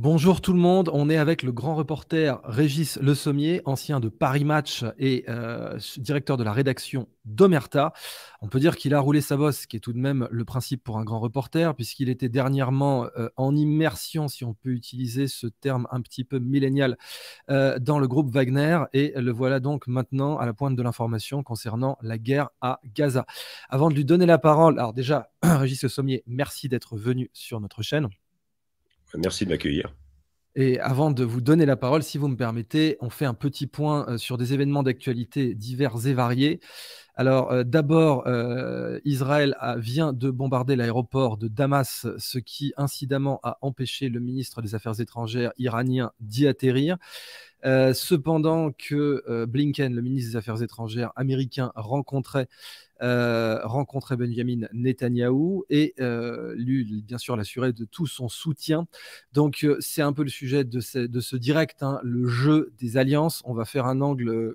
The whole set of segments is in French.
Bonjour tout le monde, on est avec le grand reporter Régis Le Sommier, ancien de Paris Match et euh, directeur de la rédaction d'Omerta. On peut dire qu'il a roulé sa bosse, ce qui est tout de même le principe pour un grand reporter, puisqu'il était dernièrement euh, en immersion, si on peut utiliser ce terme un petit peu millénial, euh, dans le groupe Wagner. Et le voilà donc maintenant à la pointe de l'information concernant la guerre à Gaza. Avant de lui donner la parole, alors déjà, Régis Le Sommier, merci d'être venu sur notre chaîne. Merci de m'accueillir. Et avant de vous donner la parole, si vous me permettez, on fait un petit point euh, sur des événements d'actualité divers et variés. Alors euh, d'abord, euh, Israël ah, vient de bombarder l'aéroport de Damas, ce qui incidemment a empêché le ministre des Affaires étrangères iranien d'y atterrir. Euh, cependant que Blinken, le ministre des Affaires étrangères américain, rencontrait, rencontrait Benjamin Netanyahu et lui, bien sûr, l'assurait de tout son soutien. Donc c'est un peu le sujet de ce, direct, hein, le jeu des alliances. On va faire un angle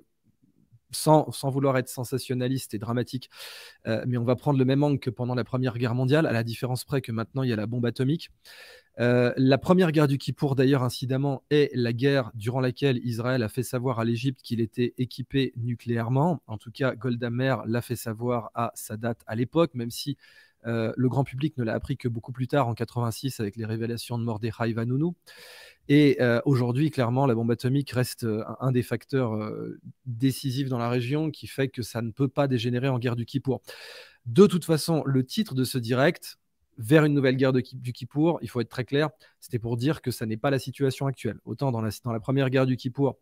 sans, vouloir être sensationnaliste et dramatique, euh, mais on va prendre le même angle que pendant la Première Guerre mondiale, à la différence près que maintenant il y a la bombe atomique. Euh, la première guerre du Kippour, d'ailleurs, incidemment, est la guerre durant laquelle Israël a fait savoir à l'Égypte qu'il était équipé nucléairement. En tout cas, Golda Meir l'a fait savoir à sa date à l'époque, même si euh, le grand public ne l'a appris que beaucoup plus tard, en 86, avec les révélations de mort Mordechai Vanunu. Et euh, aujourd'hui, clairement, la bombe atomique reste euh, un des facteurs décisifs dans la région qui fait que ça ne peut pas dégénérer en guerre du Kippour. De toute façon, le titre de ce direct, vers une nouvelle guerre du Kippour, il faut être très clair, c'était pour dire que ça n'est pas la situation actuelle. Autant dans la, première guerre du Kippour,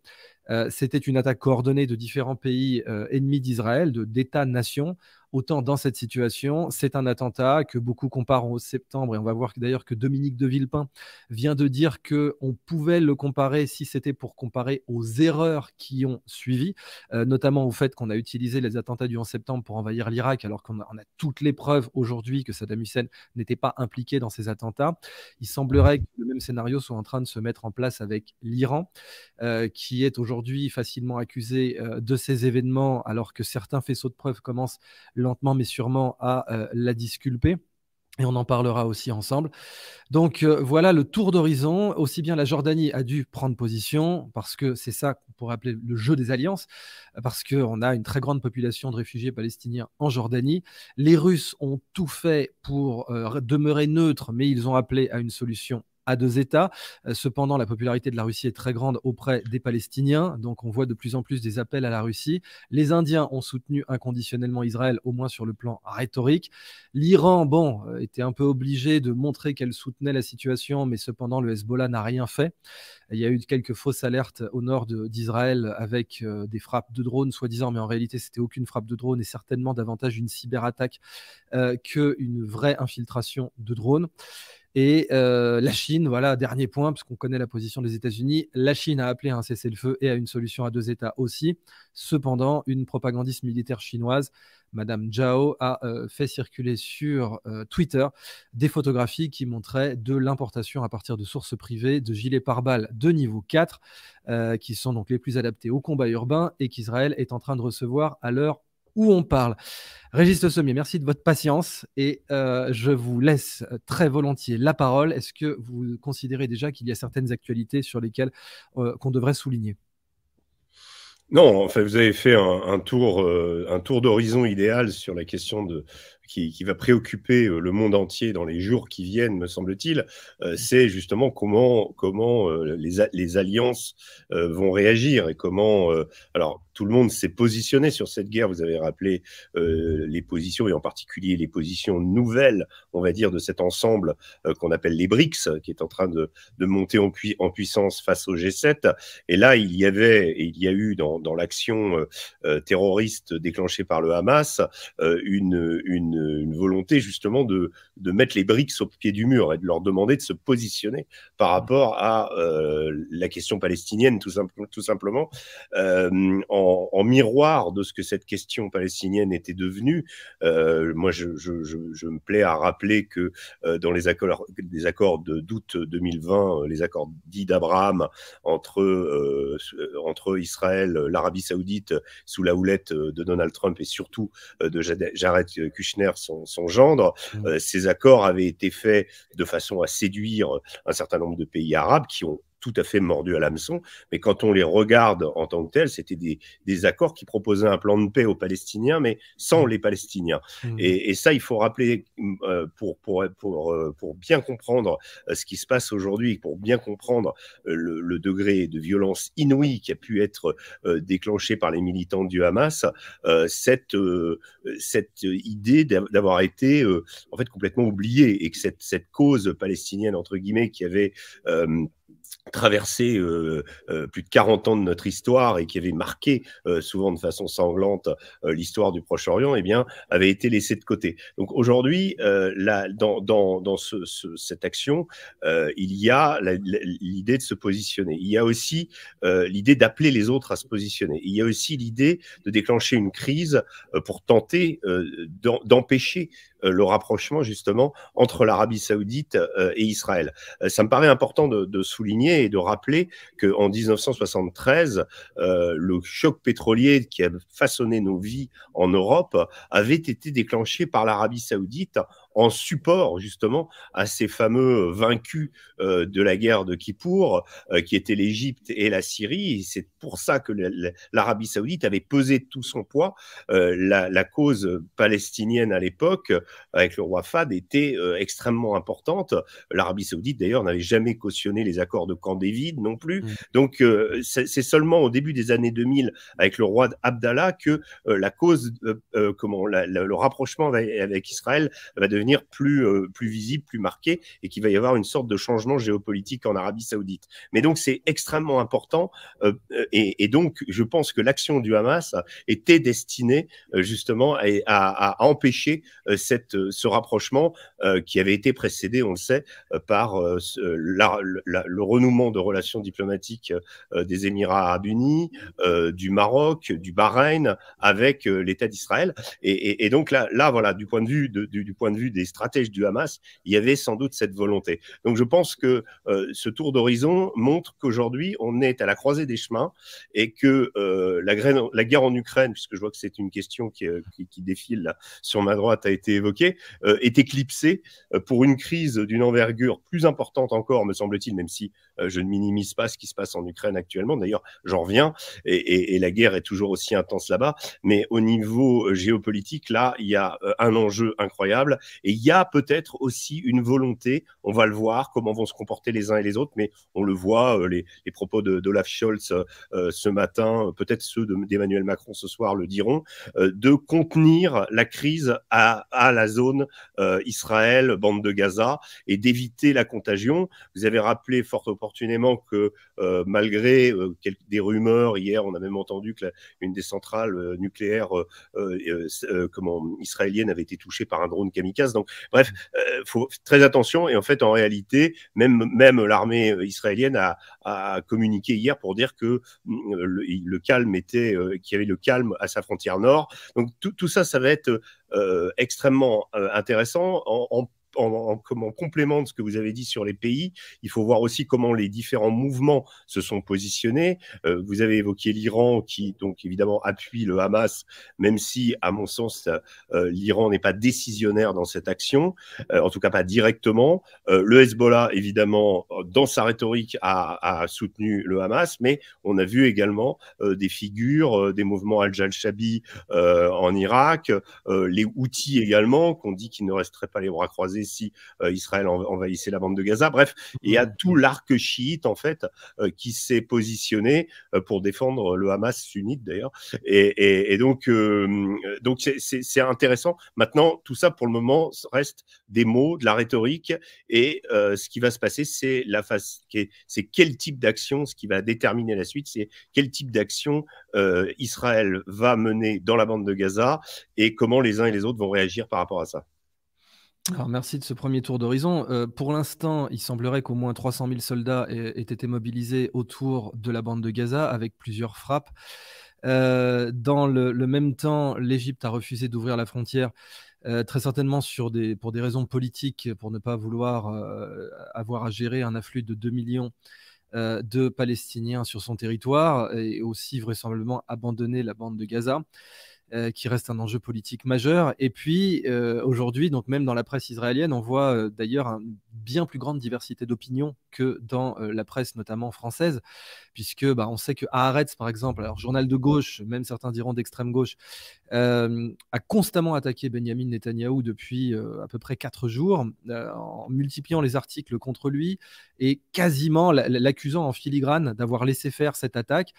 c'était une attaque coordonnée de différents pays ennemis d'Israël, d'États-nations. Autant dans cette situation, c'est un attentat que beaucoup comparent au septembre. Et on va voir d'ailleurs que Dominique de Villepin vient de dire que on pouvait le comparer si c'était pour comparer aux erreurs qui ont suivi, euh, notamment au fait qu'on a utilisé les attentats du 11 septembre pour envahir l'Irak, alors qu'on a, a, toutes les preuves aujourd'hui que Saddam Hussein n'était pas impliqué dans ces attentats. Il semblerait que le même scénario soit en train de se mettre en place avec l'Iran, euh, qui est aujourd'hui facilement accusé euh, de ces événements, alors que certains faisceaux de preuves commencent lentement mais sûrement à euh, la disculper. Et on en parlera aussi ensemble. Donc euh, voilà le tour d'horizon. Aussi bien la Jordanie a dû prendre position, parce que c'est ça qu'on pourrait appeler le jeu des alliances, parce qu'on a une très grande population de réfugiés palestiniens en Jordanie. Les Russes ont tout fait pour euh, demeurer neutres, mais ils ont appelé à une solution à deux États. Euh, cependant, la popularité de la Russie est très grande auprès des Palestiniens, donc on voit de plus en plus des appels à la Russie. Les Indiens ont soutenu inconditionnellement Israël, au moins sur le plan rhétorique. L'Iran, bon, euh, était un peu obligé de montrer qu'elle soutenait la situation, mais cependant, le Hezbollah n'a rien fait. Il y a eu quelques fausses alertes au nord d'Israël avec euh, des frappes de drones, soi-disant, mais en réalité, c'était aucune frappe de drone et certainement davantage une cyberattaque qu'une vraie infiltration de drones. Et euh, la Chine, voilà, dernier point, puisqu'on connaît la position des États-Unis, la Chine a appelé à un cessez-le-feu et à une solution à deux États aussi. Cependant, une propagandiste militaire chinoise, Madame Zhao, a euh, fait circuler sur euh, Twitter des photographies qui montraient de l'importation à partir de sources privées de gilets pare-balles de niveau 4, qui sont donc les plus adaptés au combat urbain et qu'Israël est en train de recevoir à l'heure où on parle. Régis Le Sommier, merci de votre patience et euh, je vous laisse euh, très volontiers la parole. Est-ce que vous considérez déjà qu'il y a certaines actualités sur lesquelles euh, qu'on devrait souligner non, fait, vous avez fait un, tour, un tour d'horizon idéal sur la question de, qui, va préoccuper euh, le monde entier dans les jours qui viennent, me semble-t-il, euh, c'est justement comment, comment euh, les, les, alliances vont réagir et comment. alors, tout le monde s'est positionné sur cette guerre. Vous avez rappelé les positions et en particulier les positions nouvelles, on va dire, de cet ensemble qu'on appelle les BRICS, qui est en train de, de monter en, en, puissance face au G7. Et là, il y avait et il y a eu dans, dans l'action terroriste déclenchée par le Hamas une, une une, volonté justement de, de, mettre les briques au pied du mur et de leur demander de se positionner par mmh. rapport à euh, la question palestinienne, tout, tout simplement, euh, en, miroir de ce que cette question palestinienne était devenue. Euh, moi, je, me plais à rappeler que dans les accords, les accords d'août 2020, les accords dits d'Abraham entre, entre Israël, l'Arabie saoudite, sous la houlette de Donald Trump et surtout de Jared Kushner, son, gendre. Mmh. Euh, ces accords avaient été faits de façon à séduire euh, un certain nombre de pays arabes qui ont tout à fait mordu à l'hameçon, mais quand on les regarde en tant que tels, c'était des, des, accords qui proposaient un plan de paix aux Palestiniens, mais sans mm. les Palestiniens. Mm. Et, et, ça, il faut rappeler mm, euh, pour, pour, pour, euh, pour, bien comprendre euh, ce qui se passe aujourd'hui, pour bien comprendre le, degré de violence inouïe qui a pu être euh, déclenchée par les militants du Hamas, cette, cette idée d'avoir été en fait complètement oubliée et que cette, cette cause palestinienne, entre guillemets, qui avait traversé euh, euh, plus de 40 ans de notre histoire et qui avait marqué euh, souvent de façon sanglante l'histoire du Proche-Orient, eh bien, avait été laissé de côté. Donc aujourd'hui, dans, dans, dans ce, cette action, il y a l'idée de se positionner. Il y a aussi l'idée d'appeler les autres à se positionner. Il y a aussi l'idée de déclencher une crise pour tenter d'empêcher le rapprochement justement entre l'Arabie saoudite et Israël. Ça me paraît important de, de souligner et de rappeler qu'en 1973, euh, le choc pétrolier qui a façonné nos vies en Europe avait été déclenché par l'Arabie saoudite en support justement à ces fameux euh, vaincus euh, de la guerre de Kippour, euh, qui étaient l'Égypte et la Syrie. C'est pour ça que l'Arabie saoudite avait pesé tout son poids. la, cause palestinienne à l'époque, avec le roi Fad, était extrêmement importante. L'Arabie saoudite, d'ailleurs, n'avait jamais cautionné les accords de Camp David non plus. Mm. Donc, c'est seulement au début des années 2000, avec le roi Abdallah, que la cause, comment, le rapprochement avec, avec Israël va devenir plus, euh, plus visible, plus marqué, et qu'il va y avoir une sorte de changement géopolitique en Arabie saoudite. Mais donc c'est extrêmement important, euh, euh, et, donc je pense que l'action du Hamas était destinée justement à, empêcher cette, ce rapprochement qui avait été précédé, on le sait, par le renouement de relations diplomatiques des Émirats arabes unis, du Maroc, du Bahreïn, avec l'État d'Israël. Et, donc là, là, voilà, du point de vue du, du point de vue des stratèges du Hamas, il y avait sans doute cette volonté. Donc je pense que euh, ce tour d'horizon montre qu'aujourd'hui, on est à la croisée des chemins et que euh, la, la, guerre en Ukraine, puisque je vois que c'est une question qui, euh, qui, défile sur ma droite, a été évoquée, est éclipsée pour une crise d'une envergure plus importante encore, me semble-t-il, même si je ne minimise pas ce qui se passe en Ukraine actuellement. D'ailleurs, j'en reviens et, et, et la guerre est toujours aussi intense là-bas. Mais au niveau géopolitique, là, il y a un enjeu incroyable et il y a peut-être aussi une volonté, on va le voir, comment vont se comporter les uns et les autres, mais on le voit, euh, les, propos d'Olaf Scholz euh, euh, ce matin, peut-être ceux d'Emmanuel Macron ce soir le diront, de contenir la crise à, la zone Israël, bande de Gaza, et d'éviter la contagion. Vous avez rappelé fort opportunément que malgré des rumeurs, hier on a même entendu que une des centrales nucléaires comment, israéliennes avait été touchée par un drone kamikaze, donc, bref, il mm. euh, faut très attention. Et en fait, en réalité, même, même l'armée euh, israélienne a, a, communiqué hier pour dire que mm, le, calme était, euh, qu'il y avait le calme à sa frontière nord. Donc, tout, tout ça, ça va être extrêmement intéressant. en en, complément de ce que vous avez dit sur les pays, il faut voir aussi comment les différents mouvements se sont positionnés. Euh, vous avez évoqué l'Iran qui, donc, évidemment, appuie le Hamas, même si, à mon sens, euh, l'Iran n'est pas décisionnaire dans cette action, euh, en tout cas pas directement. le Hezbollah, évidemment, dans sa rhétorique, a, a, soutenu le Hamas, mais on a vu également des figures, des mouvements Al-Jal-Shabi en Irak, les outils également, qu'on dit qu'ils ne resteraient pas les bras croisés si euh, Israël envahissait la bande de Gaza. Bref, il y a mmh. tout l'arc chiite en fait euh, qui s'est positionné euh, pour défendre le Hamas sunnite d'ailleurs. Et, donc, donc c'est intéressant. Maintenant, tout ça pour le moment reste des mots, de la rhétorique, et ce qui va se passer, c'est la face, c'est quel type d'action, ce qui va déterminer la suite, c'est quel type d'action Israël va mener dans la bande de Gaza et comment les uns et les autres vont réagir par rapport à ça. Mmh. Alors merci de ce premier tour d'horizon. Euh, pour l'instant, il semblerait qu'au moins 300 000 soldats aient, été mobilisés autour de la bande de Gaza avec plusieurs frappes. Euh, dans le, même temps, l'Égypte a refusé d'ouvrir la frontière, euh, très certainement pour des raisons politiques, pour ne pas vouloir avoir à gérer un afflux de 2 millions de Palestiniens sur son territoire et aussi vraisemblablement abandonner la bande de Gaza. Euh, qui reste un enjeu politique majeur. Et puis euh, aujourd'hui, donc même dans la presse israélienne, on voit euh, d'ailleurs une bien plus grande diversité d'opinions que dans la presse notamment française, puisque bah, on sait que Haaretz, par exemple, alors journal de gauche, même certains diront d'extrême gauche, a constamment attaqué Benjamin Netanyahou depuis à peu près quatre jours, en multipliant les articles contre lui et quasiment l'accusant en filigrane d'avoir laissé faire cette attaque,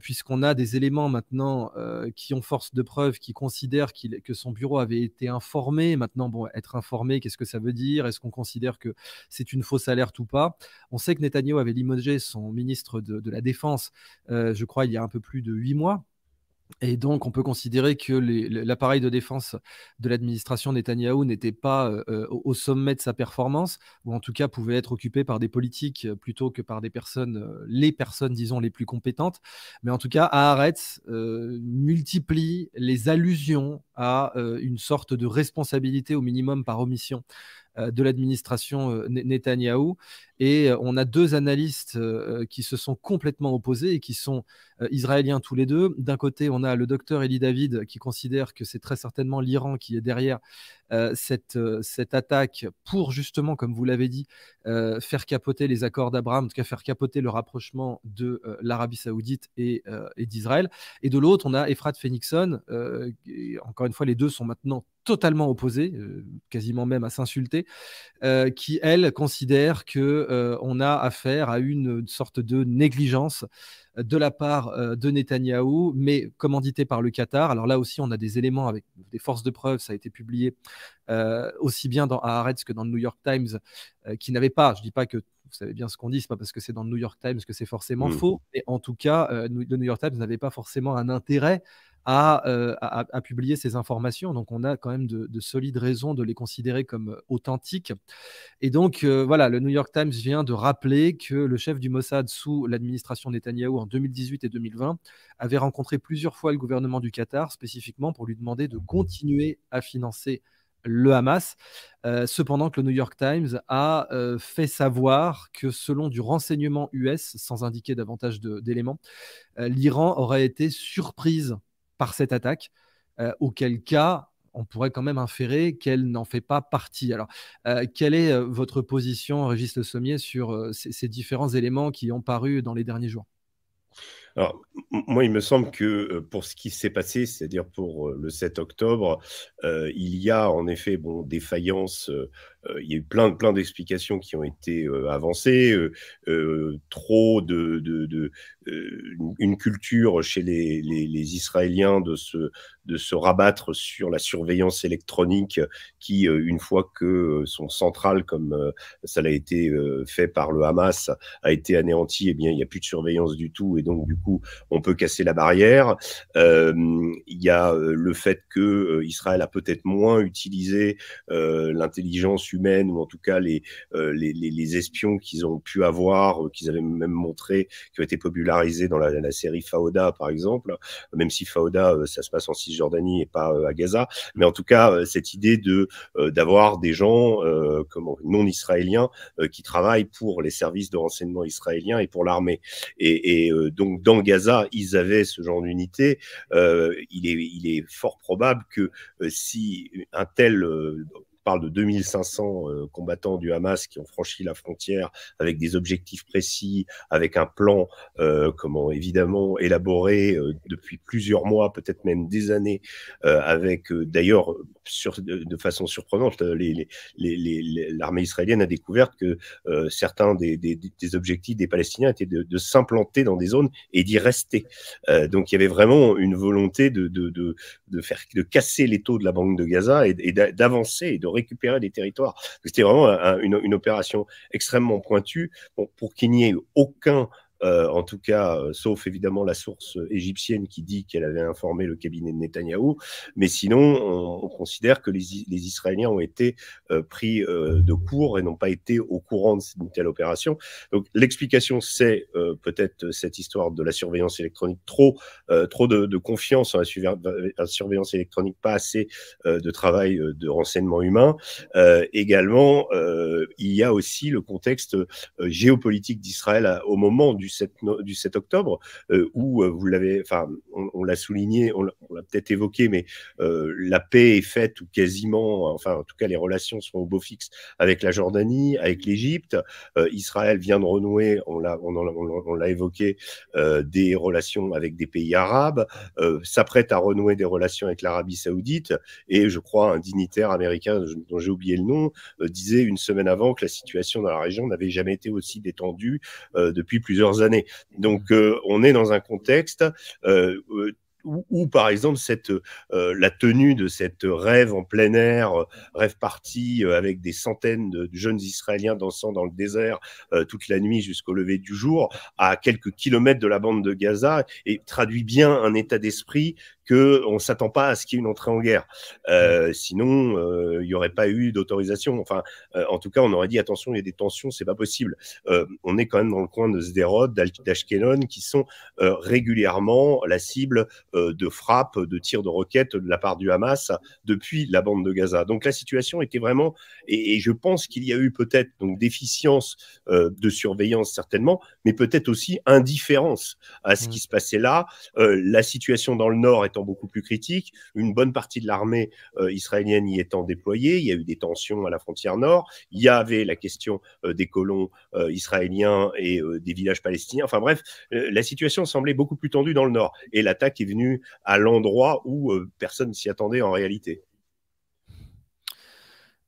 puisqu'on a des éléments maintenant qui ont force de preuve qui considère que son bureau avait été informé. Maintenant, bon, être informé, qu'est-ce que ça veut dire Est-ce qu'on considère que c'est une fausse alerte ou pas On sait que Netanyahu avait limogé son ministre de, la Défense, euh, je crois, il y a un peu plus de huit mois et donc, on peut considérer que l'appareil de défense de l'administration Netanyahou n'était pas euh, euh, au sommet de sa performance, ou en tout cas pouvait être occupé par des politiques euh, plutôt que par des personnes, les personnes, disons, les plus compétentes. Mais en tout cas, Haaretz multiplie les allusions à une sorte de responsabilité au minimum par omission euh, de l'administration euh, Netanyahou. Et euh, on a deux analystes qui se sont complètement opposés et qui sont israéliens tous les deux. D'un côté, on a le docteur Eli David qui considère que c'est très certainement l'Iran qui est derrière cette, cette attaque pour justement, comme vous l'avez dit, faire capoter les accords d'Abraham, en tout cas faire capoter le rapprochement de l'Arabie saoudite et, d'Israël. Et de l'autre, on a Ephrat Fenixon. encore une fois, les deux sont maintenant totalement opposé euh, quasiment même à s'insulter, euh, qui elle, considère qu'on euh, a affaire à une sorte de négligence de la part de Netanyahou, mais commanditée par le Qatar. Alors là aussi, on a des éléments avec des forces de preuve. Ça a été publié aussi bien dans Haaretz que dans le New York Times, qui n'avait pas. Je ne dis pas que vous savez bien ce qu'on dit, n'est pas parce que c'est dans le New York Times que c'est forcément mmh. faux, mais en tout cas, le New York Times n'avait pas forcément un intérêt à, publié euh, publier ces informations. Donc on a quand même de, solides raisons de les considérer comme euh, authentiques. Et donc euh, voilà, le New York Times vient de rappeler que le chef du Mossad sous l'administration Netanyahou en 2018 et 2020 avait rencontré plusieurs fois le gouvernement du Qatar spécifiquement pour lui demander de continuer à financer le Hamas. cependant que le New York Times a fait savoir que selon du renseignement US, sans indiquer davantage d'éléments, l'Iran aurait été surprise par cette attaque, euh, auquel cas on pourrait quand même inférer qu'elle n'en fait pas partie. Alors, euh, quelle est euh, votre position, Régis Le Sommier, sur ces différents éléments qui ont paru dans les derniers jours alors, moi, il me semble que euh, pour ce qui s'est passé, c'est-à-dire pour euh, le 7 octobre, euh, il y a en effet bon, des faillances. il y a eu plein, plein d'explications qui ont été avancées. trop de. une culture chez les, Israéliens de se, de se rabattre sur la surveillance électronique qui, une fois que son central, comme ça l'a été fait par le Hamas, a été anéanti, eh bien, il n'y a plus de surveillance du tout. Et donc, du on peut casser la barrière. Euh, il y a euh, le fait que euh, Israël a peut-être moins utilisé l'intelligence humaine ou en tout cas les, les, espions qu'ils ont pu avoir, qu'ils avaient même montré, qui ont été popularisés dans la, série Faoda par exemple, même si Faoda ça se passe en Cisjordanie et pas à Gaza, mais en tout cas cette idée de d'avoir des gens comment, non israéliens qui travaillent pour les services de renseignement israéliens et pour l'armée. Et, donc dans Gaza, ils avaient ce genre d'unité. Euh, il est fort probable que euh, si un tel euh, parle de 2500 euh, combattants du Hamas qui ont franchi la frontière avec des objectifs précis, avec un plan, euh, comment évidemment élaboré euh, depuis plusieurs mois, peut-être même des années, avec d'ailleurs de façon surprenante, l'armée les, israélienne a découvert que certains des, objectifs des Palestiniens étaient de, s'implanter dans des zones et d'y rester. donc il y avait vraiment une volonté de, de, faire, de casser les taux de la banque de Gaza et, et d'avancer et de récupérer des territoires. C'était vraiment une, opération extrêmement pointue pour qu'il n'y ait aucun euh, en tout cas, euh, sauf évidemment la source euh, égyptienne qui dit qu'elle avait informé le cabinet de Netanyahou. Mais sinon, on, considère que les, Israéliens ont été pris de court et n'ont pas été au courant d'une telle opération. Donc l'explication, c'est peut-être cette histoire de la surveillance électronique, trop, trop de, de, confiance en la, surveillance électronique, pas assez de travail de renseignement humain. également, il y a aussi le contexte géopolitique d'Israël au moment du 7, octobre, euh, où euh, vous l'avez, enfin, on, l'a souligné, on l'a peut-être évoqué, mais euh, la paix est faite ou quasiment, enfin, en tout cas, les relations sont au beau fixe avec la Jordanie, avec l'Égypte. Israël vient de renouer, on l'a, on l'a évoqué, des relations avec des pays arabes, s'apprête à renouer des relations avec l'Arabie Saoudite, et je crois un dignitaire américain dont j'ai oublié le nom disait une semaine avant que la situation dans la région n'avait jamais été aussi détendue depuis plusieurs années. Donc, euh, on est dans un contexte euh, euh, où, par exemple, la tenue de cette rêve en plein air, rêve parti avec des centaines de, jeunes Israéliens dansant dans le désert toute la nuit jusqu'au lever du jour, à quelques kilomètres de la bande de Gaza, et traduit bien un état d'esprit qu'on ne s'attend pas à ce qu'il y ait une entrée en guerre. Euh, mm. sinon, euh, il y n'y aurait pas eu d'autorisation. Enfin, euh, en tout cas, on aurait dit attention, il y a des tensions, c'est pas possible. Euh, on est quand même dans le coin de Sderot, d'Ashkelon, qui sont régulièrement la cible de frappes, de tirs de roquettes de la part du Hamas depuis la bande de Gaza. Donc la situation était vraiment, et, et je pense qu'il y a eu peut-être donc déficience de surveillance certainement, mais peut-être aussi indifférence à ce mm. qui se passait là. la situation dans le nord est beaucoup plus critique, une bonne partie de l'armée euh, israélienne y étant déployée, il y a eu des tensions à la frontière nord, il y avait la question euh, des colons euh, israéliens et des villages palestiniens, enfin bref, la situation semblait beaucoup plus tendue dans le nord, et l'attaque est venue à l'endroit où personne ne s'y attendait en réalité.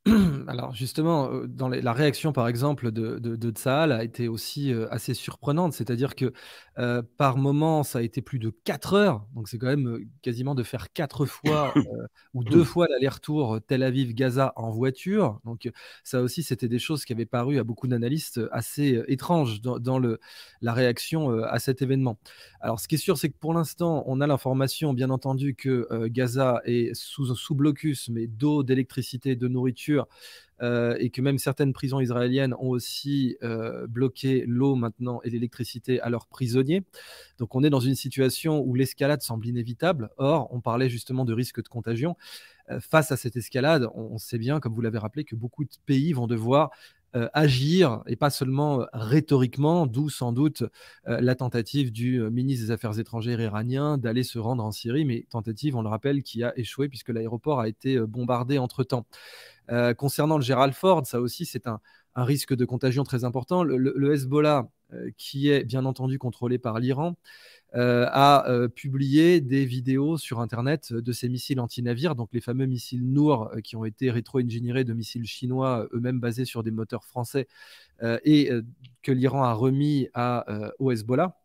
Alors justement, dans la réaction par exemple de, de, a été aussi assez surprenante, c'est-à-dire que euh, par moment, ça a été plus de 4 heures. Donc, c'est quand même quasiment de faire 4 fois ou deux fois l'aller-retour Tel Aviv-Gaza en voiture. Donc, ça aussi, c'était des choses qui avaient paru à beaucoup d'analystes assez étranges dans, la réaction à cet événement. Alors, ce qui est sûr, c'est que pour l'instant, on a l'information, bien entendu, que Gaza est sous, sous blocus, mais d'eau, d'électricité, de nourriture euh, et que même certaines prisons israéliennes ont aussi euh, bloqué l'eau maintenant et l'électricité à leurs prisonniers. Donc on est dans une situation où l'escalade semble inévitable. Or, on parlait justement de risque de contagion. Euh, face à cette escalade, on, sait bien, comme vous l'avez rappelé, que beaucoup de pays vont devoir euh, agir et pas seulement euh, rhétoriquement, d'où sans doute euh, la tentative du ministre des Affaires étrangères iranien d'aller se rendre en Syrie, mais tentative, on le rappelle, qui a échoué puisque l'aéroport a été bombardé entre-temps. concernant le Gérald Ford, ça aussi c'est un, risque de contagion très important. le Hezbollah, qui est bien entendu contrôlé par l'Iran, euh, a euh, publié des vidéos sur Internet euh, de ces missiles anti-navires, donc les fameux missiles Nour qui ont été rétro-ingénierés de missiles chinois, eux-mêmes basés sur des moteurs français, et que l'Iran a remis à, au Hezbollah.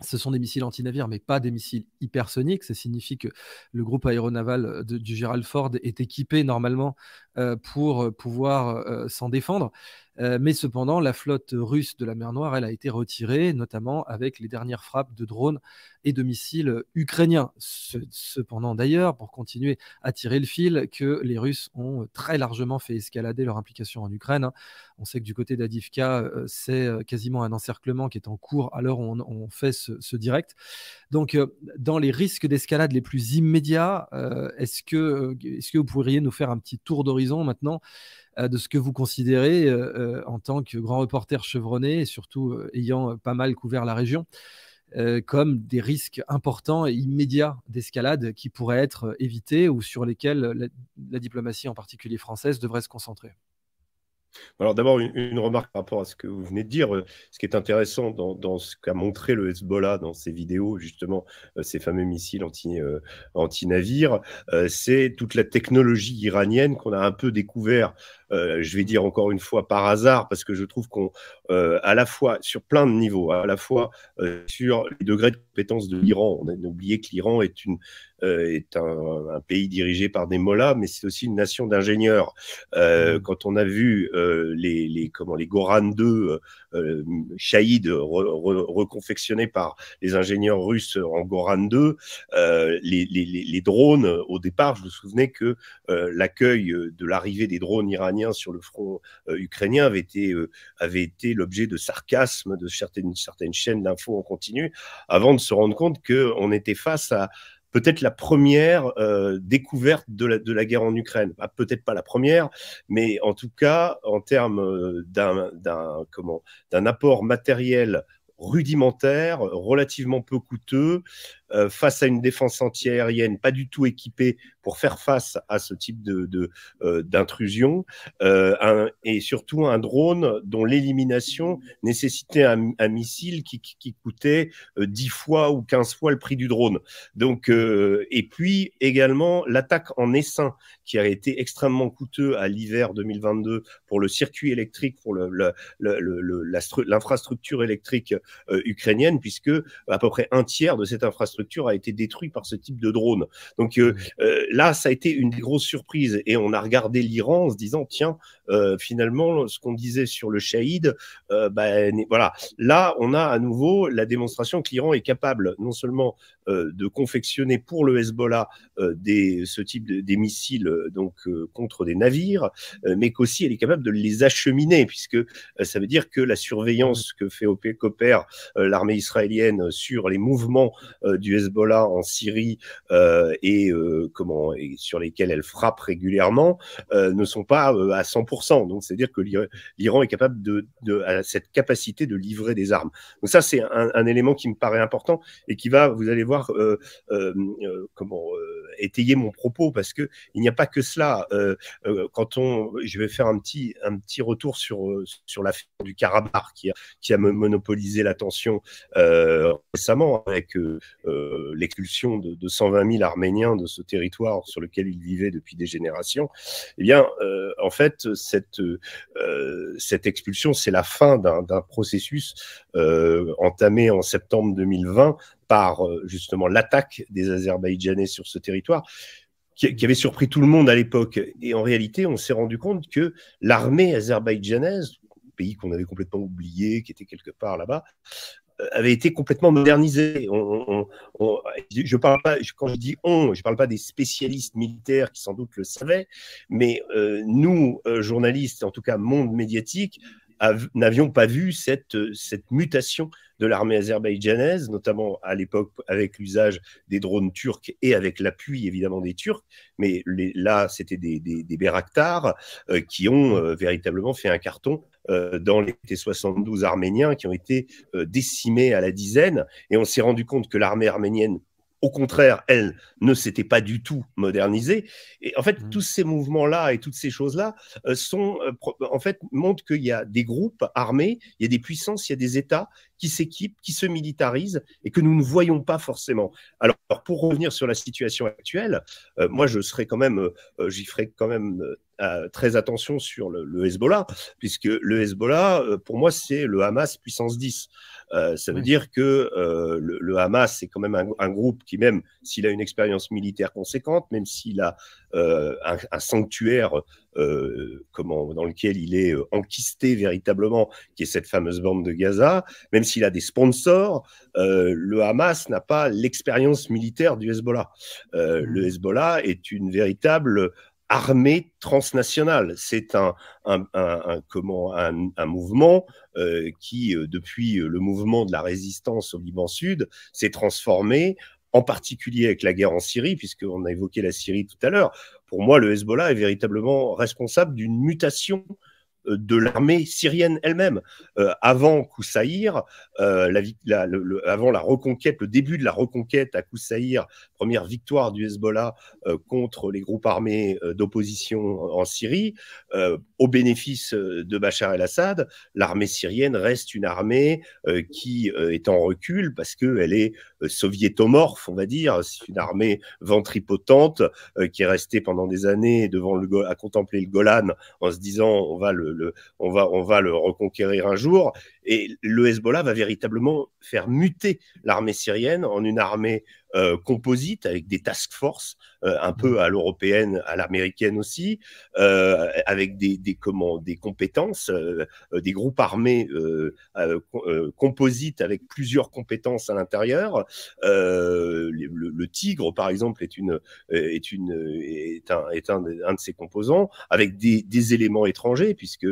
Ce sont des missiles anti-navires, mais pas des missiles hypersoniques. Ça signifie que le groupe aéronaval du Gérald Ford est équipé normalement pour pouvoir s'en défendre. Euh, mais cependant, la flotte russe de la mer Noire, elle a été retirée, notamment avec les dernières frappes de drones et de missiles ukrainiens. Cependant, d'ailleurs, pour continuer à tirer le fil, que les Russes ont très largement fait escalader leur implication en Ukraine. Hein. On sait que du côté d'Adivka, euh, c'est euh, quasiment un encerclement qui est en cours Alors, on, fait ce, ce, direct. Donc, dans les risques d'escalade les plus immédiats, est-ce que, est -ce que vous pourriez nous faire un petit tour d'horizon maintenant euh, de ce que vous considérez euh, euh, en tant que grand reporter chevronné et surtout ayant pas mal couvert la région. comme des risques importants et immédiats d'escalade qui pourraient être évités ou sur lesquels la, diplomatie, en particulier française, devrait se concentrer alors d'abord, une, remarque par rapport à ce que vous venez de dire. Ce qui est intéressant dans, ce qu'a montré le Hezbollah dans ses vidéos, justement, ces fameux missiles anti-navires, c'est toute la technologie iranienne qu'on a un peu découvert euh, je vais dire encore une fois par hasard, parce que je trouve qu'on, euh, à la fois sur plein de niveaux, à la fois euh, sur les degrés de compétence de l'Iran, on a oublié que l'Iran est, est un, pays dirigé par des mollahs, mais c'est aussi une nation d'ingénieurs. Mmh. quand on a vu les, les, comment, les Goran 2 euh, reconfectionné par les ingénieurs russes en Goran 2, les, drones, au départ, je me souvenais que euh, l'accueil de l'arrivée des drones iraniens sur le front euh, ukrainien avait été, euh, avait été l'objet de sarcasmes de certaines, certaines chaînes d'infos en continu, avant de se rendre compte qu'on était face à, peut-être la première euh, découverte de la, de la, guerre en Ukraine. Bah, peut-être pas la première, mais en tout cas, en termes euh, d'un, comment, d'un apport matériel rudimentaire, relativement peu coûteux, euh, face à une défense antiaérienne pas du tout équipée pour faire face à ce type de, euh, d'intrusion, euh, et surtout un drone dont l'élimination nécessitait un, missile qui, coûtait 10 fois ou 15 fois le prix du drone. Donc, et puis également l'attaque en essaim qui a été extrêmement coûteux à l'hiver 2022 pour le circuit électrique, pour l'infrastructure le, électrique ukrainienne, puisque à peu près un tiers de cette infrastructure a été détruit par ce type de drone. Donc euh, euh, là, ça a été une grosse surprise et on a regardé l'Iran en se disant tiens, euh, finalement, ce qu'on disait sur le Shahid, ben, voilà. Là, on a à nouveau la démonstration que l'Iran est capable non seulement euh, de confectionner pour le Hezbollah euh, des, ce type de, des missiles euh, donc contre des navires, mais qu'aussi elle est capable de les acheminer, puisque ça veut dire que la surveillance que fait qu'opère l'armée israélienne sur les mouvements du Hezbollah en Syrie et comment et sur lesquels elle frappe régulièrement ne sont pas à 100%. Donc c'est à dire que l'Iran est capable de, de à cette capacité de livrer des armes. Donc ça c'est un, un élément qui me paraît important et qui va, vous allez voir euh, euh, euh, comment étayer mon propos parce que il n'y a pas que cela. quand on, je vais faire un petit un petit retour sur sur l'affaire du Karabakh qui a, qui a monopolisé l'attention récemment avec l'expulsion de, 120 000 Arméniens de ce territoire sur lequel ils vivaient depuis des générations. et eh bien, en fait, cette cette expulsion, c'est la fin d'un processus entamé en septembre 2020 par euh, justement l'attaque des Azerbaïdjanais sur ce territoire, qui, avait surpris tout le monde à l'époque. Et en réalité, on s'est rendu compte que l'armée azerbaïdjanaise, pays qu'on avait complètement oublié, qui était quelque part là-bas, euh, avait été complètement modernisée. je parle quand je dis on, je ne parle pas des spécialistes militaires qui sans doute le savaient, mais euh, nous, journalistes, en tout cas monde médiatique, n'avions pas vu cette, euh, cette mutation de l'armée azerbaïdjanaise, notamment à l'époque avec l'usage des drones turcs et avec l'appui évidemment des Turcs. Mais là, c'était des, des, euh, qui ont euh, véritablement fait un carton dans les T-72 arméniens qui ont été décimés à la dizaine. Et on s'est rendu compte que l'armée arménienne au contraire, elle ne s'était pas du tout modernisée. Et en fait, mmh. tous ces mouvements-là et toutes ces choses-là euh, sont, euh, en fait, montrent qu'il y a des groupes armés, il y a des puissances, il y a des États qui s'équipent, qui se militarisent et que nous ne voyons pas forcément. Alors, pour revenir sur la situation actuelle, euh, moi, je serais quand même, euh, j'y ferais quand même très attention sur le, Hezbollah, puisque le Hezbollah, euh, pour moi, c'est le Hamas puissance 10. Euh, ça veut dire que euh, le, Hamas, c'est quand même un, groupe qui, même s'il a une expérience militaire conséquente, même s'il a un, sanctuaire dans lequel il est enquisté véritablement, qui est cette fameuse bande de Gaza, même s'il a des sponsors, le Hamas n'a pas l'expérience militaire du Hezbollah. le mmh. Hezbollah est une véritable armée transnationale. C'est un, comment, un, mouvement euh, qui, euh, depuis euh, le mouvement de la résistance au Liban Sud, s'est transformé en particulier avec la guerre en Syrie, puisque on a évoqué la Syrie tout à l'heure. Pour moi, le Hezbollah est véritablement responsable d'une mutation euh, de l'armée syrienne elle-même. Euh, avant Koussaïr, euh, avant la reconquête, le début de la reconquête à Koussaïr, première victoire du Hezbollah contre les groupes armés d'opposition en, Syrie, au bénéfice de Bachar el-Assad, l'armée syrienne reste une armée qui est en recul parce qu'elle est soviétomorphe, on va dire. C'est une armée ventripotente qui est restée pendant des années devant le, à contempler le Golan en se disant on va le on va on va le reconquérir un jour et le Hezbollah va véritablement faire muter l'armée syrienne en une armée euh, composite avec des task forces euh, un peu mm. à l'européenne, à l'américaine aussi, euh, avec des, des, des compétences, des groupes armés composites avec plusieurs compétences à l'intérieur. Le, Tigre, par exemple, est, une, est, une, est, un, est un, de ses composants, avec des, éléments étrangers, puisque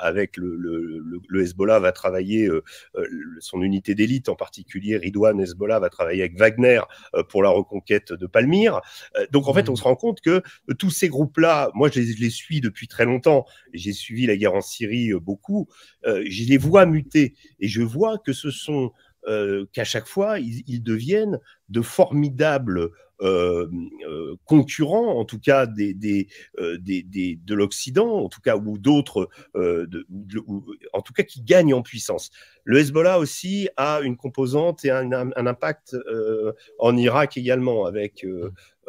avec le, le, le Hezbollah va va travailler, euh, euh, son unité d'élite en particulier, Ridouane Hezbollah, va travailler avec Wagner euh, pour la reconquête de Palmyre. donc en fait, on mmh. se rend compte que tous ces groupes-là, moi je les, je les, suis depuis très longtemps, j'ai suivi la guerre en Syrie beaucoup, je les vois muter et je vois que ce sont euh, qu'à chaque fois, ils, deviennent de formidables euh, euh, concurrents, en tout cas de l'Occident, en tout cas, ou d'autres, en tout cas qui gagnent en puissance. Le Hezbollah aussi a une composante et un, un impact en Irak également, avec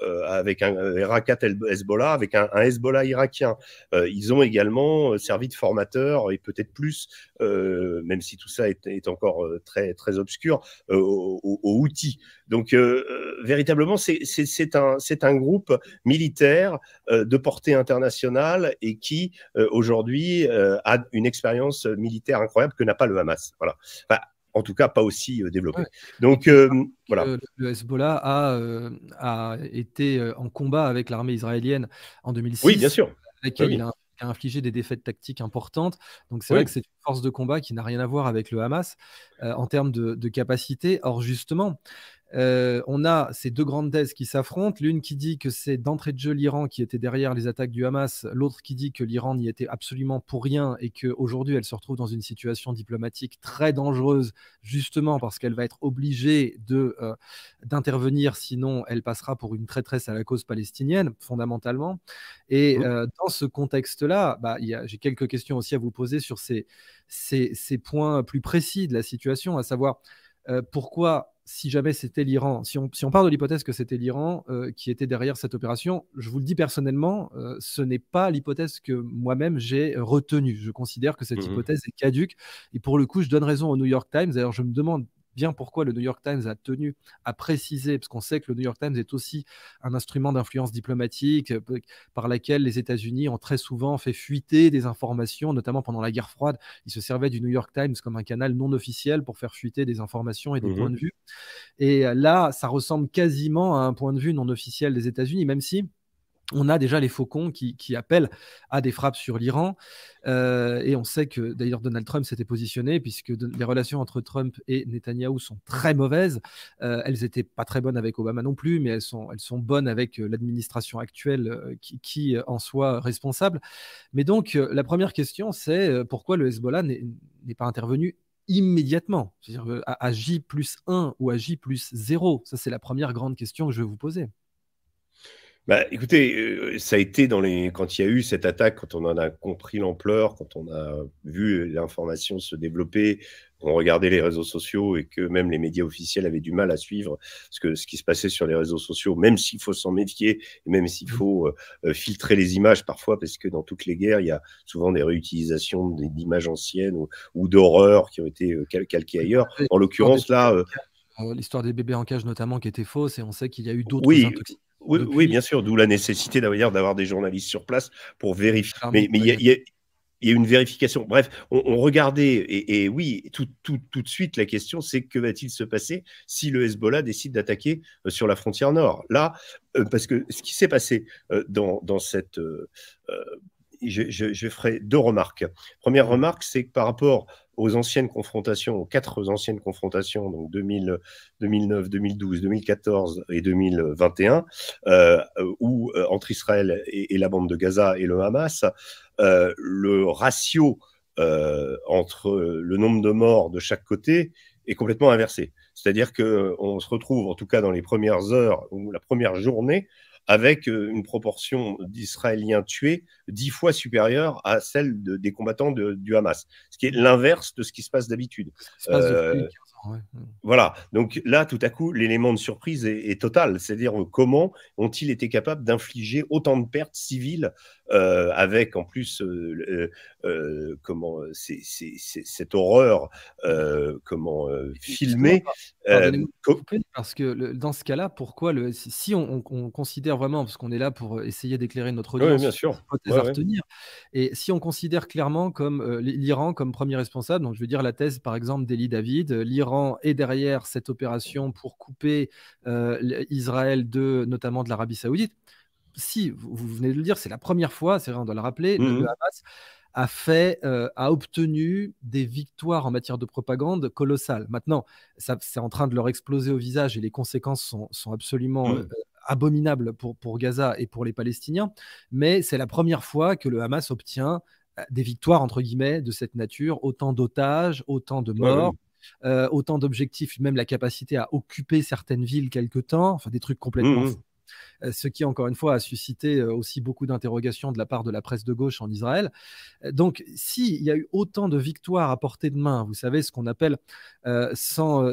euh, avec un euh, Hezbollah, avec un, un Hezbollah irakien. Euh, ils ont également servi de formateurs et peut-être plus, même si tout ça est, est encore très, très obscur, aux, outils. Donc, véritablement, c'est un, un groupe militaire de portée internationale et qui, aujourd'hui, a une expérience militaire incroyable que n'a pas le Hamas. Voilà en tout cas pas aussi euh, développé. Donc euh, voilà. Le, Hezbollah a, euh, a, été en combat avec l'armée israélienne en 2006. Oui, bien sûr. Laquelle il a, infligé des défaites tactiques importantes. Donc c'est vrai que c'est une force de combat qui n'a rien à voir avec le Hamas en termes de, de capacité. Or justement, euh, on a ces deux grandes thèses qui s'affrontent. L'une qui dit que c'est d'entrée de jeu l'Iran qui était derrière les attaques du Hamas, l'autre qui dit que l'Iran n'y était absolument pour rien et qu'aujourd'hui elle se retrouve dans une situation diplomatique très dangereuse, justement parce qu'elle va être obligée de, euh, d'intervenir, sinon elle passera pour une traîtresse à la cause palestinienne, fondamentalement. Et mmh. euh, dans ce contexte-là, bah, j'ai quelques questions aussi à vous poser sur ces, ces points plus précis de la situation, à savoir pourquoi si jamais c'était l'Iran, si on, si on part de l'hypothèse que c'était l'Iran euh, qui était derrière cette opération, je vous le dis personnellement, euh, ce n'est pas l'hypothèse que moi-même j'ai retenue. Je considère que cette mmh hypothèse est caduque. Et pour le coup, je donne raison au New York Times. Alors, je me demande pourquoi le New York Times a tenu à préciser, parce qu'on sait que le New York Times est aussi un instrument d'influence diplomatique euh, par laquelle les États-Unis ont très souvent fait fuiter des informations, notamment pendant la guerre froide. Ils se servaient du New York Times comme un canal non officiel pour faire fuiter des informations et des mmh points de vue. Et là, ça ressemble quasiment à un point de vue non officiel des États-Unis, même si on a déjà les faucons qui, appellent à des frappes sur l'Iran. Euh, et on sait que d'ailleurs Donald Trump s'était positionné, puisque les relations entre Trump et Netanyahou sont très mauvaises. Euh, elles n'étaient pas très bonnes avec Obama non plus, mais elles sont, bonnes avec euh, l'administration actuelle qui, en soit responsable. Mais donc la première question, c'est pourquoi le Hezbollah n'est pas intervenu immédiatement, c'est-à-dire à J plus 1 ou à J plus 0 Ça, c'est la première grande question que je vais vous poser. Bah, écoutez, euh, ça a été dans les quand il y a eu cette attaque, quand on en a compris l'ampleur, quand on a vu l'information se développer, on regardait les réseaux sociaux et que même les médias officiels avaient du mal à suivre ce, que, ce qui se passait sur les réseaux sociaux, même s'il faut s'en méfier, même s'il mmh. faut euh, filtrer les images parfois, parce que dans toutes les guerres, il y a souvent des réutilisations d'images anciennes ou, d'horreurs qui ont été euh, calquées ailleurs. En l'occurrence, là... L'histoire des bébés en cage notamment qui était fausse, et on sait qu'il y a eu d'autres oui, oui, bien sûr, d'où la nécessité d'avoir des journalistes sur place pour vérifier. mais il y, a. une vérification. Bref, on, regardait, et, oui, tout, de suite, la question, c'est que va-t-il se passer si le Hezbollah décide d'attaquer euh, sur la frontière nord Là, euh, parce que ce qui s'est passé euh, dans cette je, ferai deux remarques. Première remarque, c'est que par rapport aux anciennes confrontations, aux quatre anciennes confrontations, donc 2000, 2009, 2012, 2014 et 2021, euh, euh, où euh, entre Israël et, la bande de Gaza et le Hamas, le ratio entre le nombre de morts de chaque côté est complètement inversé. C'est-à-dire qu'on se retrouve, en tout cas dans les premières heures ou la première journée, avec euh, une proportion d'Israéliens tués dix fois supérieure à celle des combattants du Hamas, ce qui est l'inverse de ce qui se passe d'habitude. Voilà. Donc là, tout à coup, l'élément de surprise est, total. C'est-à-dire euh, comment ont-ils été capables d'infliger autant de pertes civiles euh, avec en plus euh, comment cette horreur comment filmée parce que dans ce cas-là, pourquoi le si, on, considère vraiment parce qu'on est là pour essayer d'éclairer notre audience, et si on considère clairement comme l'Iran comme premier responsable, donc je veux dire la thèse par exemple d'Eli David, l'Iran et derrière cette opération pour couper euh, Israël de, notamment de l'Arabie saoudite. Si, vous, venez de le dire, c'est la première fois, c'est vrai, on doit le rappeler, le mmh Hamas a fait, euh, a obtenu des victoires en matière de propagande colossales. Maintenant, ça, c'est en train de leur exploser au visage et les conséquences sont, absolument mmh. euh, abominables pour, Gaza et pour les Palestiniens. Mais c'est la première fois que le Hamas obtient des victoires entre guillemets de cette nature, autant d'otages, autant de bah morts. Euh, autant d'objectifs, même la capacité à occuper certaines villes quelque temps, enfin des trucs complètement mmh, mmh. Euh, ce qui, encore une fois, a suscité euh, aussi beaucoup d'interrogations de la part de la presse de gauche en Israël. donc, s'il y a eu autant de victoires à portée de main, vous savez, ce qu'on appelle sans,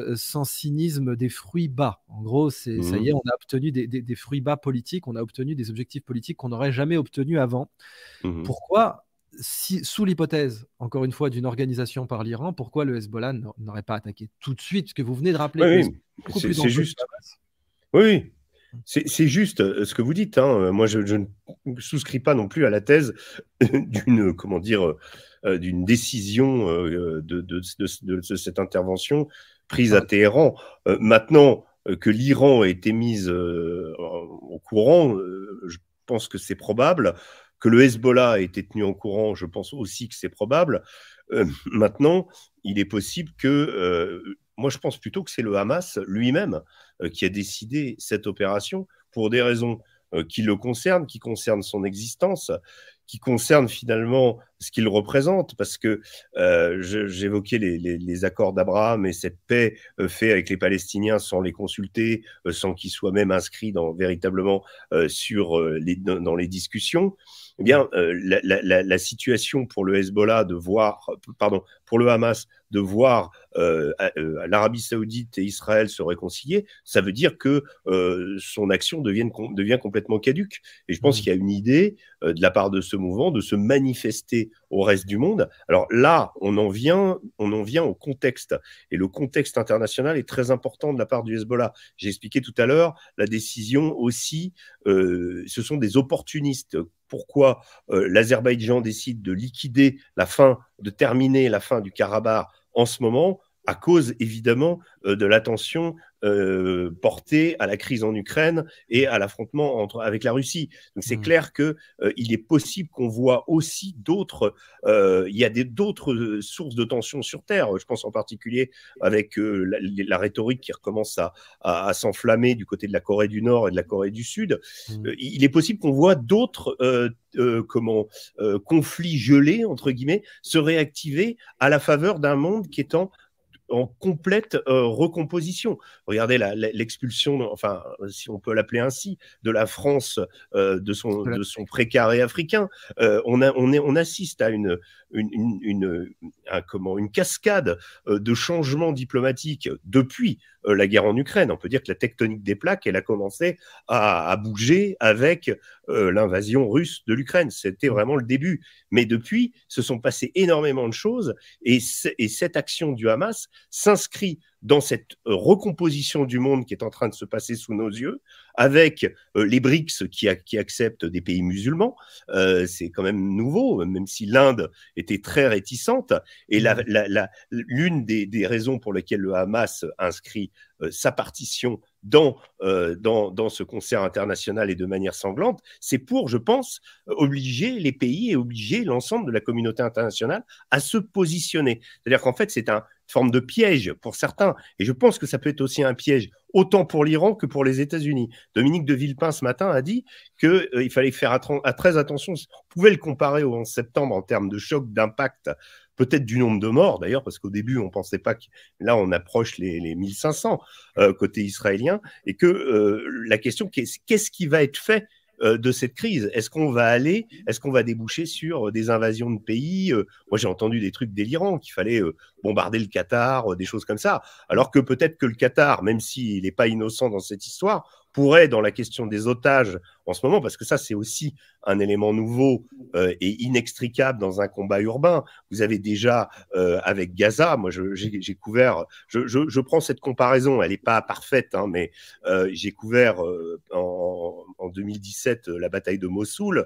cynisme des fruits bas. En gros, mmh. ça y est, on a obtenu des, fruits bas politiques, on a obtenu des objectifs politiques qu'on n'aurait jamais obtenus avant. Pourquoi sous l'hypothèse, encore une fois, d'une organisation par l'Iran, pourquoi le Hezbollah n'aurait pas attaqué tout de suite Ce que vous venez de rappeler, oui, c'est juste. Oui, c'est juste ce que vous dites. Hein. Moi, je, ne souscris pas non plus à la thèse d'une comment dire euh, euh, d'une décision euh, de, de, cette intervention prise à Téhéran. Maintenant que l'Iran a été mise au courant, je pense que c'est probable. Que le Hezbollah ait été tenu en courant, je pense aussi que c'est probable. Euh, maintenant, il est possible que. Euh, moi, je pense plutôt que c'est le Hamas lui-même euh, qui a décidé cette opération pour des raisons qui le concernent, qui concernent son existence, qui concernent finalement ce qu'il représente, parce que euh, j'évoquais les, les, les, accords d'Abraham et cette paix euh, faite avec les Palestiniens sans les consulter, euh, sans qu'ils soient même inscrits dans, véritablement euh, sur les, dans les discussions. Eh bien, la, la, la, situation pour le Hezbollah de voir, pardon, pour le Hamas de voir l'Arabie Saoudite et Israël se réconcilier, ça veut dire que son action devient, devient complètement caduque. Et je pense mmh. qu'il y a une idée de la part de ce mouvement de se manifester au reste du monde. Alors là, on en vient, on en vient au contexte. Et le contexte international est très important de la part du Hezbollah. J'ai expliqué tout à l'heure la décision aussi, euh, ce sont des opportunistes. Pourquoi euh, l'Azerbaïdjan décide de liquider la fin, de terminer la fin du Karabakh en ce moment à cause évidemment euh, de l'attention euh, portée à la crise en Ukraine et à l'affrontement entre avec la Russie. Donc c'est mmh. clair que euh, il est possible qu'on voit aussi d'autres. Euh, il y a d'autres sources de tension sur Terre. Je pense en particulier avec la, rhétorique qui recommence à, à, s'enflammer du côté de la Corée du Nord et de la Corée du Sud. Mmh. il est possible qu'on voit d'autres comment conflits gelés entre guillemets se réactiver à la faveur d'un monde qui est en en complète euh, recomposition. Regardez l'expulsion, enfin, si on peut l'appeler ainsi, de la France euh, de, son, de son précaré africain. Euh, on, a, on, on assiste à une, une, comment, une cascade de changements diplomatiques depuis euh, la guerre en Ukraine. On peut dire que la tectonique des plaques, elle a commencé à, bouger avec euh, l'invasion russe de l'Ukraine. C'était vraiment le début. Mais depuis, se sont passées énormément de choses et cette action du Hamas s'inscrit dans cette euh, recomposition du monde qui est en train de se passer sous nos yeux, avec euh, les BRICS qui, acceptent des pays musulmans, euh, c'est quand même nouveau, même si l'Inde était très réticente. Et mmh. l'une des, raisons pour lesquelles le Hamas inscrit sa partition euh, dans, dans, ce concert international et de manière sanglante, c'est pour, je pense, obliger les pays et obliger l'ensemble de la communauté internationale à se positionner. C'est-à-dire qu'en fait, c'est un, forme de piège pour certains. Et je pense que ça peut être aussi un piège, autant pour l'Iran que pour les États-Unis. Dominique de Villepin, ce matin, a dit qu'il euh, fallait faire à, très attention. On pouvait le comparer au 11 septembre en termes de choc, d'impact peut-être du nombre de morts d'ailleurs, parce qu'au début, on pensait pas que là, on approche les, 1500 euh, côté israélien, et que euh, la question, qu'est-ce qui va être fait euh, de cette crise Est-ce qu'on va aller, est-ce qu'on va déboucher sur des invasions de pays Moi, j'ai entendu des trucs délirants, qu'il fallait bombarder le Qatar, des choses comme ça, alors que peut-être que le Qatar, même s'il n'est pas innocent dans cette histoire, pourrait, dans la question des otages, en ce moment, parce que ça, c'est aussi un élément nouveau euh, et inextricable dans un combat urbain. Vous avez déjà euh, avec Gaza, moi j'ai couvert, je, je, je, prends cette comparaison, elle n'est pas parfaite, hein, mais euh, j'ai couvert en, en, 2017 la bataille de Mossoul.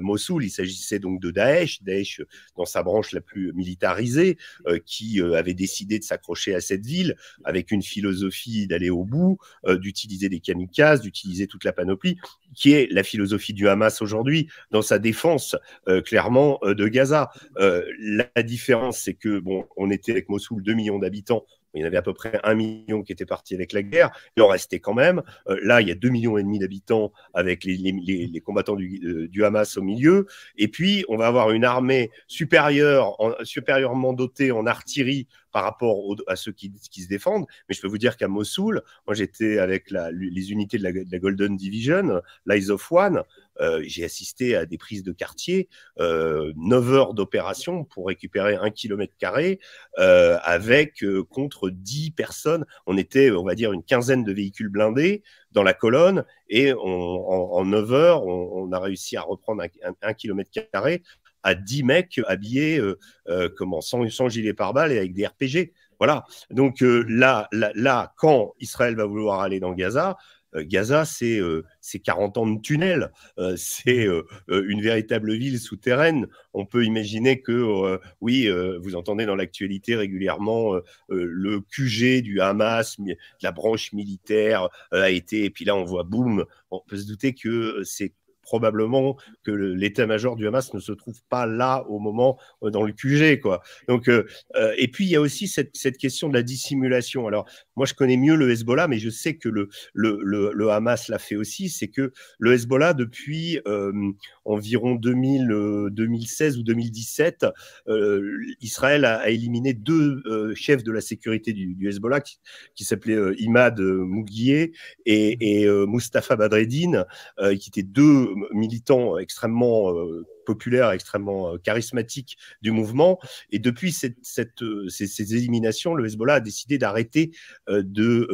Mossoul, il s'agissait donc de Daesh, Daesh dans sa branche la plus militarisée, qui avait décidé de s'accrocher à cette ville avec une philosophie d'aller au bout, d'utiliser des kamikazes, d'utiliser toute la panoplie. Qui qui est la philosophie du Hamas aujourd'hui dans sa défense euh, clairement euh, de Gaza. Euh, la différence, c'est que bon, on était avec Mossoul 2 millions d'habitants. Il y en avait à peu près un million qui étaient partis avec la guerre. Il en restait quand même. là, il y a deux millions et demi d'habitants avec les, combattants du, Hamas au milieu. Et puis, on va avoir une armée supérieure, supérieurement dotée en artillerie par rapport à ceux qui, se défendent. Mais je peux vous dire qu'à Mossoul, moi j'étais avec les unités de la, Golden Division, l'Eyes of One, euh, j'ai assisté à des prises de quartier, 9 euh, heures d'opération pour récupérer un kilomètre carré, euh, avec contre 10 personnes. On était, on va dire, une quinzaine de véhicules blindés dans la colonne, et en, 9 heures, on, a réussi à reprendre un, un kilomètre carré à 10 mecs habillés euh, euh, comment, sans, gilet pare-balles et avec des RPG. Voilà. Donc euh, là, là, quand Israël va vouloir aller dans Gaza, Gaza, c'est 40 ans de tunnel, c'est une véritable ville souterraine. On peut imaginer que, oui, vous entendez dans l'actualité régulièrement le QG du Hamas, la branche militaire a été, et puis là on voit boum, on peut se douter que c'est probablement que l'état-major du Hamas ne se trouve pas là au moment euh, dans le QG. Quoi. Donc, euh, euh, et puis, il y a aussi cette, question de la dissimulation. Alors, moi, je connais mieux le Hezbollah, mais je sais que le, le, le, Hamas l'a fait aussi. C'est que le Hezbollah, depuis environ 2000, 2016 ou 2017, Israël a, éliminé deux chefs de la sécurité du, du Hezbollah qui, s'appelaient Imad Mouguier et, et Mustafa Badreddin, qui étaient deux militants euh, extrêmement euh, populaire, extrêmement euh, charismatique du mouvement. Et depuis euh, ces, éliminations, le Hezbollah a décidé d'arrêter euh, de,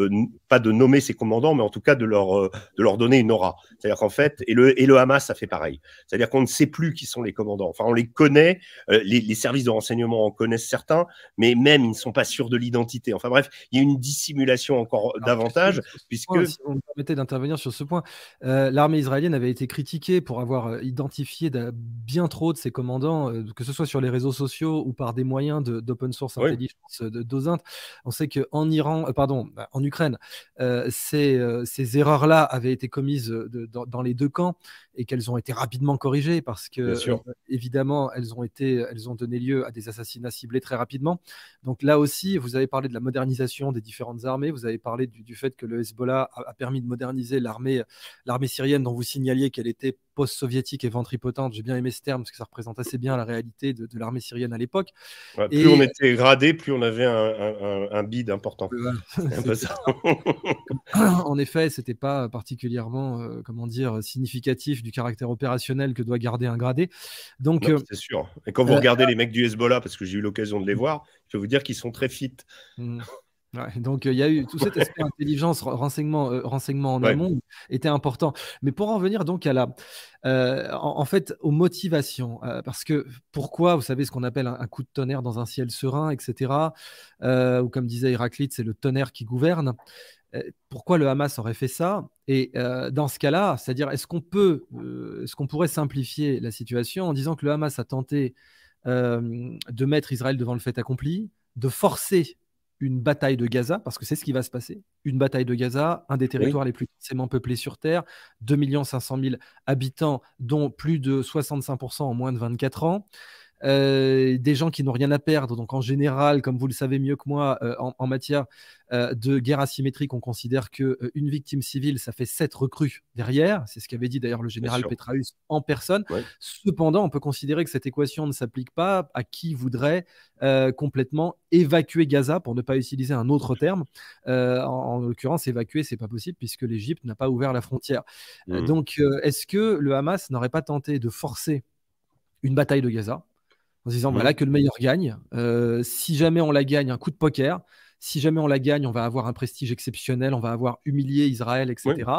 pas de nommer ses commandants, mais en tout cas de leur, de leur donner une aura. C'est-à-dire qu'en fait, et le, et le Hamas, ça fait pareil. C'est-à-dire qu'on ne sait plus qui sont les commandants. Enfin, on les connaît, les, services de renseignement en connaissent certains, mais même ils ne sont pas sûrs de l'identité. Enfin bref, il y a une dissimulation encore davantage, puisque... si on me permettait d'intervenir sur ce point, l'armée israélienne avait été critiquée pour avoir identifié bien trop de ces commandants, euh, que ce soit sur les réseaux sociaux ou par des moyens d'open source oui. intelligence euh, de On sait qu'en Iran, euh, pardon, bah, en Ukraine, ces, erreurs-là avaient été commises dans, les deux camps et qu'elles ont été rapidement corrigées parce que, évidemment, elles ont, été, elles ont donné lieu à des assassinats ciblés très rapidement. Donc là aussi, vous avez parlé de la modernisation des différentes armées, vous avez parlé du, fait que le Hezbollah a, a permis de moderniser l'armée syrienne dont vous signaliez qu'elle était post-soviétique et ventripotente. J'ai bien aimé ce terme, parce que ça représente assez bien la réalité de, l'armée syrienne à l'époque. plus on était gradé, plus on avait un, bid important. en effet, c'était pas particulièrement, euh, comment dire, significatif du caractère opérationnel que doit garder un gradé. Donc, euh, c'est sûr. Et quand vous euh, regardez les mecs du Hezbollah, parce que j'ai eu l'occasion de les mm. voir, je vais vous dire qu'ils sont très fit. Mm donc il y a eu tout cet aspect intelligence, renseignement, renseignement en amont était important. Mais pour en venir donc à la, en, fait, aux motivations, parce que pourquoi, vous savez ce qu'on appelle un, un, coup de tonnerre dans un ciel serein, etc. ou comme disait Héraclite, c'est le tonnerre qui gouverne. Pourquoi le Hamas aurait fait ça Et dans ce cas-là, c'est-à-dire est-ce qu'on peut, est-ce qu'on pourrait simplifier la situation en disant que le Hamas a tenté de mettre Israël devant le fait accompli, de forcer une bataille de Gaza, parce que c'est ce qui va se passer, une bataille de Gaza, un des territoires les plus densément peuplés sur Terre, 2 500 000 habitants, dont plus de 65% en moins de 24 ans. Euh, des gens qui n'ont rien à perdre. Donc en général, comme vous le savez mieux que moi, euh, en, matière euh, de guerre asymétrique, on considère que une victime civile, ça fait sept recrues derrière. C'est ce qu'avait dit d'ailleurs le général Petraeus en personne. Cependant, on peut considérer que cette équation ne s'applique pas à qui voudrait complètement évacuer Gaza, pour ne pas utiliser un autre terme. en, l'occurrence, évacuer, c'est pas possible puisque l'Égypte n'a pas ouvert la frontière. Mmh. Donc, est-ce que le Hamas n'aurait pas tenté de forcer une bataille de Gaza en se disant voilà bah, que le meilleur gagne. Euh, si jamais on la gagne, un coup de poker. Si jamais on la gagne, on va avoir un prestige exceptionnel, on va avoir humilié Israël, etc.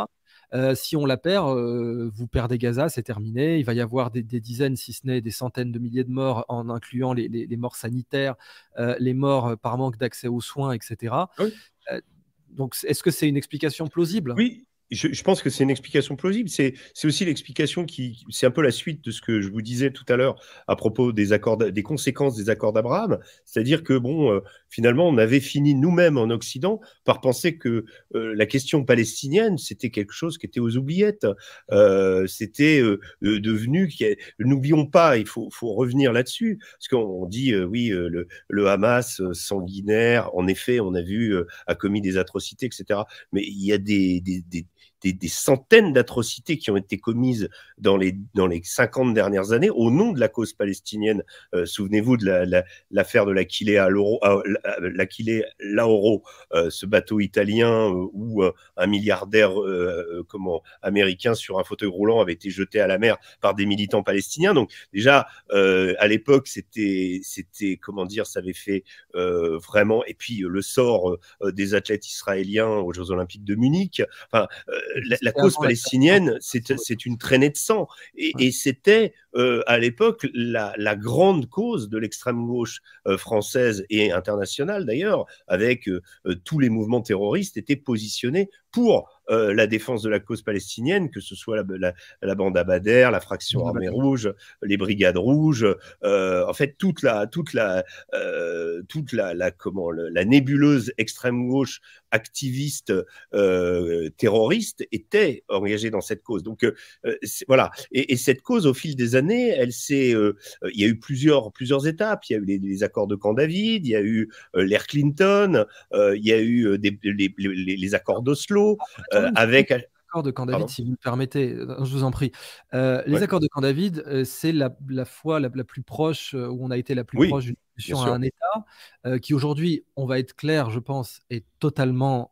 Euh, si on la perd, euh, vous perdez Gaza, c'est terminé. Il va y avoir des, dizaines, si ce n'est des centaines de milliers de morts, en incluant les, morts sanitaires, les morts par manque d'accès aux soins, etc. Ah donc, est-ce que c'est une explication plausible Oui, je, je, pense que c'est une explication plausible. C'est aussi l'explication qui, c'est un peu la suite de ce que je vous disais tout à l'heure à propos des accords, des conséquences des accords d'Abraham. C'est-à-dire que bon, euh, finalement, on avait fini nous-mêmes en Occident par penser que euh, la question palestinienne c'était quelque chose qui était aux oubliettes. Euh, c'était euh, devenu, n'oublions pas, il faut, faut revenir là-dessus parce qu'on dit oui, le, le, Hamas sanguinaire, en effet, on a vu a commis des atrocités, etc. Mais il y a des, des, des des, centaines d'atrocités qui ont été commises dans les, dans les 50 dernières années au nom de la cause palestinienne. Euh, souvenez-vous de l'affaire la, de l'Aquilée à l'Oro, Lauro, euh, ce bateau italien euh, où un milliardaire comment, américain sur un fauteuil roulant avait été jeté à la mer par des militants palestiniens. Donc déjà, à l'époque, c'était, c'était, comment dire, ça avait fait vraiment. Et puis le sort des athlètes israéliens aux Jeux Olympiques de Munich. Enfin, la, cause palestinienne, c'est une traînée de sang. Et, c'était euh, à l'époque la, grande cause de l'extrême gauche euh, française et internationale d'ailleurs, avec euh, tous les mouvements terroristes étaient positionnés pour euh, la défense de la cause palestinienne, que ce soit la, bande Abadère, la fraction Armée Rouge, les brigades rouges, euh, en fait toute la toute la euh, toute la, la comment la nébuleuse extrême gauche activiste terroriste était engagée dans cette cause. Donc voilà. Et, cette cause, au fil des années, elle s'est il y a eu plusieurs plusieurs étapes. Il y a eu les, accords de Camp David, il y a eu l'air Clinton, il y a eu des, les, les, les accords d'Oslo. Euh, avec de Camp David, si vous me permettez, euh, je vous en prie. Euh, les accords de Camp David, c'est la, fois la, plus proche, où on a été la plus proche d'une solution à un État, qui aujourd'hui, on va être clair, je pense, est totalement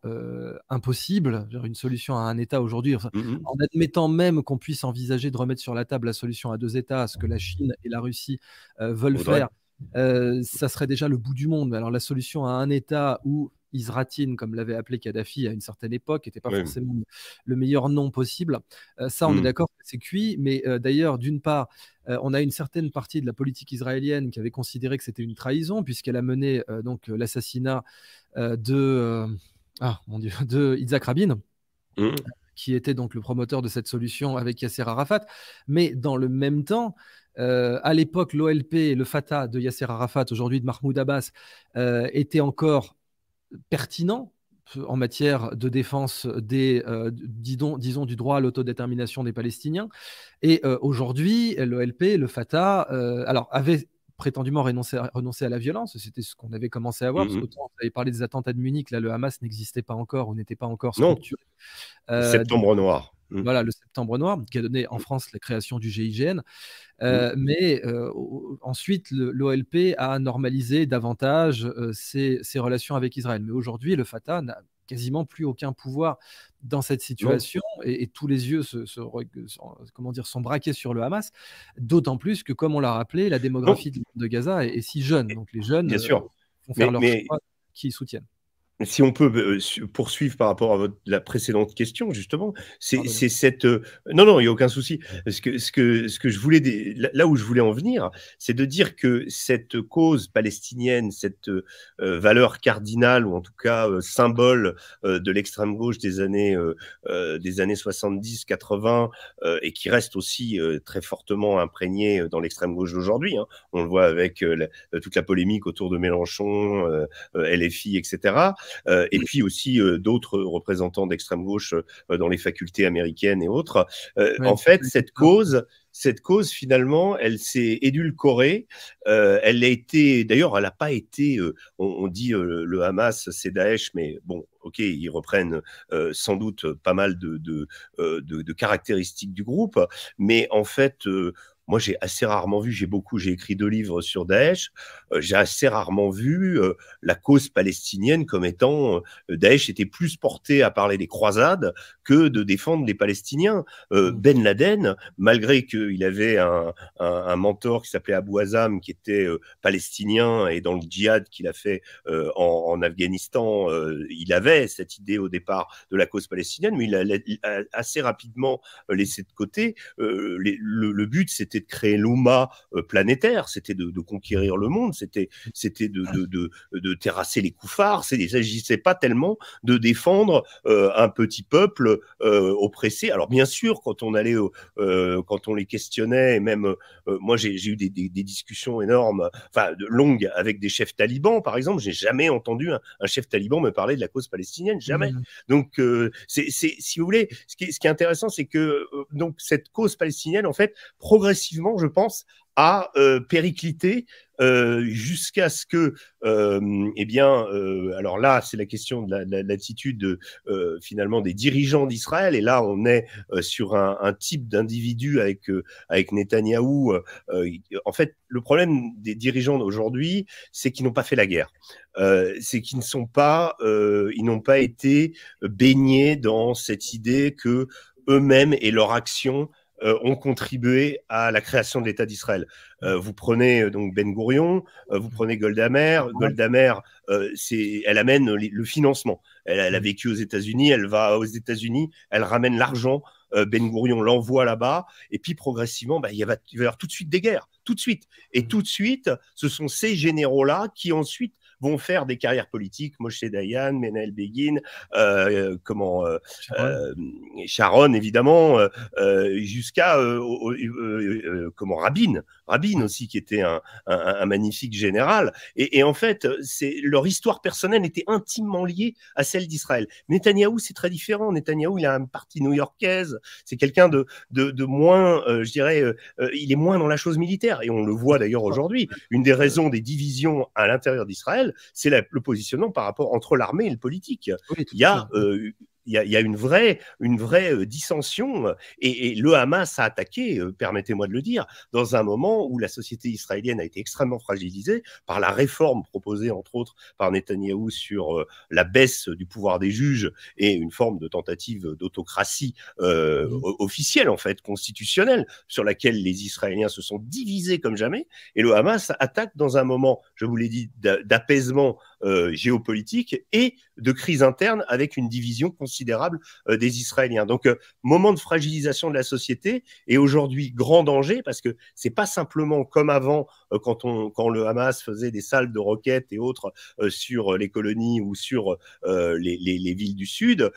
impossible. Une solution à un État aujourd'hui, mmh en admettant même qu'on puisse envisager de remettre sur la table la solution à deux États, ce que la Chine et la Russie veulent faire. ça serait déjà le bout du monde. alors la solution à un État où Isratine, comme l'avait appelé Kadhafi à une certaine époque, n'était pas forcément le meilleur nom possible. Euh, ça, on est mmh. d'accord, c'est cuit. Mais euh, d'ailleurs, d'une part, euh, on a une certaine partie de la politique israélienne qui avait considéré que c'était une trahison, puisqu'elle a mené donc l'assassinat de ah de Rabin. Mmh. qui était donc le promoteur de cette solution avec Yasser Arafat. Mais dans le même temps, à l'époque, l'OLP, le Fatah de Yasser Arafat, aujourd'hui de Mahmoud Abbas, était encore pertinent en matière de défense des, euh, disons, du droit à l'autodétermination des Palestiniens. Et euh, aujourd'hui, l'OLP, le Fatah, euh, alors avait prétendument renoncé à, renoncé à la violence, c'était ce qu'on avait commencé à voir, parce -hmm. parce qu'autant on avait parlé des attentats de Munich, là le Hamas n'existait pas encore, on n'était pas encore structuré. Non. Septembre noir. Mhm. Voilà, le Septembre Noir, qui a donné en mmh. France la création du GIGN. Mmh. Euh, mais euh, ensuite, l'OLP a normalisé davantage euh, ses, relations avec Israël. Mais aujourd'hui, le Fatah n'a quasiment plus aucun pouvoir dans cette situation et, tous les yeux se, comment dire, sont braqués sur le Hamas, d'autant plus que, comme on l'a rappelé, la démographie de, Gaza est, si jeune. Donc les jeunes Bien sûr. vont faire leur choix qui soutiennent si on peut euh, poursuivre par rapport à la précédente question, justement, c'est cette... Euh, non, non, il n'y a aucun souci. Ce que, ce que, ce que je voulais, là où je voulais en venir, c'est de dire que cette cause palestinienne, cette euh, valeur cardinale, ou en tout cas symbole de l'extrême gauche des années, des années 70, 80, et qui reste aussi très fortement imprégnée dans l'extrême gauche d'aujourd'hui, hein. on le voit avec toute la polémique autour de Mélenchon, LFI, etc. Euh, et puis aussi euh, d'autres représentants d'extrême gauche euh, dans les facultés américaines et autres. en fait, cette cause, cette cause, finalement, elle s'est édulcorée. elle a été, d'ailleurs, elle n'a pas été, on, dit le Hamas, c'est Daesh, mais bon, ok, ils reprennent sans doute pas mal de, de, de caractéristiques du groupe, mais en fait, moi, j'ai assez rarement vu, j'ai beaucoup, j'ai écrit deux livres sur Daesh, euh, j'ai assez rarement vu euh, la cause palestinienne comme étant euh, Daesh était plus porté à parler des croisades que de défendre les Palestiniens. Mm. ben Laden, malgré qu'il avait un, mentor qui s'appelait Abu Azam, qui était palestinien et dans le djihad qu'il a fait en, Afghanistan, il avait cette idée au départ de la cause palestinienne, mais il a, assez rapidement laissé de côté. le but, c'était de créer l'UMA euh, planétaire, c'était de, conquérir le monde, c'était c'était de, de, terrasser les couffards. Il ne s'agissait pas tellement de défendre euh, un petit peuple euh, oppressé. Alors bien sûr, quand on allait, quand on les questionnait, et même moi j'ai eu des, discussions énormes, enfin longues, avec des chefs talibans par exemple. J'ai jamais entendu un, chef taliban me parler de la cause palestinienne, jamais. Mmh. Donc c'est si vous voulez, ce qui, ce qui est intéressant, c'est que donc cette cause palestinienne en fait progressivement je pense, à euh, péricliter euh, jusqu'à ce que, euh, eh bien, alors là, c'est la question de l'attitude finalement des dirigeants d'Israël, et là, on est sur un, type d'individu avec avec Netanyahou. en fait, le problème des dirigeants d'aujourd'hui, c'est qu'ils n'ont pas fait la guerre, c'est qu'ils ne sont pas, ils n'ont pas été baignés dans cette idée que eux-mêmes et leur action euh, ont contribué à la création de l'État d'Israël. Euh, vous prenez euh, donc Ben Gurion, vous prenez Golda Meir. Golda Meir, elle amène le financement. Elle, a mm. vécu aux États-Unis, elle va aux États-Unis, elle ramène l'argent. Ben Gurion l'envoie là-bas, et puis progressivement, bah, il, va, il va y avoir tout de suite des guerres, tout de suite. Et mm. tout de suite, ce sont ces généraux-là qui ensuite vont faire des carrières politiques. Moshe Dayan, Menel Begin, euh, comment euh, Sharon. Euh, Sharon. évidemment, euh, jusqu'à comment Rabin, Rabin aussi qui était un, un, un magnifique général. Et, et en fait, c'est leur histoire personnelle était intimement liée à celle d'Israël. Netanyahou, c'est très différent. Netanyahou, il a un parti new-yorkaise. C'est quelqu'un de, de, de, moins, euh, je dirais, il est moins dans la chose militaire. Et on le voit d'ailleurs aujourd'hui. Une des raisons des divisions à l'intérieur d'Israël, c'est le positionnement par rapport entre l'armée et le politique. il y a il y a, une vraie, une vraie euh, dissension. Euh, et, le Hamas a attaqué, euh, permettez-moi de le dire, dans un moment où la société israélienne a été extrêmement fragilisée par la réforme proposée, entre autres, par Netanyahou sur la baisse du pouvoir des juges et une forme de tentative d'autocratie mmh. officielle, en fait, constitutionnelle, sur laquelle les Israéliens se sont divisés comme jamais. Et le Hamas attaque dans un moment, je vous l'ai dit, d'apaisement géopolitique et de crise interne avec une division constitutionnelle considérable euh, des Israéliens. Donc, euh, moment de fragilisation de la société et aujourd'hui, grand danger parce que c'est pas simplement comme avant euh, quand, on, quand le Hamas faisait des salles de roquettes et autres sur les colonies ou sur les, villes du Sud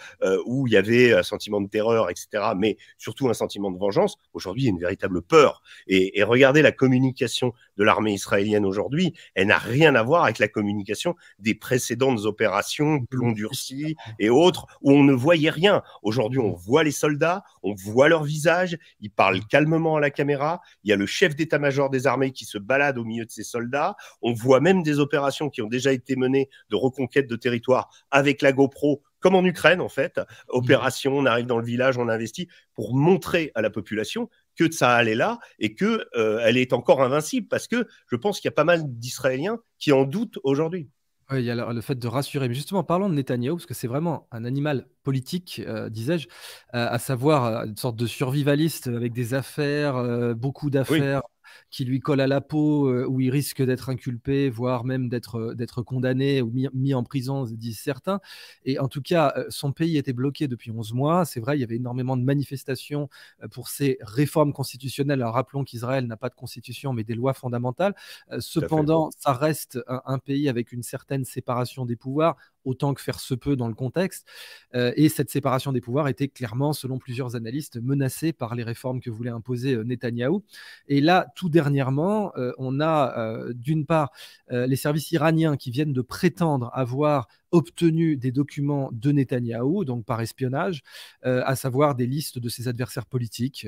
où il y avait un sentiment de terreur, etc., mais surtout un sentiment de vengeance. Aujourd'hui, il y a une véritable peur. Et, regardez la communication de l'armée israélienne aujourd'hui, elle n'a rien à voir avec la communication des précédentes opérations, Blondurci et autres, où on on ne voyait rien. Aujourd'hui, on mm. voit les soldats, on voit leur visage, ils parlent mm. calmement à la caméra, il y a le chef d'état-major des armées qui se balade au milieu de ses soldats, on voit même des opérations qui ont déjà été menées de reconquête de territoire avec la GoPro comme en Ukraine en fait, mm. opération, on arrive dans le village, on investit pour montrer à la population que ça allait là et que euh, elle est encore invincible parce que je pense qu'il y a pas mal d'Israéliens qui en doutent aujourd'hui. Oui, il y a le, fait de rassurer. Mais justement, parlons de Netanyahu, parce que c'est vraiment un animal politique, euh, disais-je, euh, à savoir euh, une sorte de survivaliste avec des affaires, beaucoup d'affaires, qui lui colle à la peau, euh, où il risque d'être inculpé, voire même d'être, euh, condamné ou mis, en prison, disent certains. Et en tout cas, euh, son pays était bloqué depuis 11 mois. C'est vrai, il y avait énormément de manifestations pour ces réformes constitutionnelles. Alors, rappelons qu'Israël n'a pas de constitution, mais des lois fondamentales. Cependant, ça reste un pays avec une certaine séparation des pouvoirs autant que faire se peut dans le contexte. Euh, et cette séparation des pouvoirs était clairement, selon plusieurs analystes, menacée par les réformes que voulait imposer Netanyahu. Netanyahou. Et là, tout dernièrement, euh, on a euh, d'une part les services iraniens qui viennent de prétendre avoir obtenu des documents de Netanyahou, donc par espionnage, à savoir des listes de ses adversaires politiques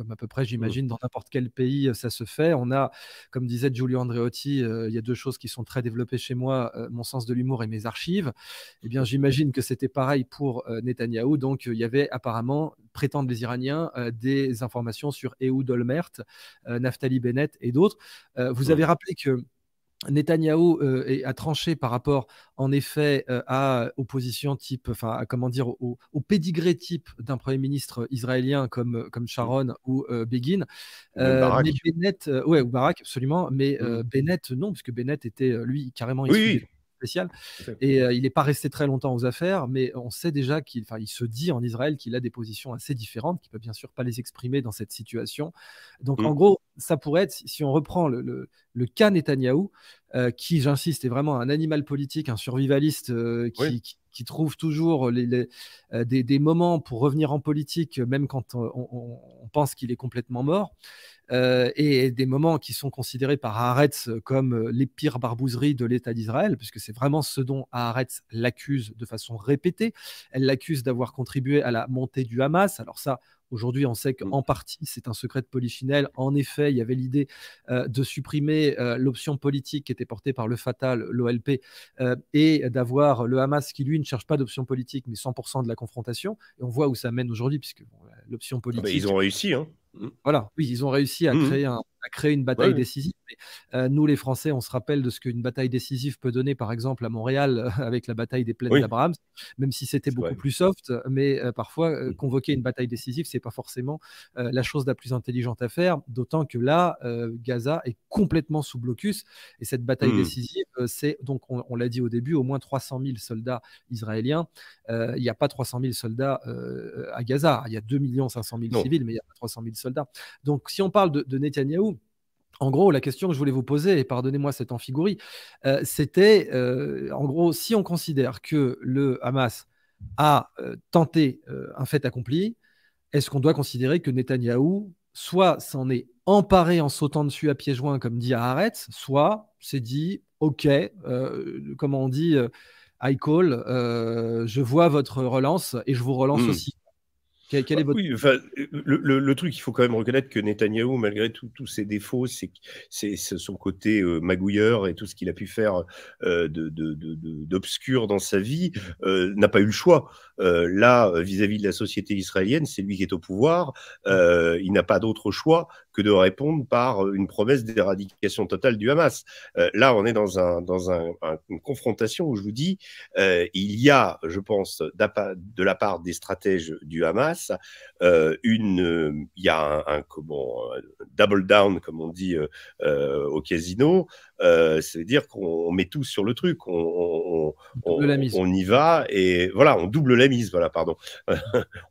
comme à peu près, mmh. j'imagine, dans n'importe quel pays, ça se fait. On a, comme disait Giulio Andreotti, il y a deux choses qui sont très développées chez moi, mon sens de l'humour et mes archives. Eh bien, j'imagine que c'était pareil pour Netanyahou. Donc, il y avait apparemment, prétendent les Iraniens, des informations sur Ehud Olmert, Naftali Bennett et d'autres. vous avez rappelé que Netanyahu euh, a tranché par rapport, en effet, euh, à opposition type, enfin, comment dire, au, pédigré type d'un premier ministre israélien comme, euh, comme mmh. Sharon ou Begin. mais Bennett, ou Barak, absolument. Mais mmh. Bennett, non, puisque Bennett était, lui, carrément. Oui, et euh, il n'est pas resté très longtemps aux affaires, mais on sait déjà qu'il il se dit en Israël qu'il a des positions assez différentes, qu'il ne peut bien sûr pas les exprimer dans cette situation. Donc mmh. en gros, ça pourrait être, si on reprend le, le, le cas Netanyahou, euh, qui, j'insiste, est vraiment un animal politique, un survivaliste euh, qui, qui trouve toujours euh, des, moments pour revenir en politique, même quand euh, on, pense qu'il est complètement mort, euh, et des moments qui sont considérés par Haaretz comme les pires barbouzeries de l'État d'Israël, puisque c'est vraiment ce dont Haaretz l'accuse de façon répétée. Elle l'accuse d'avoir contribué à la montée du Hamas. Alors ça, Aujourd'hui, on sait mmh. qu'en partie, c'est un secret de polychinelle. En effet, il y avait l'idée euh, de supprimer euh, l'option politique qui était portée par le Fatal, l'OLP, euh, et d'avoir le Hamas qui, lui, ne cherche pas d'option politique, mais 100% de la confrontation. Et on voit où ça mène aujourd'hui, puisque l'option ah ben, politique. ils ont réussi, hein. Mmh. Voilà, oui, ils ont réussi à mmh. créer un a créé une bataille décisive. Euh, nous, les Français, on se rappelle de ce qu'une bataille décisive peut donner, par exemple, à Montréal avec la bataille des plaines d'Abraham, même si c'était beaucoup plus soft. Mais euh, parfois, euh, mm. convoquer une bataille décisive, ce n'est pas forcément la chose la plus intelligente à faire. D'autant que là, Gaza est complètement sous blocus et cette bataille mm. décisive, c'est donc, on, l'a dit au début, au moins 300 000 soldats israéliens. Il n'y a pas 300 000 soldats à Gaza. Il y a 2 500 000 civils, mais il n'y a pas 300 000 soldats. Donc, si on parle de, de Netanyahou, en gros, la question que je voulais vous poser, et pardonnez-moi cette amphigourie, euh, c'était, euh, en gros, si on considère que le Hamas a euh, tenté un fait accompli, est-ce qu'on doit considérer que Netanyahou, soit s'en est emparé en sautant dessus à pieds joints, comme dit Haaretz, soit s'est dit, OK, comme on dit, I call, je vois votre relance et je vous relance hmm. aussi. Bah le, truc, il faut quand même reconnaître que Netanyahou, malgré tous ses défauts, c'est son côté euh, magouilleur et tout ce qu'il a pu faire euh, d'obscur dans sa vie, euh, n'a pas eu le choix. là, vis à -vis de la société israélienne, c'est lui qui est au pouvoir. Mmh. il n'a pas d'autre choix que de répondre par euh, une promesse d'éradication totale du Hamas. Euh, là, on est dans, un, dans une confrontation où je vous dis, euh, il y a, je pense, de la part des stratèges du Hamas, une, il y a un, comment, double down, comme on dit au casino, cest euh, ça veut dire qu'on met tout sur le truc, on, on, on, y va et voilà, on double la mise, voilà, pardon.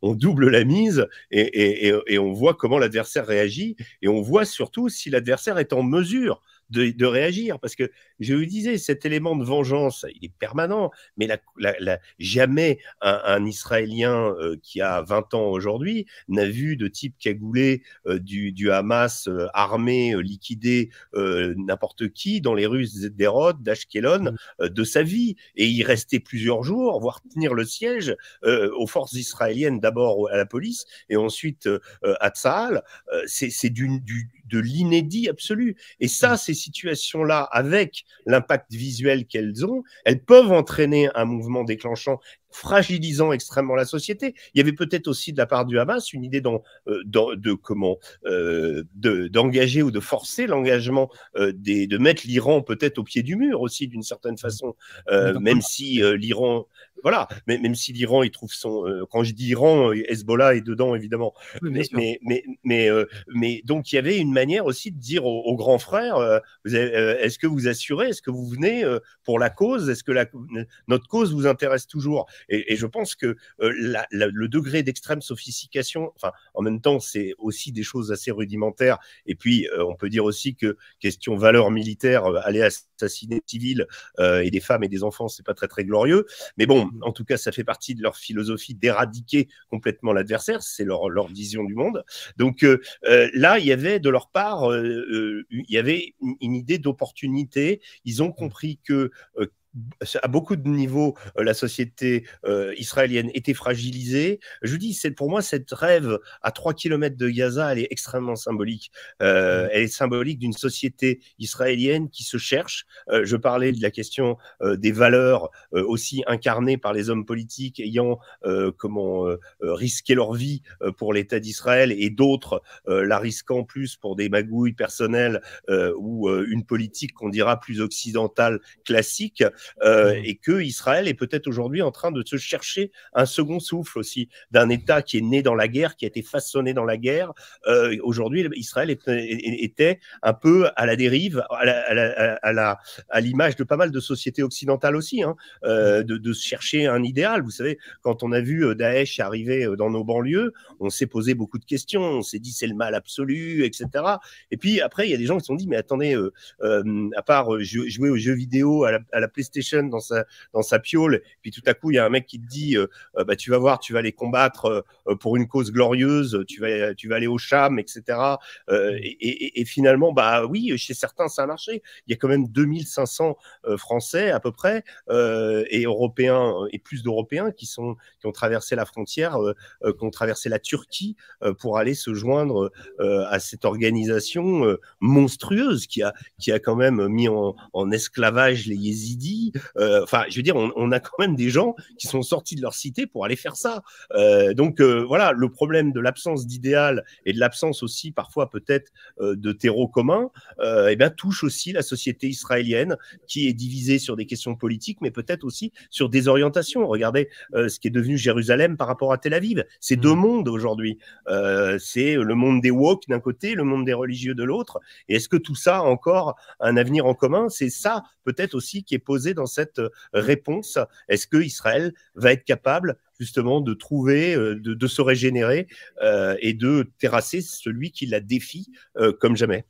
on double la mise et, et, et on voit comment l'adversaire réagit et on voit surtout si l'adversaire est en mesure de, réagir. Parce que je vous disais, cet élément de vengeance, il est permanent, mais la, jamais un, Israélien euh, qui a 20 ans aujourd'hui n'a vu de type cagoulé euh, du, Hamas euh, armé liquidé, n'importe qui dans les rues d'Erod, d'Ashkelon, mm. de sa vie. Et y rester plusieurs jours, voire tenir le siège aux forces israéliennes, d'abord à la police et ensuite à Tsahal. C'est d'une du de l'inédit absolu. Et ça, mm. ces situations-là, avec l'impact visuel qu'elles ont, elles peuvent entraîner un mouvement déclenchant fragilisant extrêmement la société. Il y avait peut-être aussi de la part du Hamas une idée euh, de comment euh, d'engager ou de forcer l'engagement euh, de mettre l'Iran peut-être au pied du mur aussi d'une certaine mmh. façon, même si l'Iran voilà, mais, même si l'Iran il trouve son quand je dis Iran Hezbollah est dedans évidemment, mais, mais, donc il y avait une manière aussi de dire aux, grands frères est-ce que vous assurez, est-ce que vous venez pour la cause, est-ce que la, notre cause vous intéresse toujours et, je pense que euh, le degré d'extrême sophistication, enfin, en même temps, c'est aussi des choses assez rudimentaires. Et puis, euh, on peut dire aussi que question valeur militaire, euh, aller assassiner des civils et des femmes et des enfants, c'est pas très très glorieux. Mais bon, mmh. en tout cas, ça fait partie de leur philosophie d'éradiquer complètement l'adversaire. C'est leur, leur vision du monde. Donc là, il y avait de leur part, il y avait une idée d'opportunité. Ils ont mmh. compris que à beaucoup de niveaux, euh, la société euh, israélienne était fragilisée. Je vous dis, c'est pour moi cette rêve à 3 km de Gaza, elle est extrêmement symbolique. Euh, mm. elle est symbolique d'une société israélienne qui se cherche. je parlais de la question des valeurs aussi incarnées par les hommes politiques ayant comment risqué leur vie pour l'État d'Israël et d'autres la risquant plus pour des magouilles personnelles ou une politique qu'on dira plus occidentale classique. Euh, mmh. et que Israël est peut-être aujourd'hui en train de se chercher un second souffle aussi d'un État qui est né dans la guerre, qui a été façonné dans la guerre. Euh, aujourd'hui, Israël était, un peu à la dérive, à l'image la, à de pas mal de sociétés occidentales aussi, hein. euh, de, de, chercher un idéal. Vous savez, quand on a vu Daesh arriver dans nos banlieues, on s'est posé beaucoup de questions, on s'est dit c'est le mal absolu, etc. Et puis après, il y a des gens qui se sont dit mais attendez, à part jouer aux jeux vidéo, à à la PlayStation station dans sa, dans sa piole, puis tout à coup, il y a un mec qui te dit euh, euh, bah, Tu vas voir, tu vas aller combattre euh, pour une cause glorieuse, tu vas, tu vas aller au cham, etc. Mm. Et, finalement, bah oui, chez certains, ça a marché. Il y a quand même 2500 Français à peu près et Européens, et plus d'Européens qui, sont, qui ont traversé la frontière, qui ont traversé la Turquie pour aller se joindre à cette organisation monstrueuse qui a, qui a quand même mis en, en esclavage les yézidis euh, enfin, je veux dire, on, a quand même des gens qui sont sortis de leur cité pour aller faire ça. Euh, donc euh, voilà, le problème de l'absence d'idéal et de l'absence aussi parfois peut-être de terreau commun, et eh bien touche aussi la société israélienne qui est divisée sur des questions politiques, mais peut-être aussi sur des orientations. Regardez ce qui est devenu Jérusalem par rapport à Tel Aviv. C'est mm. deux mondes aujourd'hui. c'est le monde des woke d'un côté, le monde des religieux de l'autre. Et est-ce que tout ça a encore un avenir en commun C'est ça peut-être aussi qui est posé dans cette euh, réponse. Est-ce que Israël va être capable justement de trouver, euh, de, se régénérer euh, et de terrasser celui qui la défie comme jamais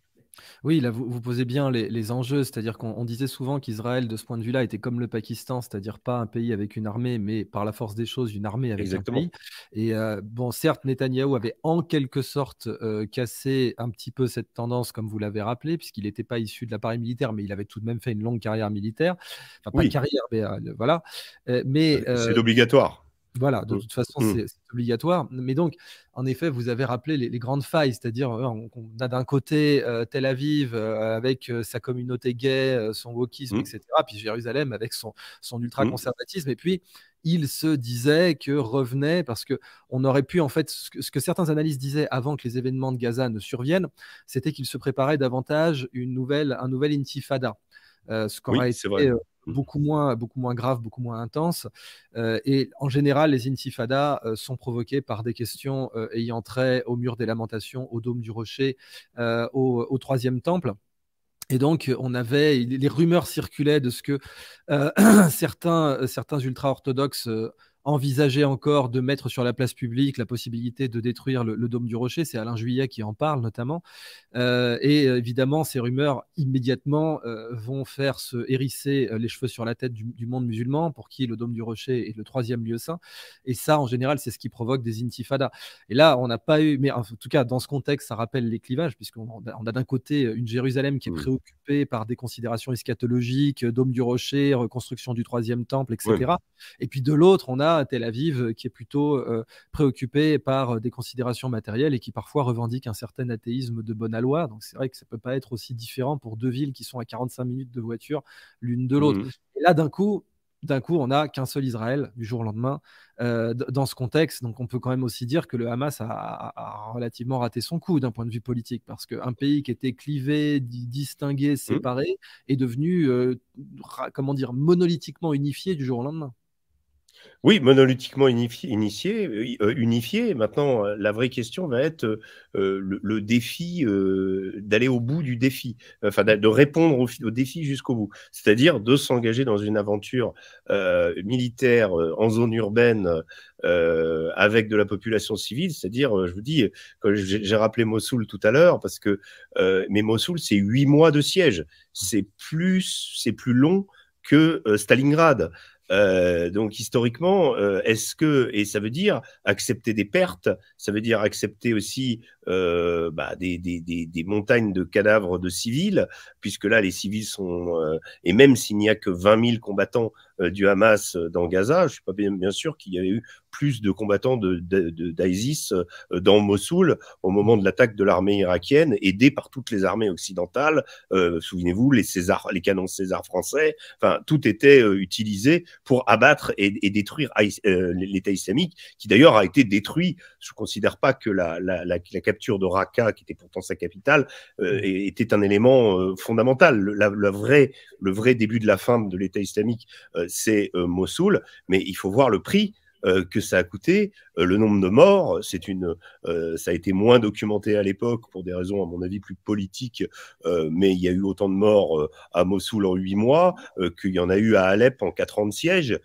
oui, là, vous, posez bien les, enjeux, c'est-à-dire qu'on disait souvent qu'Israël, de ce point de vue-là, était comme le Pakistan, c'est-à-dire pas un pays avec une armée, mais par la force des choses, une armée avec Exactement. un pays. Et euh, bon, certes, Netanyahou avait en quelque sorte euh, cassé un petit peu cette tendance, comme vous l'avez rappelé, puisqu'il n'était pas issu de l'appareil militaire, mais il avait tout de même fait une longue carrière militaire. Enfin, pas carrière, mais euh, voilà. mais, C'est obligatoire. Voilà, de mmh. toute façon, mmh. c'est obligatoire. Mais donc, en effet, vous avez rappelé les, grandes failles, c'est-à-dire qu'on a d'un côté euh, Tel Aviv euh, avec euh, sa communauté gay, son wokisme, mmh. etc., puis Jérusalem avec son, ultra-conservatisme, et puis il se disait que revenait, parce que on aurait pu, en fait, ce que, certains analystes disaient avant que les événements de Gaza ne surviennent, c'était qu'il se préparait davantage une nouvelle, un nouvel intifada euh, ce qui été euh, mmh. beaucoup moins, beaucoup moins grave, beaucoup moins intense. Euh, et en général, les intifadas sont provoquées par des questions ayant trait au mur des lamentations, au dôme du rocher, au, troisième temple. Et donc, on avait, les rumeurs circulaient de ce que certains, certains ultra-orthodoxes envisager encore de mettre sur la place publique la possibilité de détruire le, dôme du rocher. C'est Alain Juillet qui en parle notamment. Euh, et euh, évidemment, ces rumeurs immédiatement euh, vont faire se hérisser les cheveux sur la tête du, monde musulman, pour qui le dôme du rocher est le troisième lieu saint. Et ça, en général, c'est ce qui provoque des intifadas. Et là, on n'a pas eu, mais en tout cas, dans ce contexte, ça rappelle les clivages, puisqu'on a, a d'un côté une Jérusalem qui est préoccupée par des considérations eschatologiques, dôme du rocher, reconstruction du troisième temple, etc. Et puis de l'autre, on a Tel Aviv, euh, qui est plutôt euh, préoccupé par euh, des considérations matérielles et qui parfois revendique un certain athéisme de bonne aloi. Donc c'est vrai que ça peut pas être aussi différent pour deux villes qui sont à 45 minutes de voiture l'une de l'autre. Mmh. Et là, d'un coup, d'un coup, on n'a qu'un seul Israël du jour au lendemain dans ce contexte. Donc, on peut quand même aussi dire que le Hamas a, relativement raté son coup d'un point de vue politique, parce qu'un pays qui était clivé, distingué, mmh. séparé, est devenu, comment dire, monolithiquement unifié du jour au lendemain. Oui, monolithiquement unifié, initié, euh, unifié. Maintenant, euh, la vraie question va être euh, le, défi d'aller au bout du défi, enfin de répondre au, défi jusqu'au bout, c'est-à-dire de s'engager dans une aventure militaire en zone urbaine avec de la population civile. C'est-à-dire, je vous dis, j'ai rappelé Mossoul tout à l'heure parce que, mais Mossoul, c'est huit mois de siège, c'est plus, c'est plus long que Stalingrad. Euh, donc historiquement, euh, est-ce que, et ça veut dire accepter des pertes, ça veut dire accepter aussi euh, bah, des, des, des, des, montagnes de cadavres de civils, puisque là, les civils sont... Euh, et même s'il n'y a que 20 000 combattants euh, du Hamas euh, dans Gaza, je ne suis pas bien, bien sûr qu'il y avait eu plus de combattants d'ISIS de, dans Mossoul au moment de l'attaque de l'armée irakienne, aidée par toutes les armées occidentales. Souvenez-vous, les, les canons César français, enfin, tout était utilisé pour abattre et, détruire l'État islamique, qui d'ailleurs a été détruit. Je ne considère pas que la, la, la, la, de Raqqa, qui était pourtant sa capitale, euh, mm. était un élément euh, fondamental. Le, le vrai début de la fin de l'État islamique, euh, c'est Mossoul, mais il faut voir le prix euh, que ça a coûté. Euh, le nombre de morts, c'est une, euh, ça a été moins documenté à l'époque pour des raisons, à mon avis, plus politiques, mais il y a eu autant de morts à Mossoul en huit mois qu'il y en a eu à Alep en quatre ans de siège.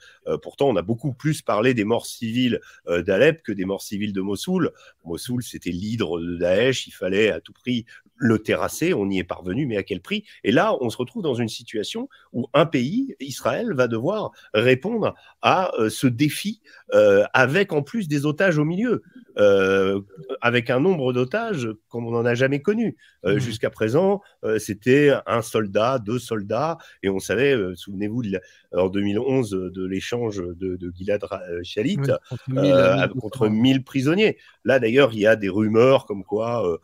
pourtant, on a beaucoup plus parlé des morts civiles d'Alep que des morts civiles de Mossoul. Mossoul, c'était l'hydre de Daesh, il fallait à tout prix le terrasser, on y est parvenu, mais à quel prix Et là, on se retrouve dans une situation où un pays, Israël, va devoir répondre à ce défi euh, avec en plus des otages au milieu, euh, avec un nombre d'otages comme on n'en a jamais connu. Euh, mmh. Jusqu'à présent, c'était un soldat, deux soldats, et on savait, souvenez-vous, en 2011, de l'échange de, Gilad Shalit contre, mille, 1000 prisonniers. Là, d'ailleurs, il y a des rumeurs comme quoi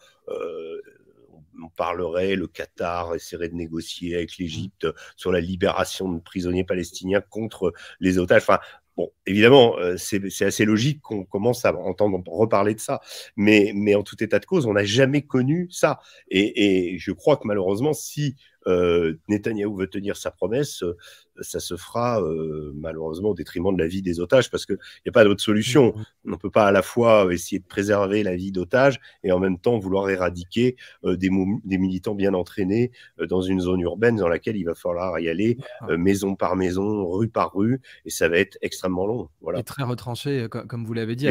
on parlerait, le Qatar essaierait de négocier avec l'Égypte sur la libération de prisonniers palestiniens contre les otages. Enfin, Bon, évidemment, euh, c'est assez logique qu'on commence à entendre reparler de ça, mais, en tout état de cause, on n'a jamais connu ça. Et, je crois que malheureusement, si Netanyahu Netanyahou veut tenir sa promesse, euh, ça se fera euh, malheureusement au détriment de la vie des otages, parce qu'il n'y a pas d'autre solution. Mm, mm. On ne peut pas à la fois essayer de préserver la vie d'otages et en même temps vouloir éradiquer euh, des, des, militants bien entraînés euh, dans une zone urbaine dans laquelle il va falloir y aller maison par maison, rue par rue, et ça va être extrêmement long. Voilà. Et très retranché, comme, vous l'avez dit.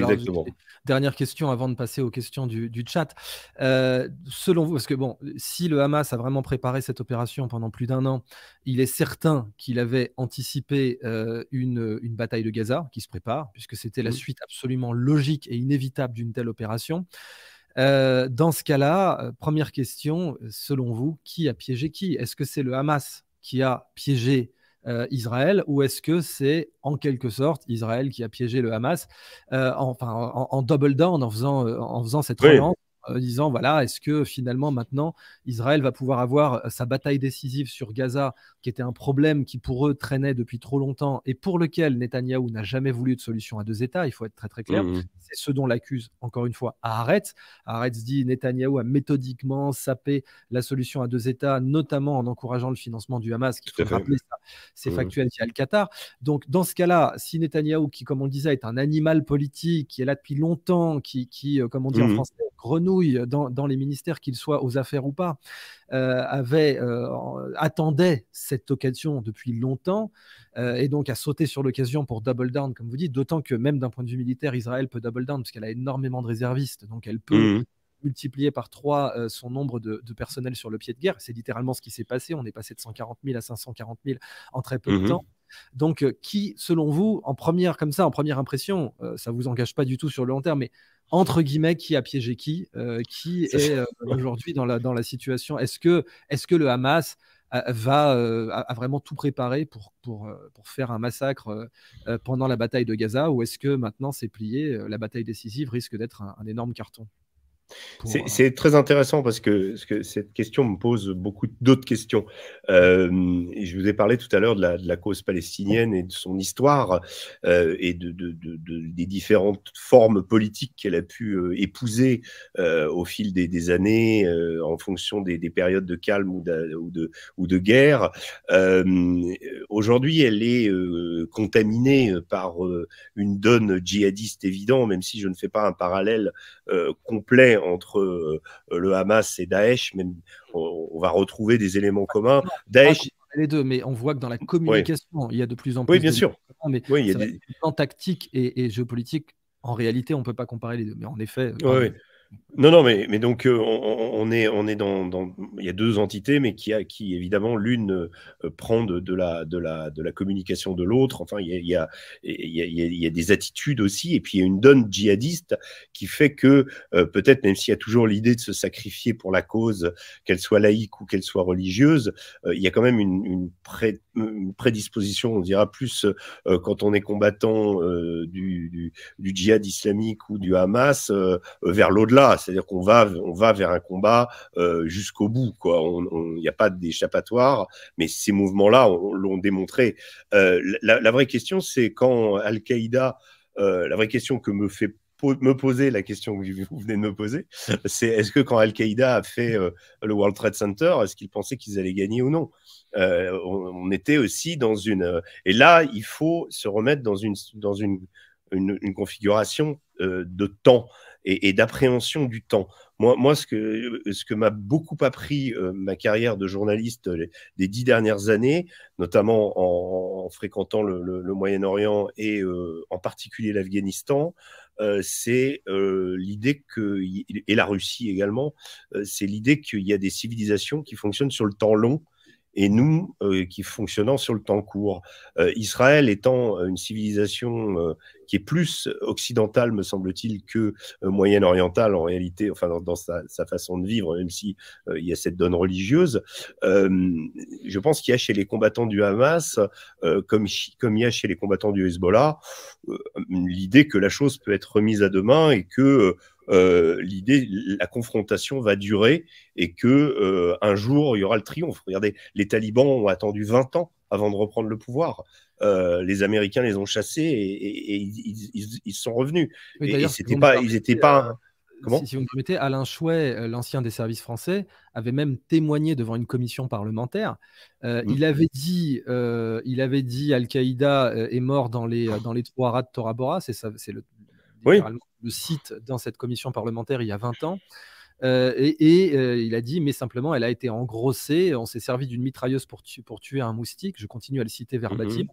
dernière question avant de passer aux questions du, du chat. selon vous, parce que bon, si le Hamas a vraiment préparé cette opération pendant plus d'un an, il est certain qu'il avait anticiper euh, une, une, bataille de Gaza qui se prépare, puisque c'était la mmh. suite absolument logique et inévitable d'une telle opération. Euh, dans ce cas-là, euh, première question, selon vous, qui a piégé qui Est-ce que c'est le Hamas qui a piégé Israël ou est-ce que c'est en quelque sorte Israël qui a piégé le Hamas en, en, double down, en faisant, en faisant cette relance euh, disant voilà, est-ce que finalement maintenant Israël va pouvoir avoir euh, sa bataille décisive sur Gaza, qui était un problème qui pour eux traînait depuis trop longtemps et pour lequel Netanyahou n'a jamais voulu de solution à deux États, il faut être très très clair. Mmh. C'est ce dont l'accuse encore une fois arrête Aretz dit Netanyahou a méthodiquement sapé la solution à deux États, notamment en encourageant le financement du Hamas, qui faut rappeler ça, c'est mmh. factuel via le Qatar. Donc dans ce cas-là, si Netanyahou, qui comme on le disait est un animal politique, qui est là depuis longtemps, qui, euh, comme on dit en mmh. français, grenouille, dans, les ministères, qu'ils soient aux affaires ou pas, euh, avait, euh, attendait cette occasion depuis longtemps euh, et donc a sauté sur l'occasion pour double down, comme vous dites, d'autant que même d'un point de vue militaire, Israël peut double down parce qu'elle a énormément de réservistes, donc elle peut... Mmh. multiplier par trois son nombre de, de, personnel sur le pied de guerre. C'est littéralement ce qui s'est passé. On est passé de 140 000 à 540 000 en très peu de mmh. temps. Donc, qui, selon vous, en première, comme ça, en première impression, ça ne vous engage pas du tout sur le long terme, mais entre guillemets, qui a piégé qui, euh, qui est, euh, aujourd'hui dans la, dans la situation. Est-ce que, est que le Hamas euh, va vraiment tout préparer pour, faire un massacre pendant la bataille de Gaza ou est-ce que maintenant c'est plié, la bataille décisive risque d'être un énorme carton euh, c'est très intéressant parce que, que, cette question me pose beaucoup d'autres questions. Euh, je vous ai parlé tout à l'heure de, la, cause palestinienne et de son histoire euh, et de, des différentes formes politiques qu'elle a pu épouser au fil des, années en fonction des, périodes de calme ou de, ou guerre. Aujourd'hui, elle est euh, contaminée euh, par euh, une donne djihadiste évident, même si je ne fais pas un parallèle complet entre le Hamas et Daesh, même on, va retrouver des éléments communs. Daesh les deux, mais on voit que dans la communication, il y a de plus en plus. Oui, bien sûr. Mais oui, il y et, géopolitique, en réalité, on ne peut pas comparer les deux. Mais en effet, non, non, mais, mais donc euh, on, est, on est dans, Il y a deux entités, mais qui, a, qui évidemment, l'une euh, prend de, la, de, la, de la communication de l'autre. Enfin, il y a, il y, a, y, a, des attitudes aussi, et puis il y a une donne djihadiste qui fait que, euh, peut-être, même s'il y a toujours l'idée de se sacrifier pour la cause, qu'elle soit laïque ou qu'elle soit religieuse, il y a quand même une, prédisposition, on dira plus quand on est combattant du, djihad islamique ou du Hamas, vers l'au-delà c'est-à-dire qu'on va, on va vers un combat euh, jusqu'au bout. quoi. Il n'y a pas d'échappatoire, mais ces mouvements-là l'ont démontré. Euh, la, vraie question, c'est quand Al-Qaïda, euh, la vraie question que me fait me poser la question que vous venez de me poser, c'est est-ce que quand Al-Qaïda a fait le World Trade Center, est-ce qu'ils pensaient qu'ils allaient gagner ou non on, était aussi dans une... et là, il faut se remettre dans une, dans une, une configuration de temps et, d'appréhension du temps. Moi, moi ce que, ce que m'a beaucoup appris euh, ma carrière de journaliste des euh, dix dernières années, notamment en, fréquentant le, Moyen-Orient et euh, en particulier l'Afghanistan, c'est l'idée que, et la Russie également, c'est l'idée qu'il y a des civilisations qui fonctionnent sur le temps long et nous euh, qui fonctionnons sur le temps court. Euh, Israël étant euh, une civilisation qui est plus occidentale, me semble-t-il, que moyenne-orientale en réalité, enfin dans, sa, sa, façon de vivre, même si il y a cette donne religieuse, je pense qu'il y a chez les combattants du Hamas, comme, comme il y a chez les combattants du Hezbollah, l'idée que la chose peut être remise à demain et que euh, l'idée, la confrontation va durer et que euh, un jour il y aura le triomphe. Regardez, les talibans ont attendu 20 ans avant de reprendre le pouvoir. Euh, les Américains les ont chassés et, ils, sont revenus. et, c'était pas, ils n'étaient pas. Comment si, vous permettez, Alain Chouet, l'ancien des services français, avait même témoigné devant une commission parlementaire. Mmh. Il avait dit, il avait dit, Al-Qaïda est mort dans les dans les trois rats de Tora Bora. C'est le le site dans cette commission parlementaire il y a 20 ans. Euh, et, euh, il a dit, mais simplement, elle a été engrossée, on s'est servi d'une mitrailleuse pour, pour tuer un moustique, je continue à le citer mhm. verbatim.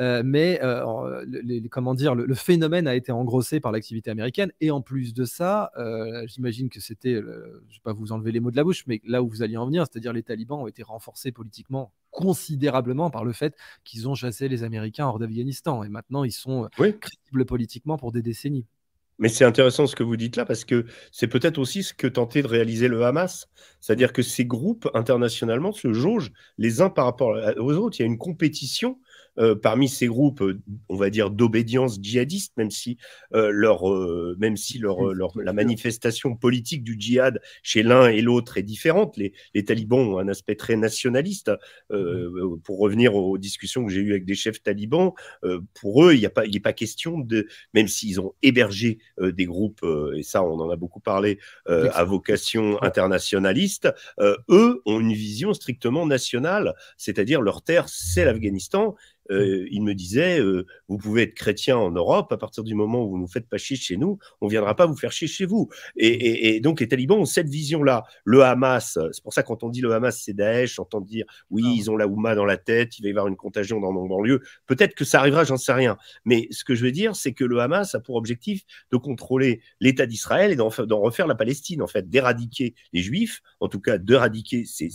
Euh, mais euh, comment dire, le, phénomène a été engrossé par l'activité américaine. Et en plus de ça, euh, j'imagine que c'était, je ne vais pas vous enlever les mots de la bouche, mais là où vous alliez en venir, c'est-à-dire les talibans ont été renforcés politiquement considérablement par le fait qu'ils ont chassé les Américains hors d'Afghanistan. Et maintenant, ils sont crédibles politiquement pour des décennies. Mais c'est intéressant ce que vous dites là, parce que c'est peut-être aussi ce que tentait de réaliser le Hamas. C'est-à-dire que ces groupes internationalement se jaugent les uns par rapport aux autres. Il y a une compétition euh, parmi ces groupes, on va dire, d'obédience djihadiste, même si, euh, leur, euh, même si leur, leur, la manifestation politique du djihad chez l'un et l'autre est différente. Les, les, talibans ont un aspect très nationaliste. pour revenir aux discussions que j'ai eues avec des chefs talibans, pour eux, il a pas, pas question de, même s'ils ont hébergé des groupes, et ça, on en a beaucoup parlé, à vocation internationaliste, eux ont une vision strictement nationale, c'est-à-dire leur terre, c'est l'Afghanistan, euh, il me disait euh, Vous pouvez être chrétien en Europe, à partir du moment où vous ne nous faites pas chier chez nous, on viendra pas vous faire chier chez vous. Et, et, et donc, les talibans ont cette vision-là. Le Hamas, c'est pour ça quand on dit le Hamas, c'est Daesh, j'entends dire Oui, ah. ils ont la Ouma dans la tête, il va y avoir une contagion dans nos banlieues. Peut-être que ça arrivera, j'en sais rien. Mais ce que je veux dire, c'est que le Hamas a pour objectif de contrôler l'État d'Israël et d'en refaire la Palestine, en fait, d'éradiquer les Juifs, en tout cas, d'éradiquer, c'est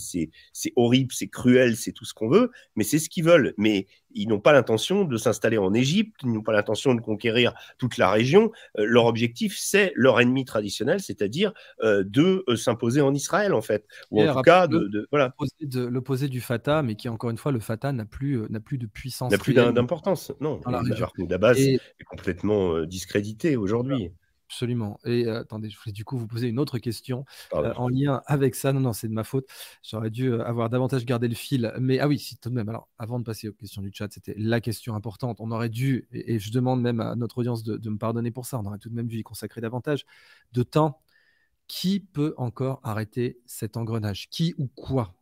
horrible, c'est cruel, c'est tout ce qu'on veut, mais c'est ce qu'ils veulent. Mais ils n'ont pas l'intention de s'installer en Égypte, ils n'ont pas l'intention de conquérir toute la région. Euh, leur objectif, c'est leur ennemi traditionnel, c'est-à-dire euh, de euh, s'imposer en Israël, en fait. Ou en tout cas, de, voilà. l'opposé du Fatah, mais qui, encore une fois, le Fatah n'a plus, plus de puissance. N'a plus d'importance, non. La, base est complètement discrédité aujourd'hui. Absolument. Et attendez, je voulais du coup vous poser une autre question en lien avec ça. Non, non, c'est de ma faute. J'aurais dû avoir davantage gardé le fil. Mais ah oui, si tout de même. Alors, avant de passer aux questions du chat, c'était la question importante. On aurait dû, et, je demande même à notre audience de, me pardonner pour ça, on aurait tout de même dû y consacrer davantage de temps. Qui peut encore arrêter cet engrenage Qui ou quoi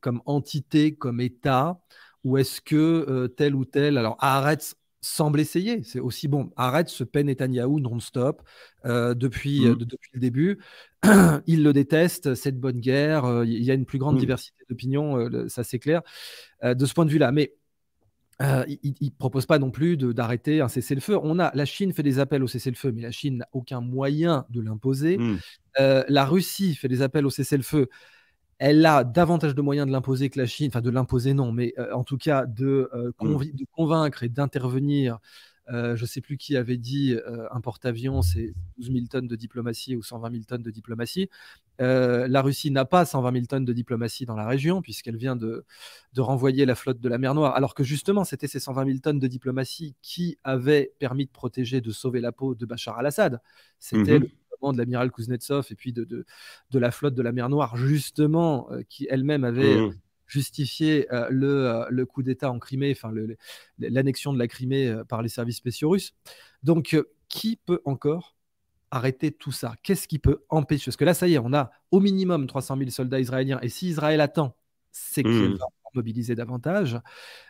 Comme entité, comme État Ou est-ce que tel ou tel, alors arrête semble essayer. C'est aussi bon, arrête ce peine Netanyahu, non-stop euh, euh, mmh. depuis, le début. il le déteste, cette bonne guerre. Euh, il y a une plus grande mmh. diversité d'opinions, ça c'est clair, de ce point de vue-là. Mais il ne propose pas non plus d'arrêter un cessez-le-feu. On a, la Chine fait des appels au cessez-le-feu, mais la Chine n'a aucun moyen de l'imposer. Mmh. la Russie fait des appels au cessez-le-feu elle a davantage de moyens de l'imposer que la Chine, enfin de l'imposer non, mais euh, en tout cas de, euh, mmh. de convaincre et d'intervenir euh, je ne sais plus qui avait dit euh, un porte-avions, c'est 12 000 tonnes de diplomatie ou 120 000 tonnes de diplomatie. Euh, la Russie n'a pas 120 000 tonnes de diplomatie dans la région, puisqu'elle vient de, de, renvoyer la flotte de la mer Noire, alors que justement, c'était ces 120 000 tonnes de diplomatie qui avaient permis de protéger, de sauver la peau de Bachar al-Assad. C'était mhm. le commandement de l'amiral Kuznetsov et puis de, de, la flotte de la mer Noire, justement, qui elle-même avait. Mhm justifier euh, euh, le, coup d'État en Crimée, enfin l'annexion de la Crimée euh, par les services spéciaux russes. Donc, qui peut encore arrêter tout ça Qu'est-ce qui peut empêcher Parce que là, ça y est, on a au minimum 300 000 soldats israéliens, et si Israël attend, c'est qu'il mmh. va mobiliser davantage.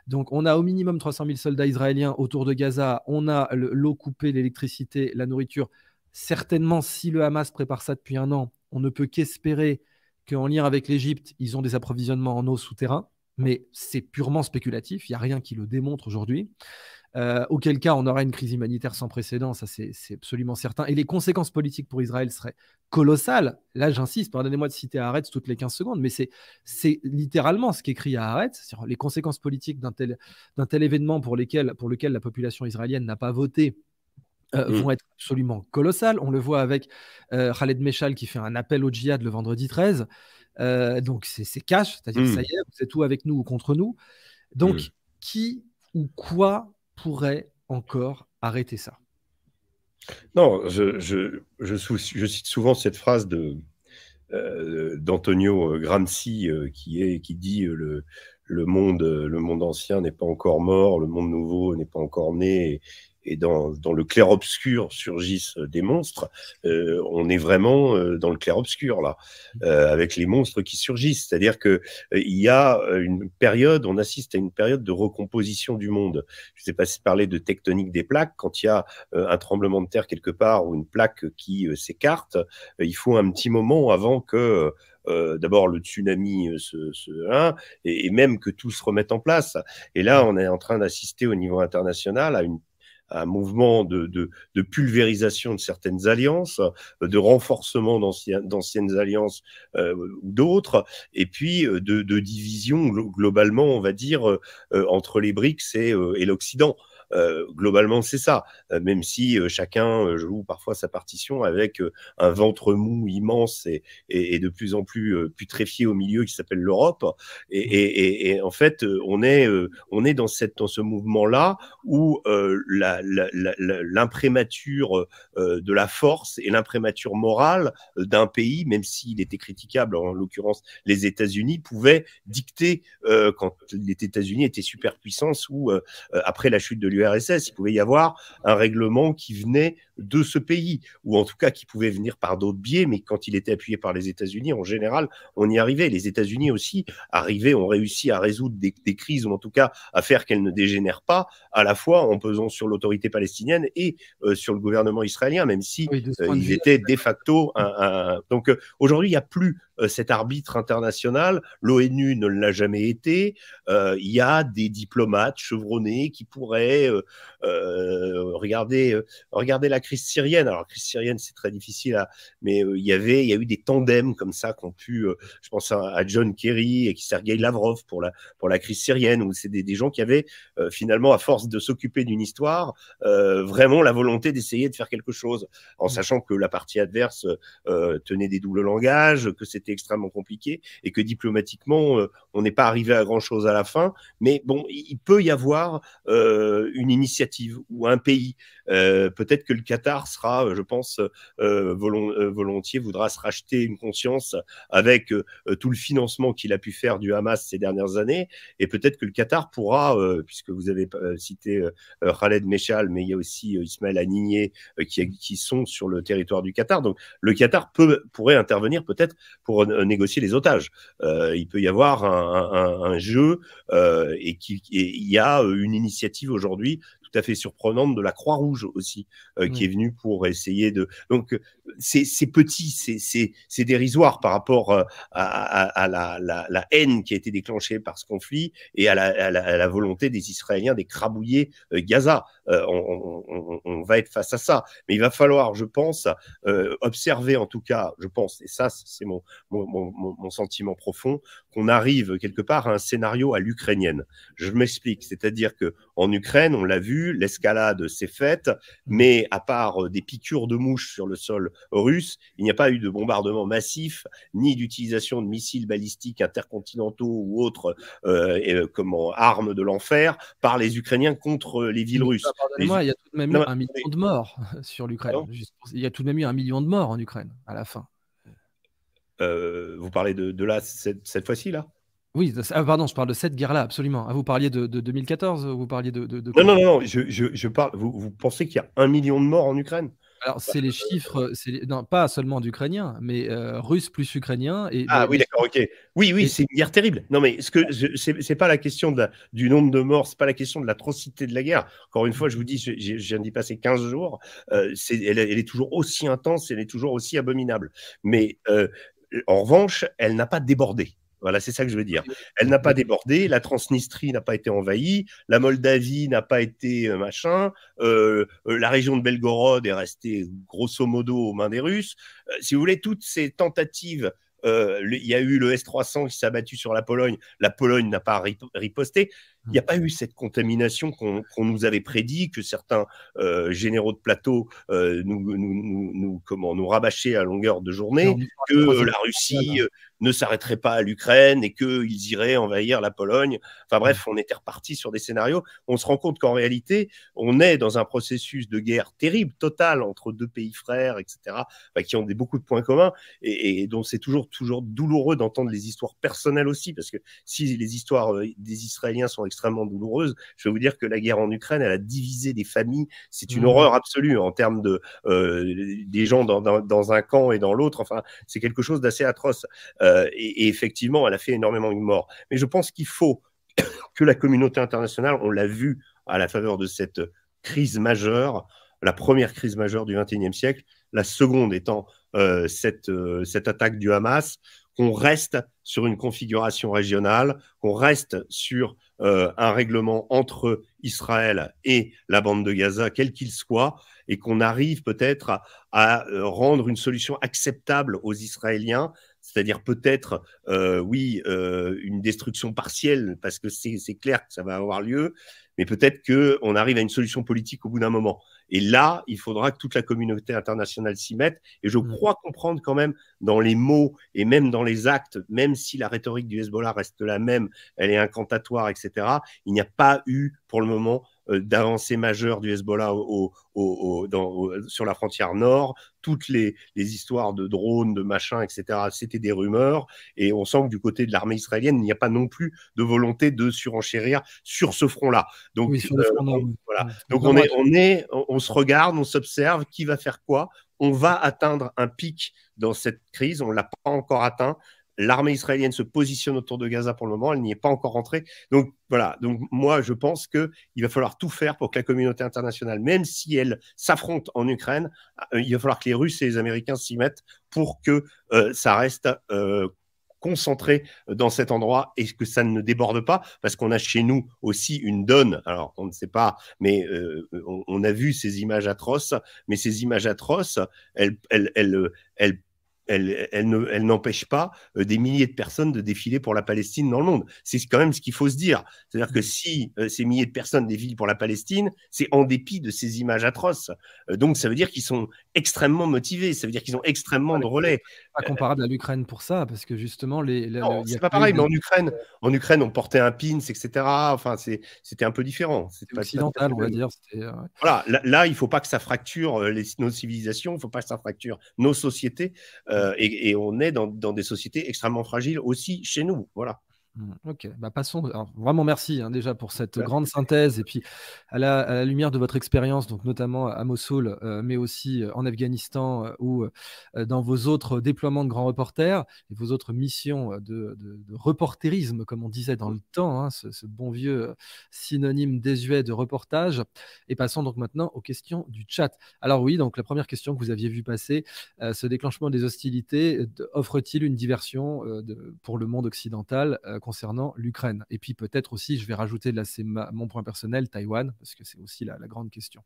Donc, on a au minimum 300 000 soldats israéliens autour de Gaza, on a l'eau coupée, l'électricité, la nourriture. Certainement, si le Hamas prépare ça depuis un an, on ne peut qu'espérer qu'en lien avec l'Égypte, ils ont des approvisionnements en eau souterrain, mais c'est purement spéculatif, il n'y a rien qui le démontre aujourd'hui. Euh, auquel cas on aurait une crise humanitaire sans précédent, ça c'est absolument certain. Et les conséquences politiques pour Israël seraient colossales. Là, j'insiste, pardonnez-moi de citer Haaretz toutes les 15 secondes, mais c'est littéralement ce qu'écrit Haaretz sur les conséquences politiques d'un tel, événement pour lequel la population israélienne n'a pas voté euh, mm. vont être absolument colossales. On le voit avec euh, Khaled Meshal qui fait un appel au djihad le vendredi 13. Euh, donc c'est cash, c'est-à-dire mm. ça y est, c'est tout avec nous ou contre nous. Donc mm. qui ou quoi pourrait encore arrêter ça Non, je, cite souvent cette phrase de d'Antonio Gramsci qui, dit le monde ancien n'est pas encore mort, le monde nouveau n'est pas encore né, et dans, dans le clair-obscur surgissent euh, des monstres, euh, on est vraiment euh, dans le clair-obscur, là, avec les monstres qui surgissent. C'est-à-dire qu'il il y a une période, on assiste à une période de recomposition du monde. Je sais pas si parler de tectonique des plaques, quand il y a un tremblement de terre quelque part ou une plaque qui s'écarte, il faut un petit moment avant que... d'abord le tsunami se... ce, hein, et, même que tout se remette en place. Et là, on est en train d'assister au niveau international à une un mouvement de, pulvérisation de certaines alliances, euh, de renforcement d'anciennes alliances euh, ou d'autres, et puis euh, de, division globalement, on va dire, entre les BRICS et l'Occident. Euh, globalement, c'est ça. Euh, même si euh, chacun joue parfois sa partition avec un ventre mou immense et, de plus en plus putréfié au milieu qui s'appelle l'Europe. Et, mmh. en fait, on est, on est dans, cette, dans ce mouvement-là où l'imprémature de la force et l'imprémature morale d'un pays, même s'il était critiquable, en l'occurrence les États-Unis, pouvaient dicter quand les États-Unis étaient superpuissance ou après la chute de l'URSS. Il pouvait y avoir un règlement qui venait de ce pays, ou en tout cas qui pouvait venir par d'autres biais, mais quand il était appuyé par les États-Unis, en général, on y arrivait. Les États-Unis aussi arrivaient, ont réussi à résoudre des, crises, ou en tout cas à faire qu'elles ne dégénèrent pas, à la fois en pesant sur l'autorité palestinienne et euh, sur le gouvernement israélien, même si euh, ils étaient de facto. Un, Donc euh, aujourd'hui, il n'y a plus cet arbitre international. L'ONU ne l'a jamais été. Il y a des diplomates chevronnés qui pourraient regarder, regarder la crise syrienne. Alors, crise syrienne, c'est très difficile, à, hein, mais euh, il y avait, il y a eu des tandems comme ça qui ont pu, euh, je pense à, John Kerry et Sergei Lavrov pour la, pour la crise syrienne, où c'est des, des, gens qui avaient euh, finalement, à force de s'occuper d'une histoire, vraiment la volonté d'essayer de faire quelque chose, en mm. sachant que la partie adverse tenait des doubles langages, que c'était extrêmement compliqué et que diplomatiquement, on n'est pas arrivé à grand-chose à la fin. Mais bon, il peut y avoir une initiative ou un pays. Peut-être que le cas Qatar sera, euh, je pense, euh, euh, volontiers voudra se racheter une conscience avec tout le financement qu'il a pu faire du Hamas ces dernières années. Et peut-être que le Qatar pourra, puisque vous avez cité Khaled Meshal, mais il y a aussi Ismaël Aninier qui, qui, sont sur le territoire du Qatar. Donc le Qatar peut, pourrait intervenir peut-être pour négocier les otages. il peut y avoir un, jeu et, et il y a une initiative aujourd'hui tout à fait surprenante de la Croix-Rouge aussi, euh, qui mm. est venue pour essayer de. Donc, euh, c'est petit, c'est dérisoire par rapport euh, à, la, la, haine qui a été déclenchée par ce conflit et à la, à la volonté des Israéliens d'écrabouiller Gaza. Euh, on, va être face à ça. Mais il va falloir, je pense, euh, observer en tout cas, je pense, et ça c'est mon, mon, sentiment profond, qu'on arrive quelque part à un scénario à l'ukrainienne. Je m'explique, c'est-à-dire que en Ukraine, on l'a vu, l'escalade s'est faite, mais à part euh, des piqûres de mouches sur le sol russe, il n'y a pas eu de bombardement massif, ni d'utilisation de missiles balistiques intercontinentaux ou autres euh, armes de l'enfer par les Ukrainiens contre les villes russes moi il y a tout de même eu un million de morts euh, sur l'Ukraine. Il y a tout de même eu un million de morts en Ukraine à la fin. Euh, vous parlez de, là, cette, fois-ci, là oui, ah, pardon, je parle de cette guerre-là, absolument. Ah, vous parliez de, 2014, vous parliez de... non, non, non, je, parle, vous, vous pensez qu'il y a un million de morts en Ukraine alors, bah, c'est les euh, chiffres, c'est non, pas seulement d'Ukrainiens, mais euh, Russes plus Ukrainiens. Et, ah oui, d'accord, ok. Oui, oui, c'est une guerre terrible. Non, mais ce que c'est pas la question du nombre de morts, c'est pas la question de l'atrocité de la guerre. Encore une mmh. fois, je vous dis, je, viens pas passer 15 jours, euh, elle, est toujours aussi intense, elle est toujours aussi abominable. Mais en revanche, elle n'a pas débordé. Voilà, c'est ça que je veux dire. Elle n'a pas débordé, la Transnistrie n'a pas été envahie, la Moldavie n'a pas été euh, machin, euh, euh, la région de Belgorod est restée grosso modo aux mains des Russes. si vous voulez, toutes ces tentatives, il y a eu le S-300 qui s'est abattu sur la Pologne, la Pologne n'a pas riposté. Il n'y a pas eu cette contamination qu'on nous avait prédit, que certains euh, généraux de plateau euh, nous, nous, nous, comment, nous rabâchaient à longueur de journée, que la Russie euh, ne s'arrêterait pas à l'Ukraine et qu'ils iraient envahir la Pologne. Enfin bref, on était reparti sur des scénarios. On se rend compte qu'en réalité, on est dans un processus de guerre terrible, totale, entre deux pays frères, etc., bah, qui ont des, beaucoup de points communs et, et dont c'est toujours, toujours douloureux d'entendre les histoires personnelles aussi, parce que si les histoires des Israéliens sont extrêmement douloureuse. Je vais vous dire que la guerre en Ukraine, elle a divisé des familles. C'est une mmh. horreur absolue en termes de euh, des gens dans, un camp et dans l'autre. Enfin, c'est quelque chose d'assez atroce. Euh, et, effectivement, elle a fait énormément de morts. Mais je pense qu'il faut que la communauté internationale, on l'a vu à la faveur de cette crise majeure, la première crise majeure du XXIe siècle, la seconde étant euh, cette, cette attaque du Hamas, qu'on reste sur une configuration régionale, qu'on reste sur euh, un règlement entre Israël et la bande de Gaza, quel qu'il soit, et qu'on arrive peut-être à, euh, rendre une solution acceptable aux Israéliens, c'est-à-dire peut-être, euh, oui, une destruction partielle, parce que c'est clair que ça va avoir lieu, mais peut-être qu'on arrive à une solution politique au bout d'un moment. Et là, il faudra que toute la communauté internationale s'y mette. Et je mm. crois comprendre quand même dans les mots et même dans les actes, même si la rhétorique du Hezbollah reste la même, elle est incantatoire, etc., il n'y a pas eu pour le moment euh, d'avancées majeures du Hezbollah sur la frontière nord. Toutes les, histoires de drones, de machins, etc., c'était des rumeurs. Et on sent que du côté de l'armée israélienne, il n'y a pas non plus de volonté de surenchérir sur ce front-là. Donc, Donc on, on, on se regarde, on s'observe, qui va faire quoi on va atteindre un pic dans cette crise. On ne l'a pas encore atteint. L'armée israélienne se positionne autour de Gaza pour le moment, elle n'y est pas encore rentrée. Donc voilà, donc moi je pense qu'il va falloir tout faire pour que la communauté internationale, même si elle s'affronte en Ukraine, euh, il va falloir que les Russes et les Américains s'y mettent pour que euh, ça reste euh, concentré dans cet endroit et que ça ne déborde pas, parce qu'on a chez nous aussi une donne. Alors, on ne sait pas, mais on, on, a vu ces images atroces, mais ces images atroces, elles, elles, elles, elles elle, elle n'empêche pas euh, des milliers de personnes de défiler pour la Palestine dans le monde. C'est quand même ce qu'il faut se dire. C'est-à-dire que mm. si euh, ces milliers de personnes défilent pour la Palestine, c'est en dépit de ces images atroces. Euh, donc ça veut dire qu'ils sont extrêmement motivés, ça veut dire qu'ils ont extrêmement de relais. Pas comparable à l'Ukraine pour ça, parce que justement les. c'est pas pareil. Mais en Ukraine, en Ukraine, on portait un pins, etc. Enfin, c'était un peu différent. C'était occidental, on va dire. Voilà. Là, il ne faut pas que ça fracture les, nos civilisations, il ne faut pas que ça fracture nos sociétés. Euh, et, on est dans, dans, des sociétés extrêmement fragiles aussi chez nous. Voilà. Mmh, ok, bah passons. Euh, vraiment merci hein, déjà pour cette grande synthèse et puis à la, lumière de votre expérience, donc notamment à Mossoul, euh, mais aussi euh, en Afghanistan ou dans vos autres déploiements de grands reporters et vos autres missions de, reporterisme, comme on disait dans le temps, hein, ce, bon vieux synonyme désuet de reportage. Et passons donc maintenant aux questions du chat. Alors oui, donc la première question que vous aviez vu passer, ce déclenchement des hostilités offre-t-il une diversion pour le monde occidental concernant l'Ukraine. Et puis peut-être aussi, je vais rajouter, là c'est mon point personnel, Taïwan, parce que c'est aussi la, grande question.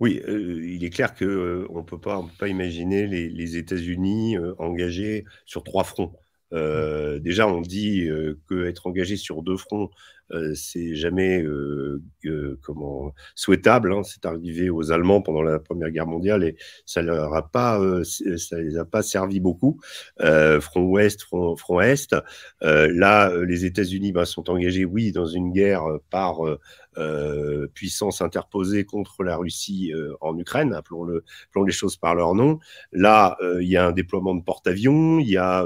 Oui, euh, il est clair qu'on euh, ne peut pas imaginer les, États-Unis euh, engagés sur trois fronts. Mmh. déjà, on dit que qu'être engagé sur deux fronts, euh, c'est jamais euh, euh, comment souhaitable. Hein. C'est arrivé aux Allemands pendant la Première Guerre mondiale et ça leur a pas, ça les a pas servi beaucoup. front Ouest, front, Est. là, les États-Unis ben, sont engagés, oui, dans une guerre par puissance interposée contre la Russie en Ukraine, appelons-le, hein, les choses par leur nom. Là, il y a un déploiement de porte-avions, il y a,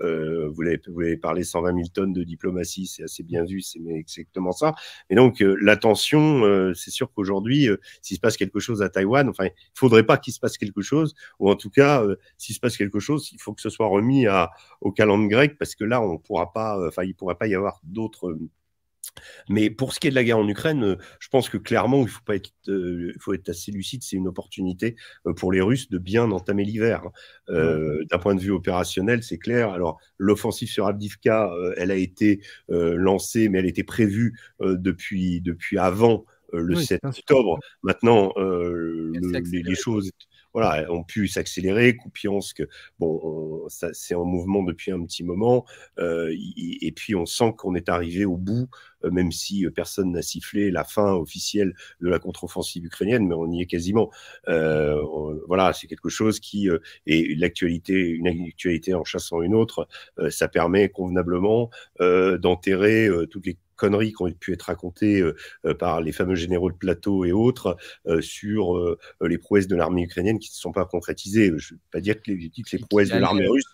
vous l'avez parlé, 120 000 tonnes de diplomatie, c'est assez bien vu, c'est exactement ça. Et donc, euh, l'attention, euh, c'est sûr qu'aujourd'hui, euh, s'il se passe quelque chose à Taïwan, enfin, il faudrait pas qu'il se passe quelque chose, ou en tout cas, s'il se passe quelque chose, il faut que ce soit remis à, au calendrier grec, parce que là, on pourra pas, enfin, il pourrait pas y avoir d'autres mais pour ce qui est de la guerre en Ukraine, euh, je pense que clairement, il faut, pas être, euh, faut être assez lucide. C'est une opportunité euh, pour les Russes de bien entamer l'hiver. Hein. D'un point de vue opérationnel, c'est clair. Alors, l'offensive sur Abdivka, elle a été lancée, mais elle était prévue depuis, depuis avant le 7 octobre. Maintenant, les choses voilà, ont pu s'accélérer. que bon, ça c'est en mouvement depuis un petit moment. Euh, et, puis, on sent qu'on est arrivé au bout, euh, même si euh, personne n'a sifflé la fin officielle de la contre-offensive ukrainienne, mais on y est quasiment. voilà, c'est quelque chose qui est l'actualité, une actualité en chassant une autre, ça permet convenablement d'enterrer toutes les conneries qui ont pu être racontées euh, euh, par les fameux généraux de plateau et autres euh, sur les prouesses de l'armée ukrainienne qui ne se sont pas concrétisées. Je ne veux pas dire que les, prouesses de l'armée russe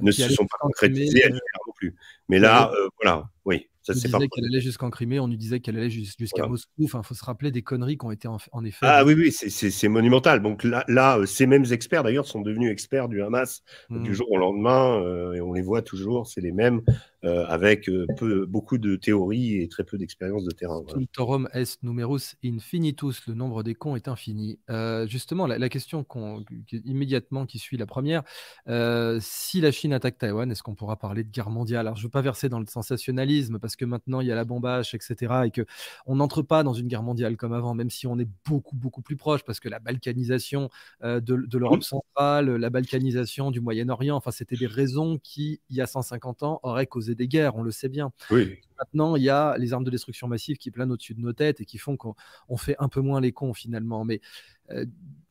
ne se sont pas concrétisées, non plus. Mais là, voilà, oui. Ça, on nous disait qu'elle allait jusqu'en Crimée, on nous disait qu'elle allait jusqu'à Moscou. Enfin, faut se rappeler des conneries qui ont été en, effet. Ah oui, oui, c'est monumental. Donc là, ces mêmes experts d'ailleurs sont devenus experts du Hamas du mmh. jour au lendemain, et on les voit toujours. C'est les mêmes. Euh, avec euh, beaucoup de théories et très peu d'expérience de terrain. Voilà. est numerus infinitus, le nombre des cons est infini. Euh, justement, la, question qu'on, immédiatement qui suit la première, si la Chine attaque Taïwan, est-ce qu'on pourra parler de guerre mondiale Alors, je ne veux pas verser dans le sensationnalisme parce que maintenant il y a la bombache, etc., et que on n'entre pas dans une guerre mondiale comme avant, même si on est beaucoup beaucoup plus proche parce que la balkanisation de, de l'Europe mmh. centrale, la balkanisation du Moyen-Orient, enfin, c'était des raisons qui, il y a 150 ans, auraient causé des guerres, on le sait bien. Maintenant, il y a les armes de destruction massive qui planent au-dessus de nos têtes et qui font qu'on fait un peu moins les cons finalement. Mais euh,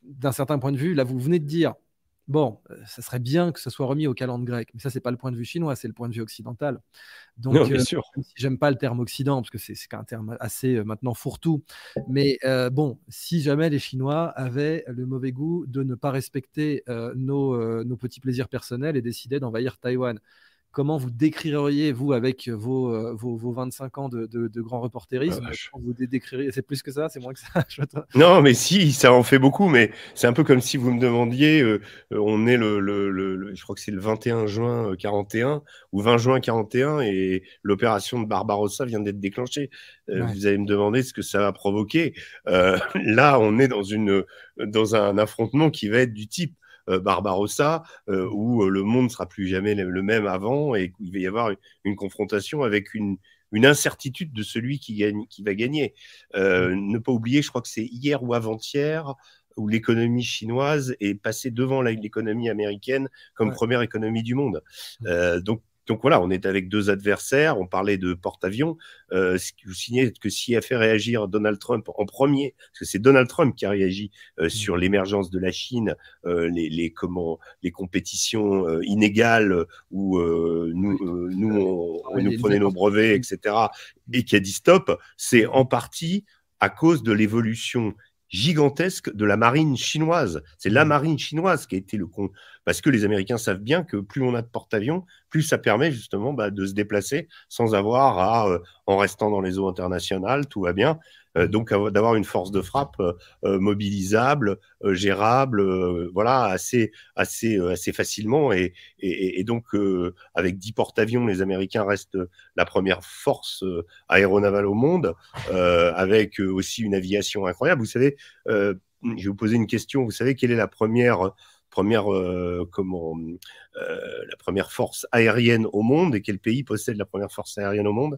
d'un certain point de vue, là, vous venez de dire, Bon, euh, ça serait bien que ça soit remis au calendrier grec, mais ça, n'est pas le point de vue chinois, c'est le point de vue occidental. Donc, bien euh, sûr. j'aime pas le terme Occident, parce que c'est un terme assez maintenant fourre-tout, mais bon, si jamais les Chinois avaient le mauvais goût de ne pas respecter nos, nos, petits plaisirs personnels et décidaient d'envahir Taïwan, comment vous décririez, vous, avec vos, euh, vos, 25 ans de, grand reporterisme, ah, vous c'est plus que ça, c'est moins que ça Non, mais si, ça en fait beaucoup, mais c'est un peu comme si vous me demandiez, euh, euh, on est le, je crois que c'est le 21 juin 41 ou 20 juin 41 et l'opération de Barbarossa vient d'être déclenchée. Vous allez me demander ce que ça va provoquer. là, on est dans, une, dans un affrontement qui va être du type euh, Barbarossa, euh, où euh, le monde ne sera plus jamais le même avant et il va y avoir une confrontation avec une, incertitude de celui qui, gagne, qui va gagner. Mmh. Ne pas oublier, je crois que c'est hier ou avant-hier, où l'économie chinoise est passée devant l'économie américaine comme première économie du monde. Mmh. Euh, donc donc voilà, on est avec deux adversaires. On parlait de porte-avions. Euh, vous signez que s'il a fait réagir Donald Trump en premier, parce que c'est Donald Trump qui a réagi euh, mm. sur l'émergence de la Chine, euh, les, les, comment, les compétitions euh, inégales où nous, nous, nos brevets, etc., et qui a dit stop, c'est mm. en partie à cause de l'évolution gigantesque de la marine chinoise. C'est la mm. marine chinoise qui a été le, con, parce que les Américains savent bien que plus on a de porte-avions, plus ça permet justement bah, de se déplacer sans avoir à, euh, en restant dans les eaux internationales, tout va bien. Euh, donc d'avoir une force de frappe euh, mobilisable, gérable, voilà, assez, assez, assez facilement. Et, et, et donc avec 10 porte-avions, les Américains restent la première force aéronavale au monde, avec aussi une aviation incroyable. Vous savez, je vais vous poser une question. Vous savez quelle est la première première, euh, euh, la première force aérienne au monde et quel pays possède la première force aérienne au monde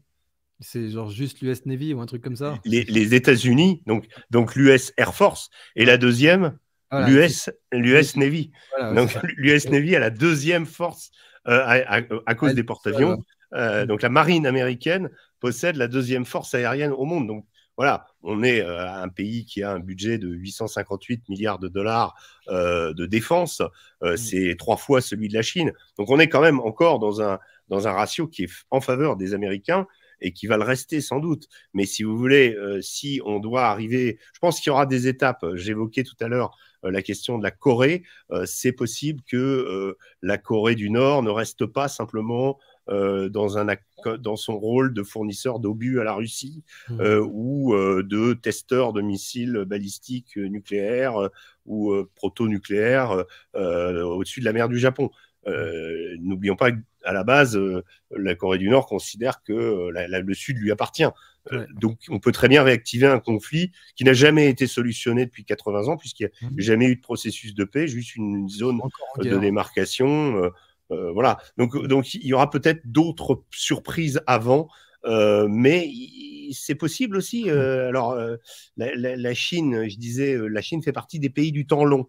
c'est genre juste l'US Navy ou un truc comme ça Les, États-Unis, donc, donc l'US Air Force. Et la deuxième, l'US, l'US Navy. donc l'US Navy a la deuxième force euh, à, à, cause des porte-avions. donc la marine américaine possède la deuxième force aérienne au monde. Donc voilà, on est euh, un pays qui a un budget de 858 milliards de dollars euh, de défense. Euh, mm. c'est trois fois celui de la Chine. Donc on est quand même encore dans un, dans un ratio qui est en faveur des Américains et qui va le rester sans doute. Mais si vous voulez, si on doit arriver, je pense qu'il y aura des étapes. J'évoquais tout à l'heure la question de la Corée. c'est possible que la Corée du Nord ne reste pas simplement euh, dans, un, dans son rôle de fournisseur d'obus à la Russie hmm. euh, ou euh, de testeur de missiles balistiques nucléaires ou proto-nucléaires au-dessus de la mer du Japon. N'oublions pas qu'à la base, la Corée du Nord considère que le Sud lui appartient. Donc, on peut très bien réactiver un conflit qui n'a jamais été solutionné depuis 80 ans, puisqu'il n'y a hmm. jamais eu de processus de paix, juste une zone de démarcation euh, voilà. Donc, donc, il y aura peut-être d'autres surprises avant, euh, mais c'est possible aussi. Mmh. Euh, alors, la, Chine, je disais, la Chine fait partie des pays du temps long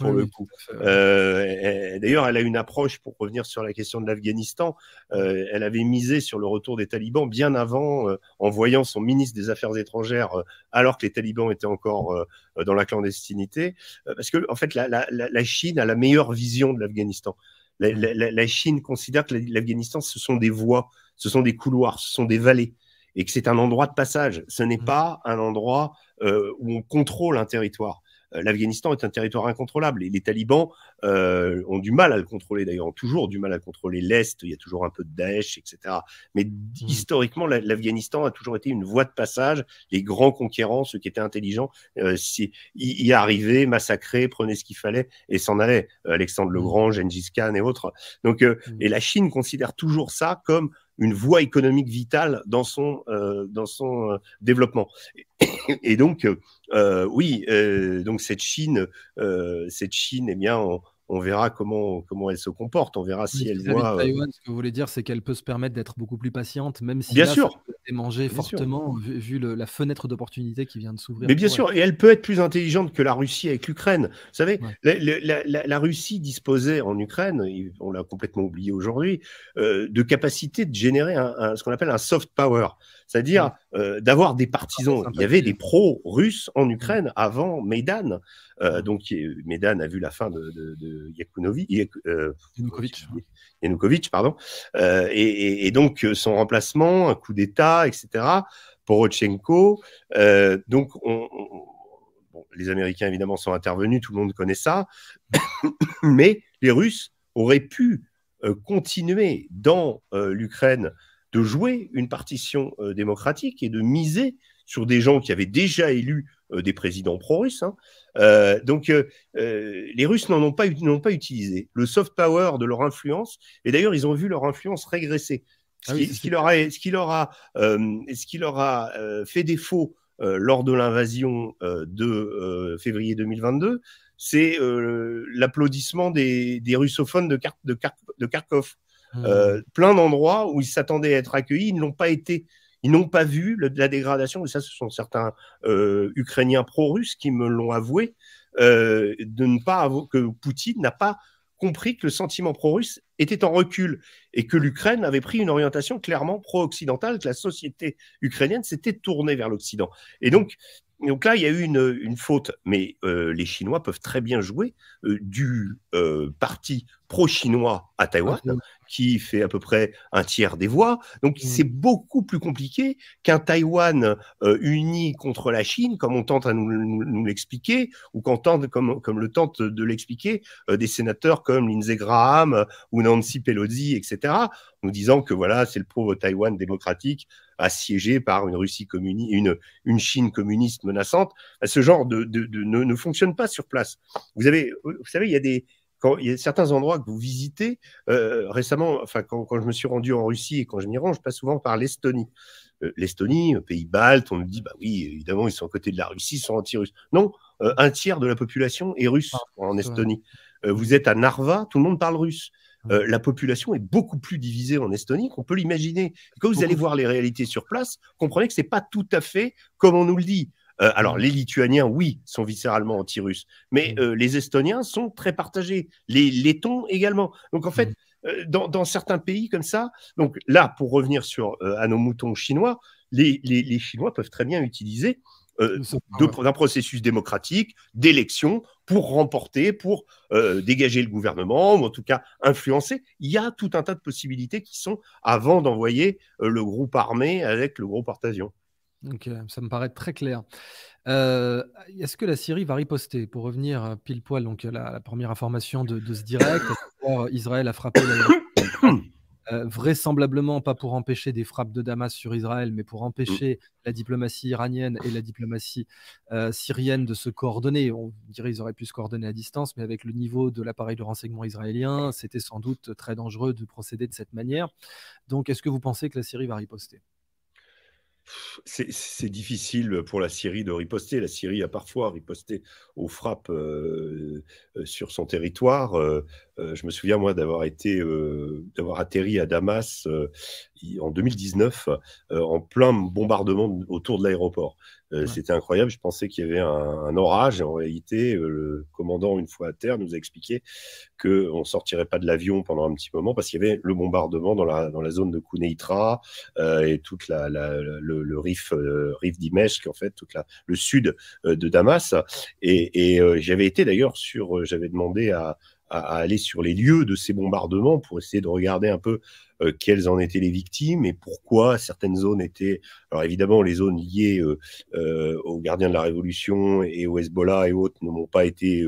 pour le coup. D'ailleurs, elle a une approche, pour revenir sur la question de l'Afghanistan, elle avait misé sur le retour des talibans bien avant, en voyant son ministre des Affaires étrangères, alors que les talibans étaient encore dans la clandestinité, parce que, en fait, la Chine a la meilleure vision de l'Afghanistan. La, Chine considère que l'Afghanistan, ce sont des voies, ce sont des couloirs, ce sont des vallées, et que c'est un endroit de passage. Ce n'est mmh. pas un endroit euh, où on contrôle un territoire. Euh, l'Afghanistan est un territoire incontrôlable. Et les talibans euh, ont du mal à le contrôler, d'ailleurs, ont toujours du mal à contrôler l'Est. Il y a toujours un peu de Daesh, etc. Mais mmh. historiquement, l'Afghanistan a toujours été une voie de passage. Les grands conquérants, ceux qui étaient intelligents, euh, y, y, arrivaient, massacraient, prenaient ce qu'il fallait et s'en allaient. Euh, Alexandre le mmh. Grand, Gengis Khan et autres. Donc, mmh. et la Chine considère toujours ça comme une voie économique vitale dans son, euh, dans son euh, développement. Et donc, euh, oui, donc cette Chine, cette Chine, eh bien, en, on verra comment, comment elle se comporte, on verra si elle voit. Euh, ce que vous voulez dire, c'est qu'elle peut se permettre d'être beaucoup plus patiente, même si bien là, sûr. manger fortement vu, la fenêtre d'opportunité qui vient de s'ouvrir. Mais bien sûr, et elle peut être plus intelligente que la Russie avec l'Ukraine. Vous savez, la, Russie disposait en Ukraine, on l'a complètement oublié aujourd'hui, euh, de capacité de générer un, ce qu'on appelle un soft power, c'est-à-dire euh, d'avoir des ah, partisans. Il y avait des pro-russes en Ukraine avant Maidan. donc Maidan a vu la fin de euh, Yanukovych. pardon, euh, et, donc euh, son remplacement, un coup d'État, etc. Porochenko. donc les Américains, évidemment, sont intervenus, tout le monde connaît ça, mais les Russes auraient pu continuer dans l'Ukraine de jouer une partition démocratique et de miser sur des gens qui avaient déjà élu euh, des présidents pro-russes. Hein. Euh, donc, euh, les Russes n'en ont pas, n'ont pas utilisé le soft power de leur influence. Et d'ailleurs, ils ont vu leur influence régresser. Ce ah qui, leur a, ce ce qui leur a fait défaut lors de l'invasion de février 2022, c'est l'applaudissement des, russophones de, Kharkov. Mmh. plein d'endroits où ils s'attendaient à être accueillis, ils ne l'ont pas été. Ils n'ont pas vu la dégradation, et ça, ce sont certains euh, Ukrainiens pro-russes qui me l'ont avoué, euh, de ne pas que Poutine n'a pas compris que le sentiment pro-russe était en recul et que l'Ukraine avait pris une orientation clairement pro-occidentale, que la société ukrainienne s'était tournée vers l'Occident. Et donc, donc là, il y a eu une, faute, mais euh, les Chinois peuvent très bien jouer du parti pro-chinois à Taïwan, mmh. qui fait à peu près un tiers des voix. Donc mmh. c'est beaucoup plus compliqué qu'un Taïwan euh, uni contre la Chine, comme on tente à nous, l'expliquer, ou qu'on comme, comme le tentent de l'expliquer euh, des sénateurs comme Lindsey Graham ou Nancy Pelosi, etc., nous disant que voilà, c'est le pauvre Taïwan démocratique assiégé par une Russie communiste, une, une Chine communiste menaçante. Bah, ce genre de, de, ne, ne, fonctionne pas sur place. Vous, avez, vous savez, il y a des quand, il y a certains endroits que vous visitez euh, récemment. Enfin, quand, je me suis rendu en Russie et quand je m'y range, je passe souvent par l'Estonie. Euh, L'Estonie, euh, pays balte, on nous dit, bah oui, évidemment, ils sont à côté de la Russie, ils sont anti-russes. Non, un tiers de la population est russe ah, en Estonie. vous êtes à Narva, tout le monde parle russe. Ah. la population est beaucoup plus divisée en Estonie qu'on peut l'imaginer. Quand vous allez voir les réalités sur place, comprenez que ce n'est pas tout à fait comme on nous le dit. Euh, alors, mmh. les Lituaniens, oui, sont viscéralement anti-russes, mais mmh. euh, les Estoniens sont très partagés, les Lettons également. Donc, en fait, mmh. euh, dans, certains pays comme ça, donc là, pour revenir sur à nos moutons chinois, les, Chinois peuvent très bien utiliser un processus démocratique, d'élection, pour remporter, pour dégager le gouvernement, ou en tout cas influencer. Il y a tout un tas de possibilités qui sont avant d'envoyer le groupe armé avec le groupe Artasion. Donc, euh, ça me paraît très clair. Euh, est-ce que la Syrie va riposter Pour revenir euh, pile poil donc, la, première information de, ce direct, Israël a frappé la... vraisemblablement pas pour empêcher des frappes de Damas sur Israël, mais pour mm. empêcher la diplomatie iranienne et la diplomatie syrienne de se coordonner. On dirait qu'ils auraient pu se coordonner à distance, mais avec le niveau de l'appareil de renseignement israélien, c'était sans doute très dangereux de procéder de cette manière. Donc, est-ce que vous pensez que la Syrie va riposter c'est difficile pour la Syrie de riposter. La Syrie a parfois riposté aux frappes euh, euh, sur son territoire. Euh, je me souviens, moi, d'avoir été, d'avoir atterri à Damas en 2019 en plein bombardement autour de l'aéroport. Euh, c'était incroyable. Je pensais qu'il y avait un, orage. en réalité, euh, le commandant, une fois à terre, nous a expliqué qu'on ne sortirait pas de l'avion pendant un petit moment parce qu'il y avait le bombardement dans la, dans la zone de Kuneitra euh, et tout le, rif rive en fait, la le sud de Damas. Et, j'avais été d'ailleurs sur, j'avais demandé à aller sur les lieux de ces bombardements pour essayer de regarder un peu euh, quelles en étaient les victimes et pourquoi certaines zones étaient. Alors évidemment, les zones liées euh, euh, aux gardiens de la Révolution et au Hezbollah et autres n'ont pas été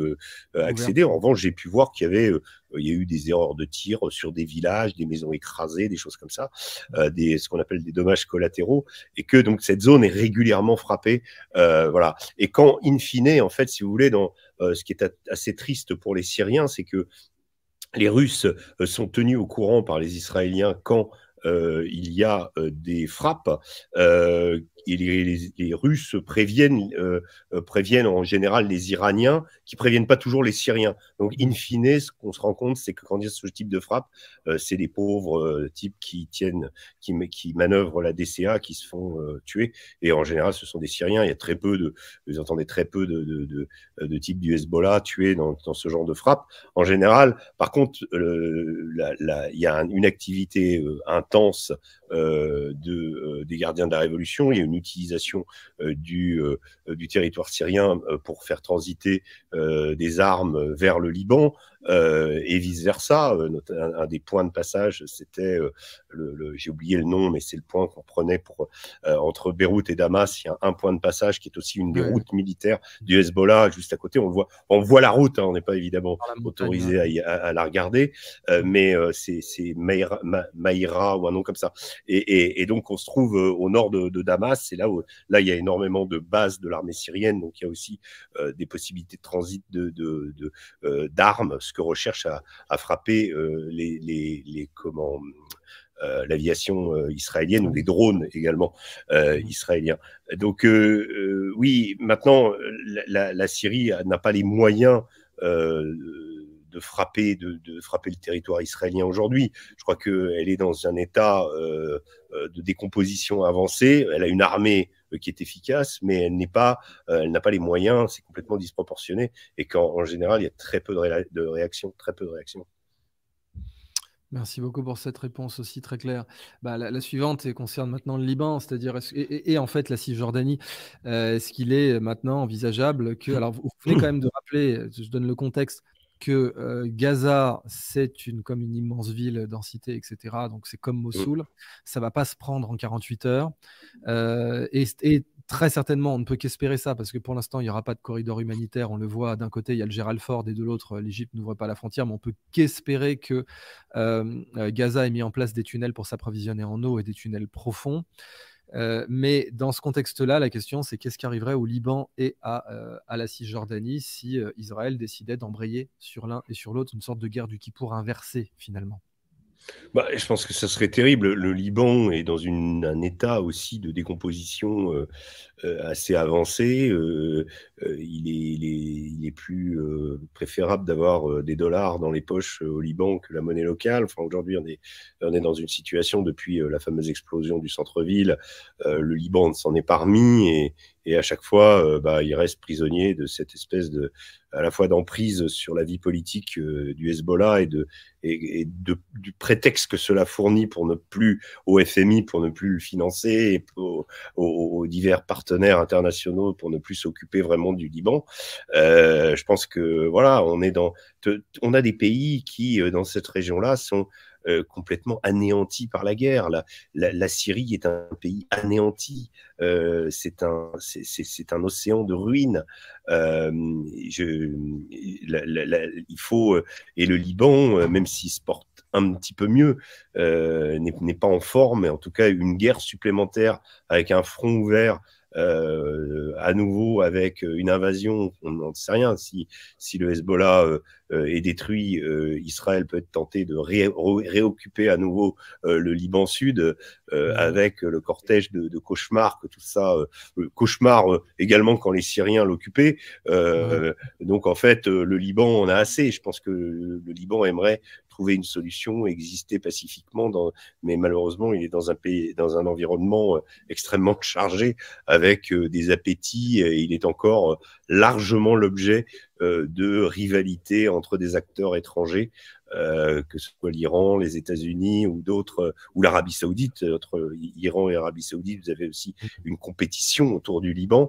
accédées. En revanche, j'ai pu voir qu'il y avait il y a eu des erreurs de tir sur des villages, des maisons écrasées, des choses comme ça, des, ce qu'on appelle des dommages collatéraux, et que donc cette zone est régulièrement frappée. voilà. Et quand, in fine, en fait, si vous voulez, dans, ce qui est assez triste pour les Syriens, c'est que les Russes euh, sont tenus au courant par les Israéliens quand euh, il y a euh, des frappes euh, les, Russes préviennent, préviennent en général les Iraniens qui préviennent pas toujours les Syriens. Donc, in fine, ce qu'on se rend compte, c'est que quand il y a ce type de frappe, c'est les pauvres types qui tiennent, qui, qui manœuvrent la DCA, qui se font tuer. Et en général, ce sont des Syriens. Il y a très peu de, vous entendez très peu de, de, types du Hezbollah tués dans, ce genre de frappe. En général, par contre, il y a une activité intense euh, de, euh, des gardiens de la révolution. Il y a une utilisation euh, du, du territoire syrien pour faire transiter des armes vers le Liban. Euh, et vice-versa. Euh, un, des points de passage, c'était, euh, le, le j'ai oublié le nom, mais c'est le point qu'on prenait pour, entre Beyrouth et Damas, il y a un, point de passage qui est aussi une des routes militaires du Hezbollah, juste à côté. On voit, on voit la route, hein, on n'est pas évidemment autorisé hein. à, la regarder, mais c'est Maïra, Maïra, ou un nom comme ça. Et, donc, on se trouve au nord de, Damas, c'est là où là, il y a énormément de bases de l'armée syrienne, donc il y a aussi des possibilités de transit d'armes, de, de, de recherche à, frapper euh, les, les, les, comment, euh, l'aviation euh, israélienne ou les drones également israéliens. Donc oui, maintenant, la, Syrie n'a pas les moyens de frapper, de, de, frapper le territoire israélien aujourd'hui. Je crois qu'elle est dans un état de décomposition avancée. Elle a une armée qui est efficace, mais elle n'est pas, euh, elle n'a pas les moyens, c'est complètement disproportionné, et qu'en général, il y a très peu de, réactions, très peu de réactions. Merci beaucoup pour cette réponse aussi très claire. Bah, la, suivante concerne maintenant le Liban, c'est-à-dire et, et, en fait la Cisjordanie. Euh, est-ce qu'il est euh, maintenant envisageable que mmh. alors vous venez quand même de rappeler, je donne le contexte, que euh, Gaza, c'est une, comme une immense ville, densité, etc. Donc c'est comme mm. Mossoul, ça va pas se prendre en 48 heures. Euh, et, très certainement, on ne peut qu'espérer ça, parce que pour l'instant, il n'y aura pas de corridor humanitaire. On le voit, d'un côté, il y a le Gérald Ford, et de l'autre, l'Égypte n'ouvre pas la frontière, mais on peut qu'espérer que euh, Gaza ait mis en place des tunnels pour s'approvisionner en eau et des tunnels profonds. Euh, mais dans ce contexte-là, la question, c'est qu'est-ce qui arriverait au Liban et à, euh, à la Cisjordanie si euh, Israël décidait d'embrayer sur l'un et sur l'autre une sorte de guerre du Kippour inversée, finalement bah, je pense que ça serait terrible. Le Liban est dans un état aussi de décomposition euh, assez avancé. Euh, euh, il est, plus préférable d'avoir des dollars dans les poches au Liban que la monnaie locale. Enfin, aujourd'hui, on est, on est dans une situation depuis la fameuse explosion du centre-ville. le Liban s'en est parmi et, et à chaque fois, bah, il reste prisonnier de cette espèce de, à la fois d'emprise sur la vie politique du Hezbollah et, de, du prétexte que cela fournit pour ne plus au FMI, pour ne plus le financer, et aux, aux divers partis internationaux pour ne plus s'occuper vraiment du Liban. Euh, je pense que voilà, on est dans, on a des pays qui euh, dans cette région-là sont euh, complètement anéantis par la guerre. La, la, Syrie est un pays anéanti. c'est un, c'est un océan de ruines. il faut et le Liban, même s'il se porte un petit peu mieux, n'est pas en forme. mais En tout cas, une guerre supplémentaire avec un front ouvert euh, à nouveau avec euh, une invasion, on n'en sait rien, si, si le Hezbollah euh, euh, et détruit, euh, Israël peut être tenté de réoccuper à nouveau euh, le Liban Sud mm. avec le cortège de, de cauchemars que tout ça, le cauchemar également quand les Syriens l'occupaient. Donc en fait, le Liban, en a assez. Je pense que le Liban aimerait trouver une solution, exister pacifiquement, dans, mais malheureusement, il est dans un pays, dans un environnement extrêmement chargé avec des appétits et il est encore largement l'objet euh, de rivalités entre des acteurs étrangers, euh, que ce soit l'Iran, les États-Unis ou d'autres, euh, ou l'Arabie Saoudite. Entre Iran et Arabie Saoudite, vous avez aussi une compétition autour du Liban,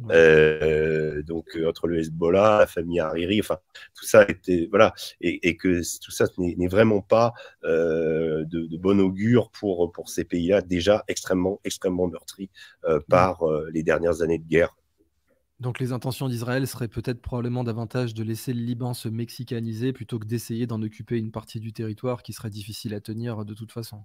donc entre le Hezbollah, la famille Hariri, enfin tout ça était voilà, et, et que tout ça n'est vraiment pas de, de, bon augure pour pour ces pays-là déjà extrêmement extrêmement meurtris par les dernières années de guerre donc les intentions d'Israël seraient peut-être probablement davantage de laisser le Liban se mexicaniser plutôt que d'essayer d'en occuper une partie du territoire qui serait difficile à tenir euh, de toute façon.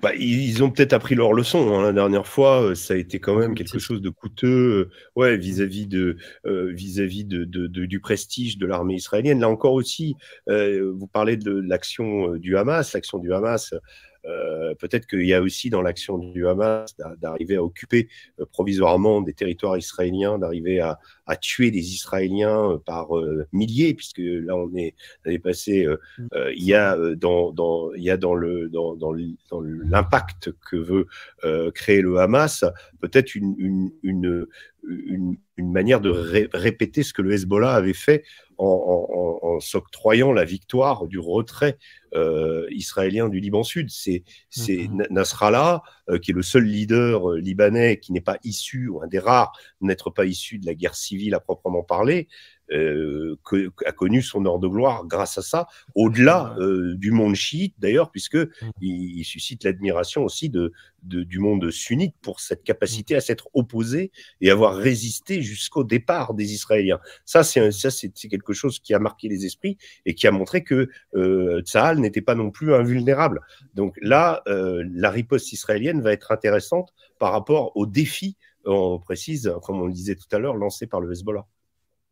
Bah, ils ont peut-être appris leur leçon. Hein. La dernière fois, euh, ça a été quand même quelque chose de coûteux euh, vis-à-vis de, vis-à-vis du prestige de l'armée israélienne. Là encore aussi, vous parlez de l'action du Hamas. L'action du Hamas euh, peut-être qu'il y a aussi dans l'action du Hamas d'arriver à occuper euh, provisoirement des territoires israéliens, d'arriver à, tuer des Israéliens euh, par milliers, puisque là on est, passé. Mm. Il y a dans, il y a dans le dans, l'impact que veut créer le Hamas peut-être une, une une, manière de répéter ce que le Hezbollah avait fait en, s'octroyant la victoire du retrait euh, israélien du Liban Sud. C'est mm-hmm. Nasrallah, euh, qui est le seul leader euh, libanais qui n'est pas issu, ou un des rares, n'être pas issu de la guerre civile à proprement parler, euh, a connu son ordre de gloire grâce à ça, au-delà euh, du monde chiite d'ailleurs, puisque mm. il, suscite l'admiration aussi de, du monde sunnite pour cette capacité à s'être opposé et avoir résisté jusqu'au départ des Israéliens. Ça, c'est ça, c'est quelque chose qui a marqué les esprits et qui a montré que euh, Tzahal n'était pas non plus invulnérable. Donc là, euh, la riposte israélienne va être intéressante par rapport au défi, on précise, comme on le disait tout à l'heure, lancé par le Hezbollah.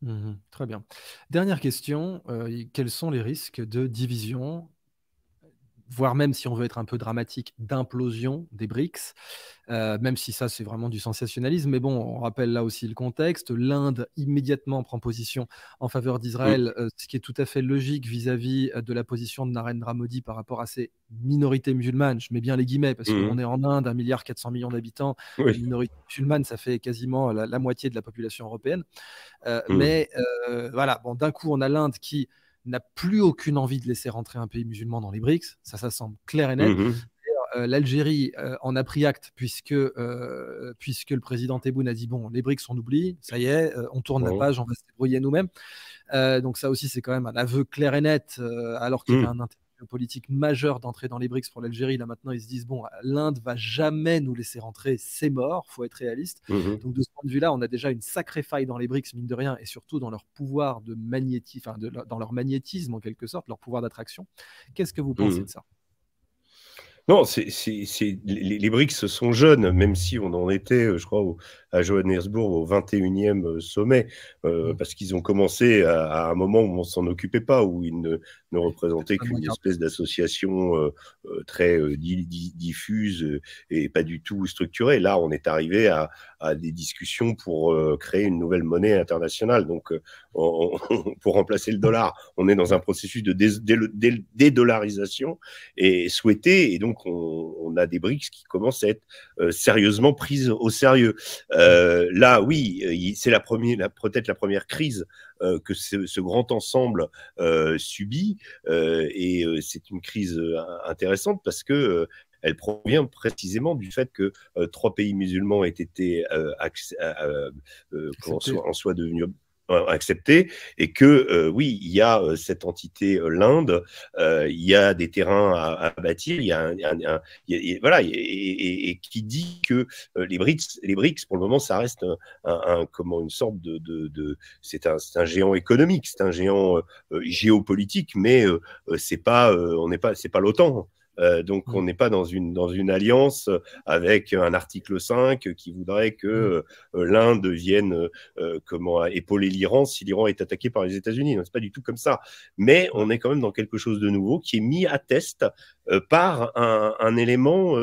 Mmh très bien. Dernière question, euh, quels sont les risques de division voire même si on veut être un peu dramatique, d'implosion des BRICS, euh, même si ça c'est vraiment du sensationnalisme. Mais bon, on rappelle là aussi le contexte. L'Inde immédiatement prend position en faveur d'Israël, euh, ce qui est tout à fait logique vis-à-vis euh, de la position de Narendra Modi par rapport à ces minorités musulmanes. Je mets bien les guillemets parce mmh qu'on est en Inde, 1,4 milliard millions d'habitants. Les minorités musulmanes, ça fait quasiment la, moitié de la population européenne. Mmh. Mais voilà, bon, d'un coup on a l'Inde qui n'a plus aucune envie de laisser rentrer un pays musulman dans les BRICS. Ça, ça semble clair et net. Mhm. Euh, l'Algérie euh, en a pris acte puisque, euh, puisque le président Tebboune a dit bon, les BRICS sont oublie, ça y est, on tourne la page, on va se débrouiller nous-mêmes. donc ça aussi c'est quand même un aveu clair et net alors qu'il y a mhm. un intérêt politique majeure d'entrer dans les BRICS pour l'Algérie. Là maintenant, ils se disent bon, l'Inde va jamais nous laisser rentrer, c'est mort, faut être réaliste. Mhm. Donc de ce point de vue-là, on a déjà une sacrée faille dans les BRICS mine de rien, et surtout dans leur pouvoir de magnétisme, enfin, dans leur magnétisme en quelque sorte, leur pouvoir d'attraction. Qu'est-ce que vous mhm. pensez de ça non, les, BRICS sont jeunes, même si on en était, euh, je crois, à Johannesburg au 21e euh, sommet, euh, mhm. parce qu'ils ont commencé à, à, un moment où on s'en occupait pas, où ils ne ne représentait qu'une espèce d'association euh, euh, très euh, diffuse et pas du tout structurée. Là, on est arrivé à, à des discussions pour créer une nouvelle monnaie internationale, donc pour remplacer le dollar. On est dans un processus de dédollarisation et souhaité, et donc on, on, a des BRICS qui commencent à être sérieusement prises au sérieux. là, oui, c'est la première, peut-être la première crise euh, que ce, grand ensemble euh, subit. Euh, et c'est une crise intéressante parce que elle provient précisément du fait que trois pays musulmans aient été en, en soi devenus euh, accepté et que euh, oui, il y a euh, cette entité l'Inde, il y a des terrains à, à bâtir, il y a, un, voilà, et, qui dit que les BRICS, les BRICS pour le moment, ça reste un, comment une sorte de, de, de c'est un, géant économique, c'est un géant géopolitique, mais c'est pas, on n'est pas, c'est pas l'OTAN. Euh, donc mm. on n'est pas dans une, alliance euh, avec un article 5 qui voudrait que mm. euh, l'Inde vienne comment, épauler l'Iran si l'Iran est attaqué par les États-Unis. Ce n'est pas du tout comme ça. Mais mm. on est quand même dans quelque chose de nouveau qui est mis à test par un, élément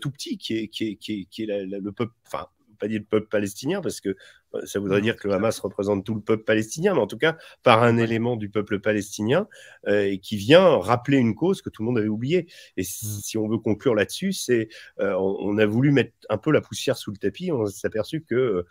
tout petit qui est, qui est, le peuple, enfin pas dit le peuple palestinien, parce que euh, ça voudrait dire que le Hamas représente tout le peuple palestinien, mais en tout cas par un élément du peuple palestinien euh, et qui vient rappeler une cause que tout le monde avait oubliée. Et si mm. on veut conclure là-dessus, c'est qu'on euh, on, a voulu mettre un peu la poussière sous le tapis, on s'est aperçu que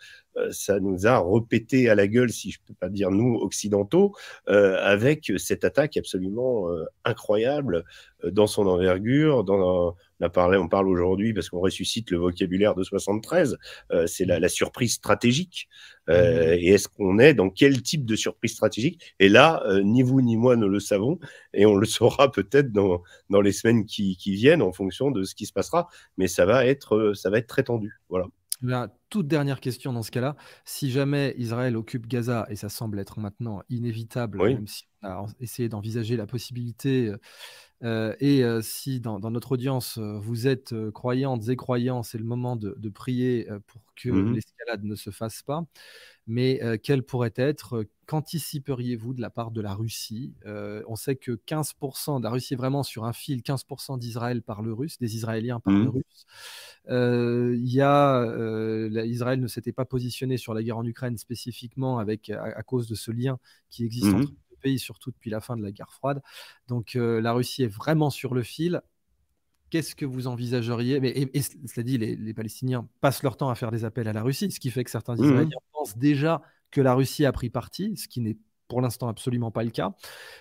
ça nous a repété à la gueule, si je peux pas dire nous occidentaux, avec cette attaque absolument incroyable dans son envergure, dans on, parle aujourd'hui parce qu'on ressuscite le vocabulaire de 73, euh, c'est la, surprise stratégique. Euh, mm-hmm. et est-ce qu'on est dans quel type de surprise stratégique Et là, euh, ni vous ni moi ne le savons, et on le saura peut-être dans, dans les semaines qui, viennent en fonction de ce qui se passera, mais ça va être, ça va être très tendu. Voilà. Ben, toute dernière question dans ce cas-là. Si jamais Israël occupe Gaza, et ça semble être maintenant inévitable, oui. même si on a essayé d'envisager la possibilité, euh, euh, et euh, si dans, notre audience, vous êtes croyantes et croyants, c'est le moment de, prier pour que mm-hmm. l'escalade ne se fasse pas. Mais quelle pourrait être, qu'anticiperiez-vous de la part de la Russie On sait que 15% de la Russie est vraiment sur un fil, 15% d'Israël par le russe, des Israéliens par le mm-hmm. russe. Il y a Israël ne s'était pas positionné sur la guerre en Ukraine spécifiquement avec, à, cause de ce lien qui existe mhm. entre les pays, surtout depuis la fin de la guerre froide. Donc euh, la Russie est vraiment sur le fil. Qu'est-ce que vous envisageriez Mais, cela dit, les, Palestiniens passent leur temps à faire des appels à la Russie, ce qui fait que certains mhm. Israéliens pensent déjà que la Russie a pris parti, ce qui n'est pour l'instant absolument pas le cas.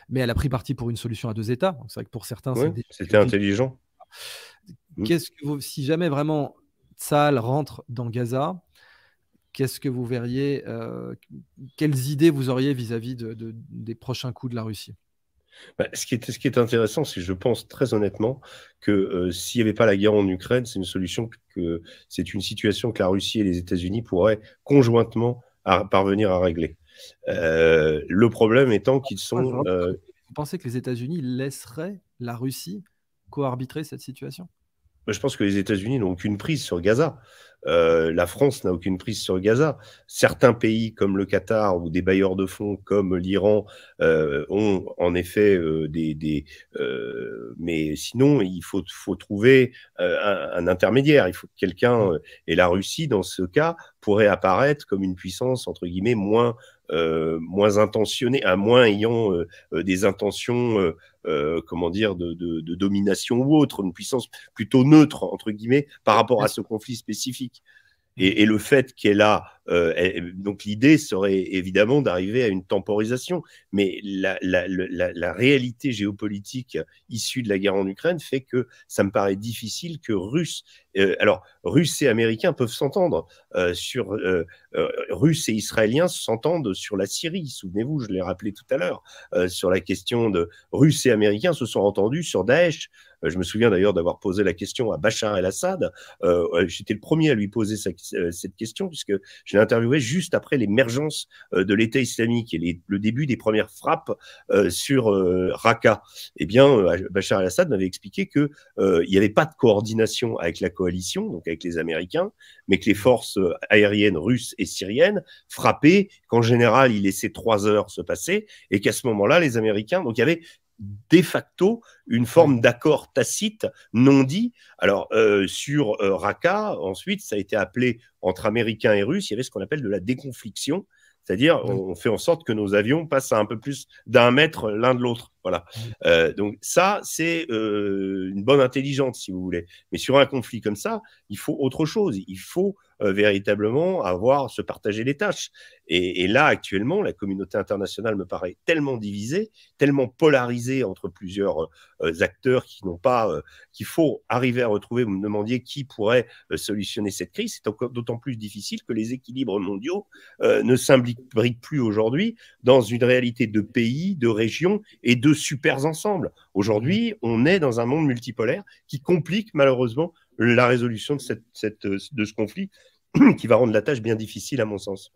Mais elle a pris parti pour une solution à deux États. C'est vrai que pour certains, c'était intelligent. Qu'est-ce que vous, si jamais vraiment Tsal rentre dans Gaza, qu'est-ce que vous verriez euh, Quelles idées vous auriez vis-à-vis des prochains coups de la Russie bah, ce, qui est, intéressant, c'est que je pense très honnêtement que euh, s'il n'y avait pas la guerre en Ukraine, c'est une solution que c'est une situation que la Russie et les États-Unis pourraient conjointement parvenir à régler. Euh, le problème étant qu'ils sont. Vous pensez que les États-Unis laisseraient la Russie co-arbitrer cette situation je pense que les États-Unis n'ont aucune prise sur Gaza. Euh, la France n'a aucune prise sur Gaza. Certains pays comme le Qatar ou des bailleurs de fonds comme l'Iran euh, ont en effet euh, des... mais sinon, il faut, faut trouver un, intermédiaire. Il faut quelqu'un... Mmh. et la Russie, dans ce cas, pourrait apparaître comme une puissance, entre guillemets, moins euh, moins intentionnés, à moins ayant euh, euh, des intentions, comment dire, de, domination ou autre, une puissance plutôt neutre entre guillemets par rapport à ce conflit spécifique. Et, et le fait qu'elle a, euh, donc l'idée serait évidemment d'arriver à une temporisation, mais la, la, la, la, réalité géopolitique issue de la guerre en Ukraine fait que ça me paraît difficile que Russes, euh, alors Russes et Américains peuvent s'entendre euh, sur Russes et Israéliens s'entendent sur la Syrie. Souvenez-vous, je l'ai rappelé tout à l'heure sur la question de Russes et Américains se sont entendus sur Daesh. Euh, je me souviens d'ailleurs d'avoir posé la question à Bachar el-Assad. Euh, j'étais le premier à lui poser euh, cette question puisque je l'ai interviewé juste après l'émergence de l'État islamique et le début des premières frappes sur Raqqa. Eh bien, Bachar el-Assad m'avait expliqué que il n'y avait pas de coordination avec la coalition, donc avec les Américains, mais que les forces aériennes russes et syriennes frappaient, qu'en général, ils laissaient trois heures se passer, et qu'à ce moment-là, les Américains, donc il y avait de facto une mm. forme d'accord tacite non dit. Alors euh, sur euh, Raqqa, ensuite, ça a été appelé entre Américains et Russes, il y avait ce qu'on appelle de la déconfliction, c'est-à-dire mm. on, fait en sorte que nos avions passent à un peu plus d'un mètre l'un de l'autre. Voilà. Mm. Euh, donc ça, c'est une bonne intelligence, si vous voulez. Mais sur un conflit comme ça, il faut autre chose. Il faut euh, véritablement avoir se partager les tâches. Et, là, actuellement, la communauté internationale me paraît tellement divisée, tellement polarisée entre plusieurs euh, acteurs qui n'ont pas, euh, qu'il faut arriver à retrouver. Vous me demandiez qui pourrait euh, solutionner cette crise. C'est d'autant plus difficile que les équilibres mondiaux ne s'imbriquent plus aujourd'hui dans une réalité de pays, de régions et de super ensembles. Aujourd'hui, on est dans un monde multipolaire qui complique malheureusement la résolution de, cette, euh, de ce conflit qui va rendre la tâche bien difficile à mon sens.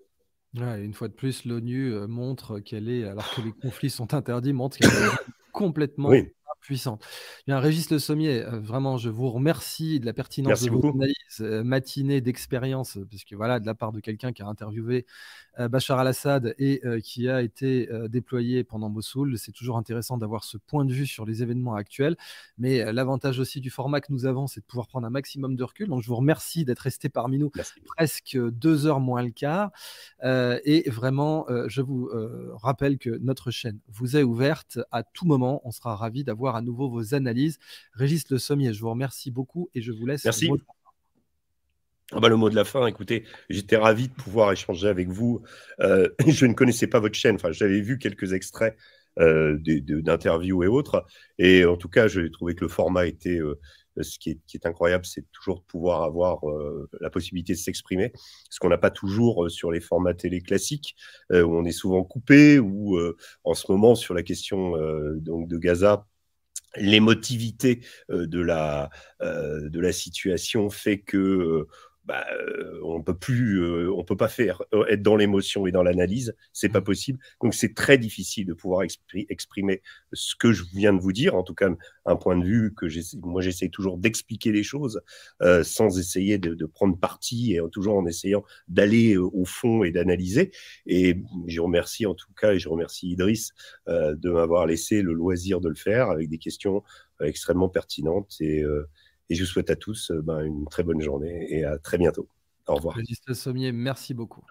une fois de plus, l'ONU euh, montre qu'elle est, alors que les conflits sont interdits, montre qu'elle est complètement puissante. Bien, Régis Le Sommier, euh, vraiment, je vous remercie de la pertinence de votre analyse euh, matinée d'expérience, euh, parce voilà, de la part de quelqu'un qui a interviewé Bachar al-Assad et qui a été déployé pendant Mossoul, c'est toujours intéressant d'avoir ce point de vue sur les événements actuels. Mais l'avantage aussi du format que nous avons, c'est de pouvoir prendre un maximum de recul. Donc, je vous remercie d'être resté parmi nous presque deux heures moins le quart. et vraiment, je vous rappelle que notre chaîne vous est ouverte à tout moment. On sera ravi d'avoir à nouveau vos analyses. Régis Le Sommier, je vous remercie beaucoup et je vous laisse. Merci. Ah bah le mot de la fin, écoutez, j'étais ravi de pouvoir échanger avec vous. Euh, je ne connaissais pas votre chaîne, enfin j'avais vu quelques extraits euh, d'interviews et autres. Et en tout cas, j'ai trouvé que le format était... Euh, ce qui est, incroyable, c'est toujours de pouvoir avoir la possibilité de s'exprimer, ce qu'on n'a pas toujours sur les formats télé classiques, où on est souvent coupé, ou en ce moment sur la question donc de Gaza, l'émotivité euh, de la, euh, de la situation fait que euh, bah, euh, on peut plus, euh, on peut pas faire euh, être dans l'émotion et dans l'analyse, c'est pas mmh. possible. Donc c'est très difficile de pouvoir exprimer ce que je viens de vous dire, en tout cas un point de vue que moi j'essaie toujours d'expliquer les choses sans essayer de, prendre parti et toujours en essayant d'aller au fond et d'analyser. Et je remercie en tout cas et je remercie Idriss de m'avoir laissé le loisir de le faire avec des questions extrêmement pertinentes et et je vous souhaite à tous euh, ben, une très bonne journée et à très bientôt. Au revoir. Sommier, merci beaucoup.